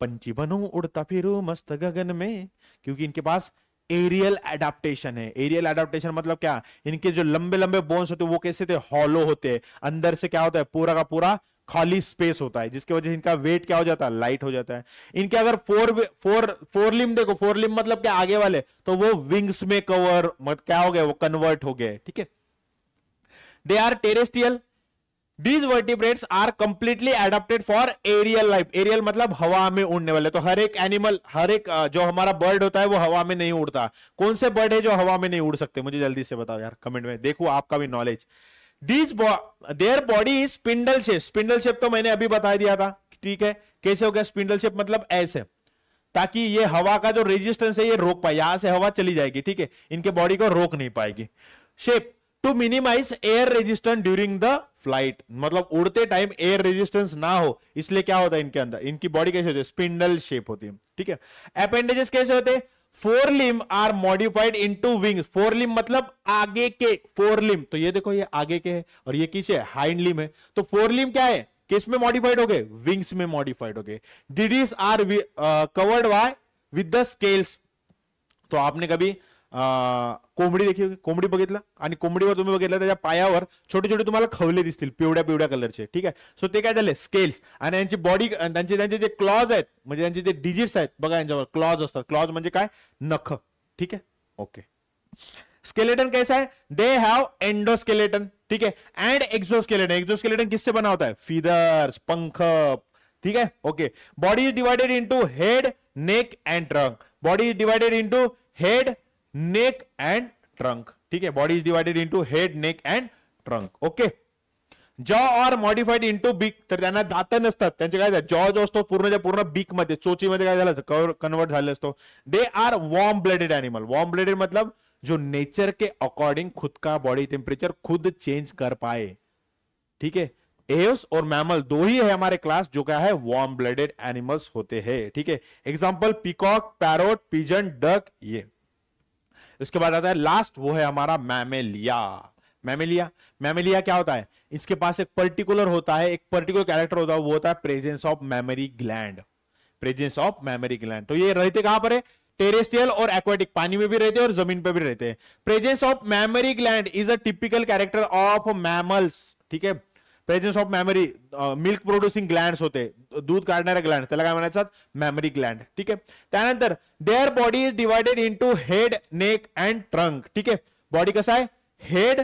पंची बनू उड़ता फिरू मस्त गगन में क्योंकि इनके पास एरियल एडाप्टेशन है एरियल एडाप्टेशन मतलब क्या इनके जो लंबे लंबे बोन्स होते वो कैसे थे हॉलो होते हैं अंदर से क्या होता है पूरा का पूरा खाली स्पेस होता है जिसकी वजह से इनका वेट क्या हो जाता है लाइट हो जाता है इनके अगर फोर फोर फोर लिम देखो फोर लिम मतलब क्या आगे वाले तो वो विंग्स में कवर मत क्या हो गए वो कन्वर्ट हो गए ठीक है they are terrestrial these vertebrates are completely adapted for aerial life aerial मतलब हवा में उड़ने वाले तो हर एक एनिमल हर एक जो हमारा बर्ड होता है वो हवा में नहीं उड़ता कौन से बर्ड है जो हवा में नहीं उड़ सकते मुझे जल्दी से बताओ यार कमेंट में देखो आपका भी knowledge these their body spindle shape spindle shape तो मैंने अभी बता दिया था ठीक है कैसे हो गया स्पिंडल शेप मतलब ऐसे ताकि ये हवा का जो रेजिस्टेंस है ये रोक पाए यहां से हवा चली जाएगी ठीक है इनके बॉडी को रोक नहीं पाएगी shape to minimize air resistance during the flight मतलब उड़ते टाइम एयर रेजिस्टेंस ना हो इसलिए क्या होता है इनके अंदर इनकी बॉडी कैसे होती है स्पिंडल शेप होती है ठीक है अपेंडेजेस कैसे होते हैं fore limb are modified into wings fore limb मतलब आगे के फोर लिम तो ये देखो ये आगे के है और ये किस है हाइंड लिम है तो फोर लिम क्या है किस में मॉडिफाइड हो गए विंग्स में मॉडिफाइड हो गए digits are covered by with the scales तो आपने कभी कोंबडी देखील कोंबडी बघितला आणि कोंबडीवर तुम्ही बघितलं त्याच्या पायावर छोटे छोटे तुम्हाला खवले दिसतील पिवड्या पिवड्या कलरचे ठीक आहे सो ते काय झाले स्केल्स आणि यांची बॉडी त्यांचे त्यांचे जे क्लॉज आहेत म्हणजे त्यांचे जे डिजिट्स आहेत बघा यांच्यावर क्लॉज असतात क्लॉज म्हणजे काय नख ठीक आहे ओके स्केलेटन कैसा है दे हैव एंडोस्केलेटन ठीक है एंड एक्सोस्केलेटन एक्सोस्केलेटन किससे बना होता है फीदर्स पंख ठीक है okay body is divided into head neck and trunk body is divided into head neck and trunk ठीक है body is divided into head neck and trunk okay jaw are modified into beak तर त्यांना दात नसतात त्यांचे काय jaw जो असतो पूर्णच्या पूर्ण बीक मध्ये चोची काय झालं कन्वर्ट झाले असतो they are warm blooded animal warm blooded मतलब जो नेचर के अकॉर्डिंग खुद का बॉडी टेम्परेचर खुद चेंज कर पाए ठीक है एव्स और मैमल दो ही है हमारे क्लास जो क्या है वार्म ब्लडेड एनिमल्स होते हैं ठीक है example peacock parrot pigeon duck ये उसके बाद आता है लास्ट वो है हमारा मैमेलिया मैमेलिया मैमेलिया क्या होता है इसके पास एक पर्टिकुलर होता है एक पर्टिकुलर कैरेक्टर होता है वो होता है presence of mammary gland presence of mammary gland तो ये रहते कहां पर है टेरेस्ट्रियल और एक्वाटिक पानी में भी रहते हैं और जमीन पर भी रहते हैं presence of mammary gland is a typical character of mammals ठीक है presence of mammary milk producing gland होते दूध काढणाऱ्या ग्लँड त्याला काय म्हणायचं मेमरी ग्लँड ठीक आहे त्यानंतर their body is divided into head neck and trunk ठीक आहे बॉडी कसं आहे हेड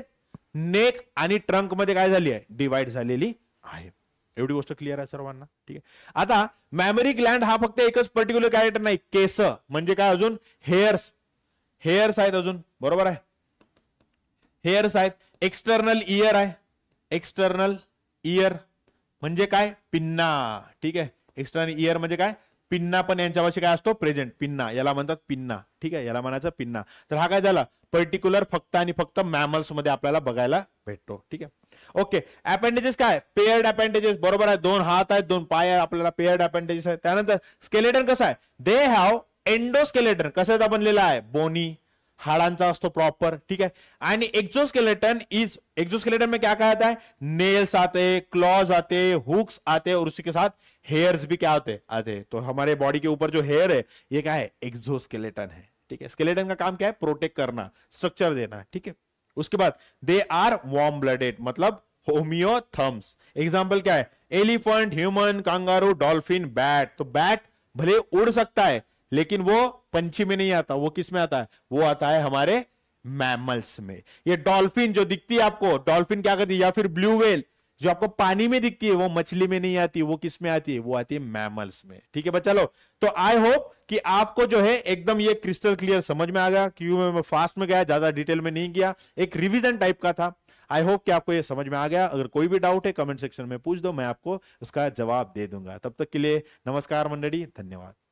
नेक आणि ट्रंक मध्ये काय झाली आहे डिवाइड झालेली आहे एवढी गोष्ट क्लिअर आहे सर्वांना ठीक आहे आता मेमरी ग्लँड हा फक्त एकच पर्टिक्युलर कॅरेक्टर नाही केस म्हणजे काय अजून हेअर्स हेअर्स आहेत अजून बरोबर आहे हेअर्स आहेत एक्सटर्नल इयर आहे एक्सटर्नल इयर म्हणजे काय पिन्ना ठीक आहे एक्स्ट्रा इयर म्हणजे काय पिन्ना पण यांच्यापाशी काय असतो प्रेझेंट पिन्ना याला म्हणतात पिन्ना ठीक आहे याला म्हणायचं पिन्ना तर हा काय झाला पर्टिक्युलर फक्त आणि फक्त मॅमल्स मध्ये आपल्याला बघायला भेटतो ठीक आहे ओके अपेंडेजेस काय पेयर्ड अपेंडेजेस बरोबर आहे दोन हात आहेत दोन पाय आहेत आपल्याला पेयर्ड अपेंडेजेस आहेत त्यानंतर स्केलेटन कसं आहे दे हॅव एंडोस्केलेटन कसं बनलेला आहे बोनी हाड़ा प्रॉपर तो ठीक है एंड एक्जोस्केलेटन इज एक्सोस्केलेटन में क्या कहता है नेल्स आते क्लॉज आते हुक्स आते और उसी के साथ हेयर्स भी क्या होते आते तो हमारे बॉडी के ऊपर जो हेयर है ये क्या है एक्सोस्केलेटन है ठीक है स्केलेटन का काम क्या है प्रोटेक्ट करना स्ट्रक्चर देना ठीक है उसके बाद दे आर वॉर्म ब्लडेड मतलब होमियोथम्स एग्जाम्पल क्या है elephant human kangaroo dolphin bat तो बैट भले उड़ सकता है लेकिन वो पंछी में नहीं आता वो किस में आता है वो आता है हमारे मैमल्स में ये डॉल्फिन जो दिखती है आपको डॉल्फिन क्या करती है या फिर ब्लू वेल जो आपको पानी में दिखती है वो मछली में नहीं आती वो किस में आती है वो आती है मैमल्स में ठीक है बच्चा लो तो आई होप कि आपको जो है एकदम ये क्रिस्टल क्लियर समझ में आ गया क्यों मैं फास्ट में गया ज्यादा डिटेल में नहीं गया एक रिविजन टाइप का था आई होप कि आपको ये समझ में आ गया अगर कोई भी डाउट है कमेंट सेक्शन में पूछ दो मैं आपको उसका जवाब दे दूंगा तब तक के लिए नमस्कार मंडली धन्यवाद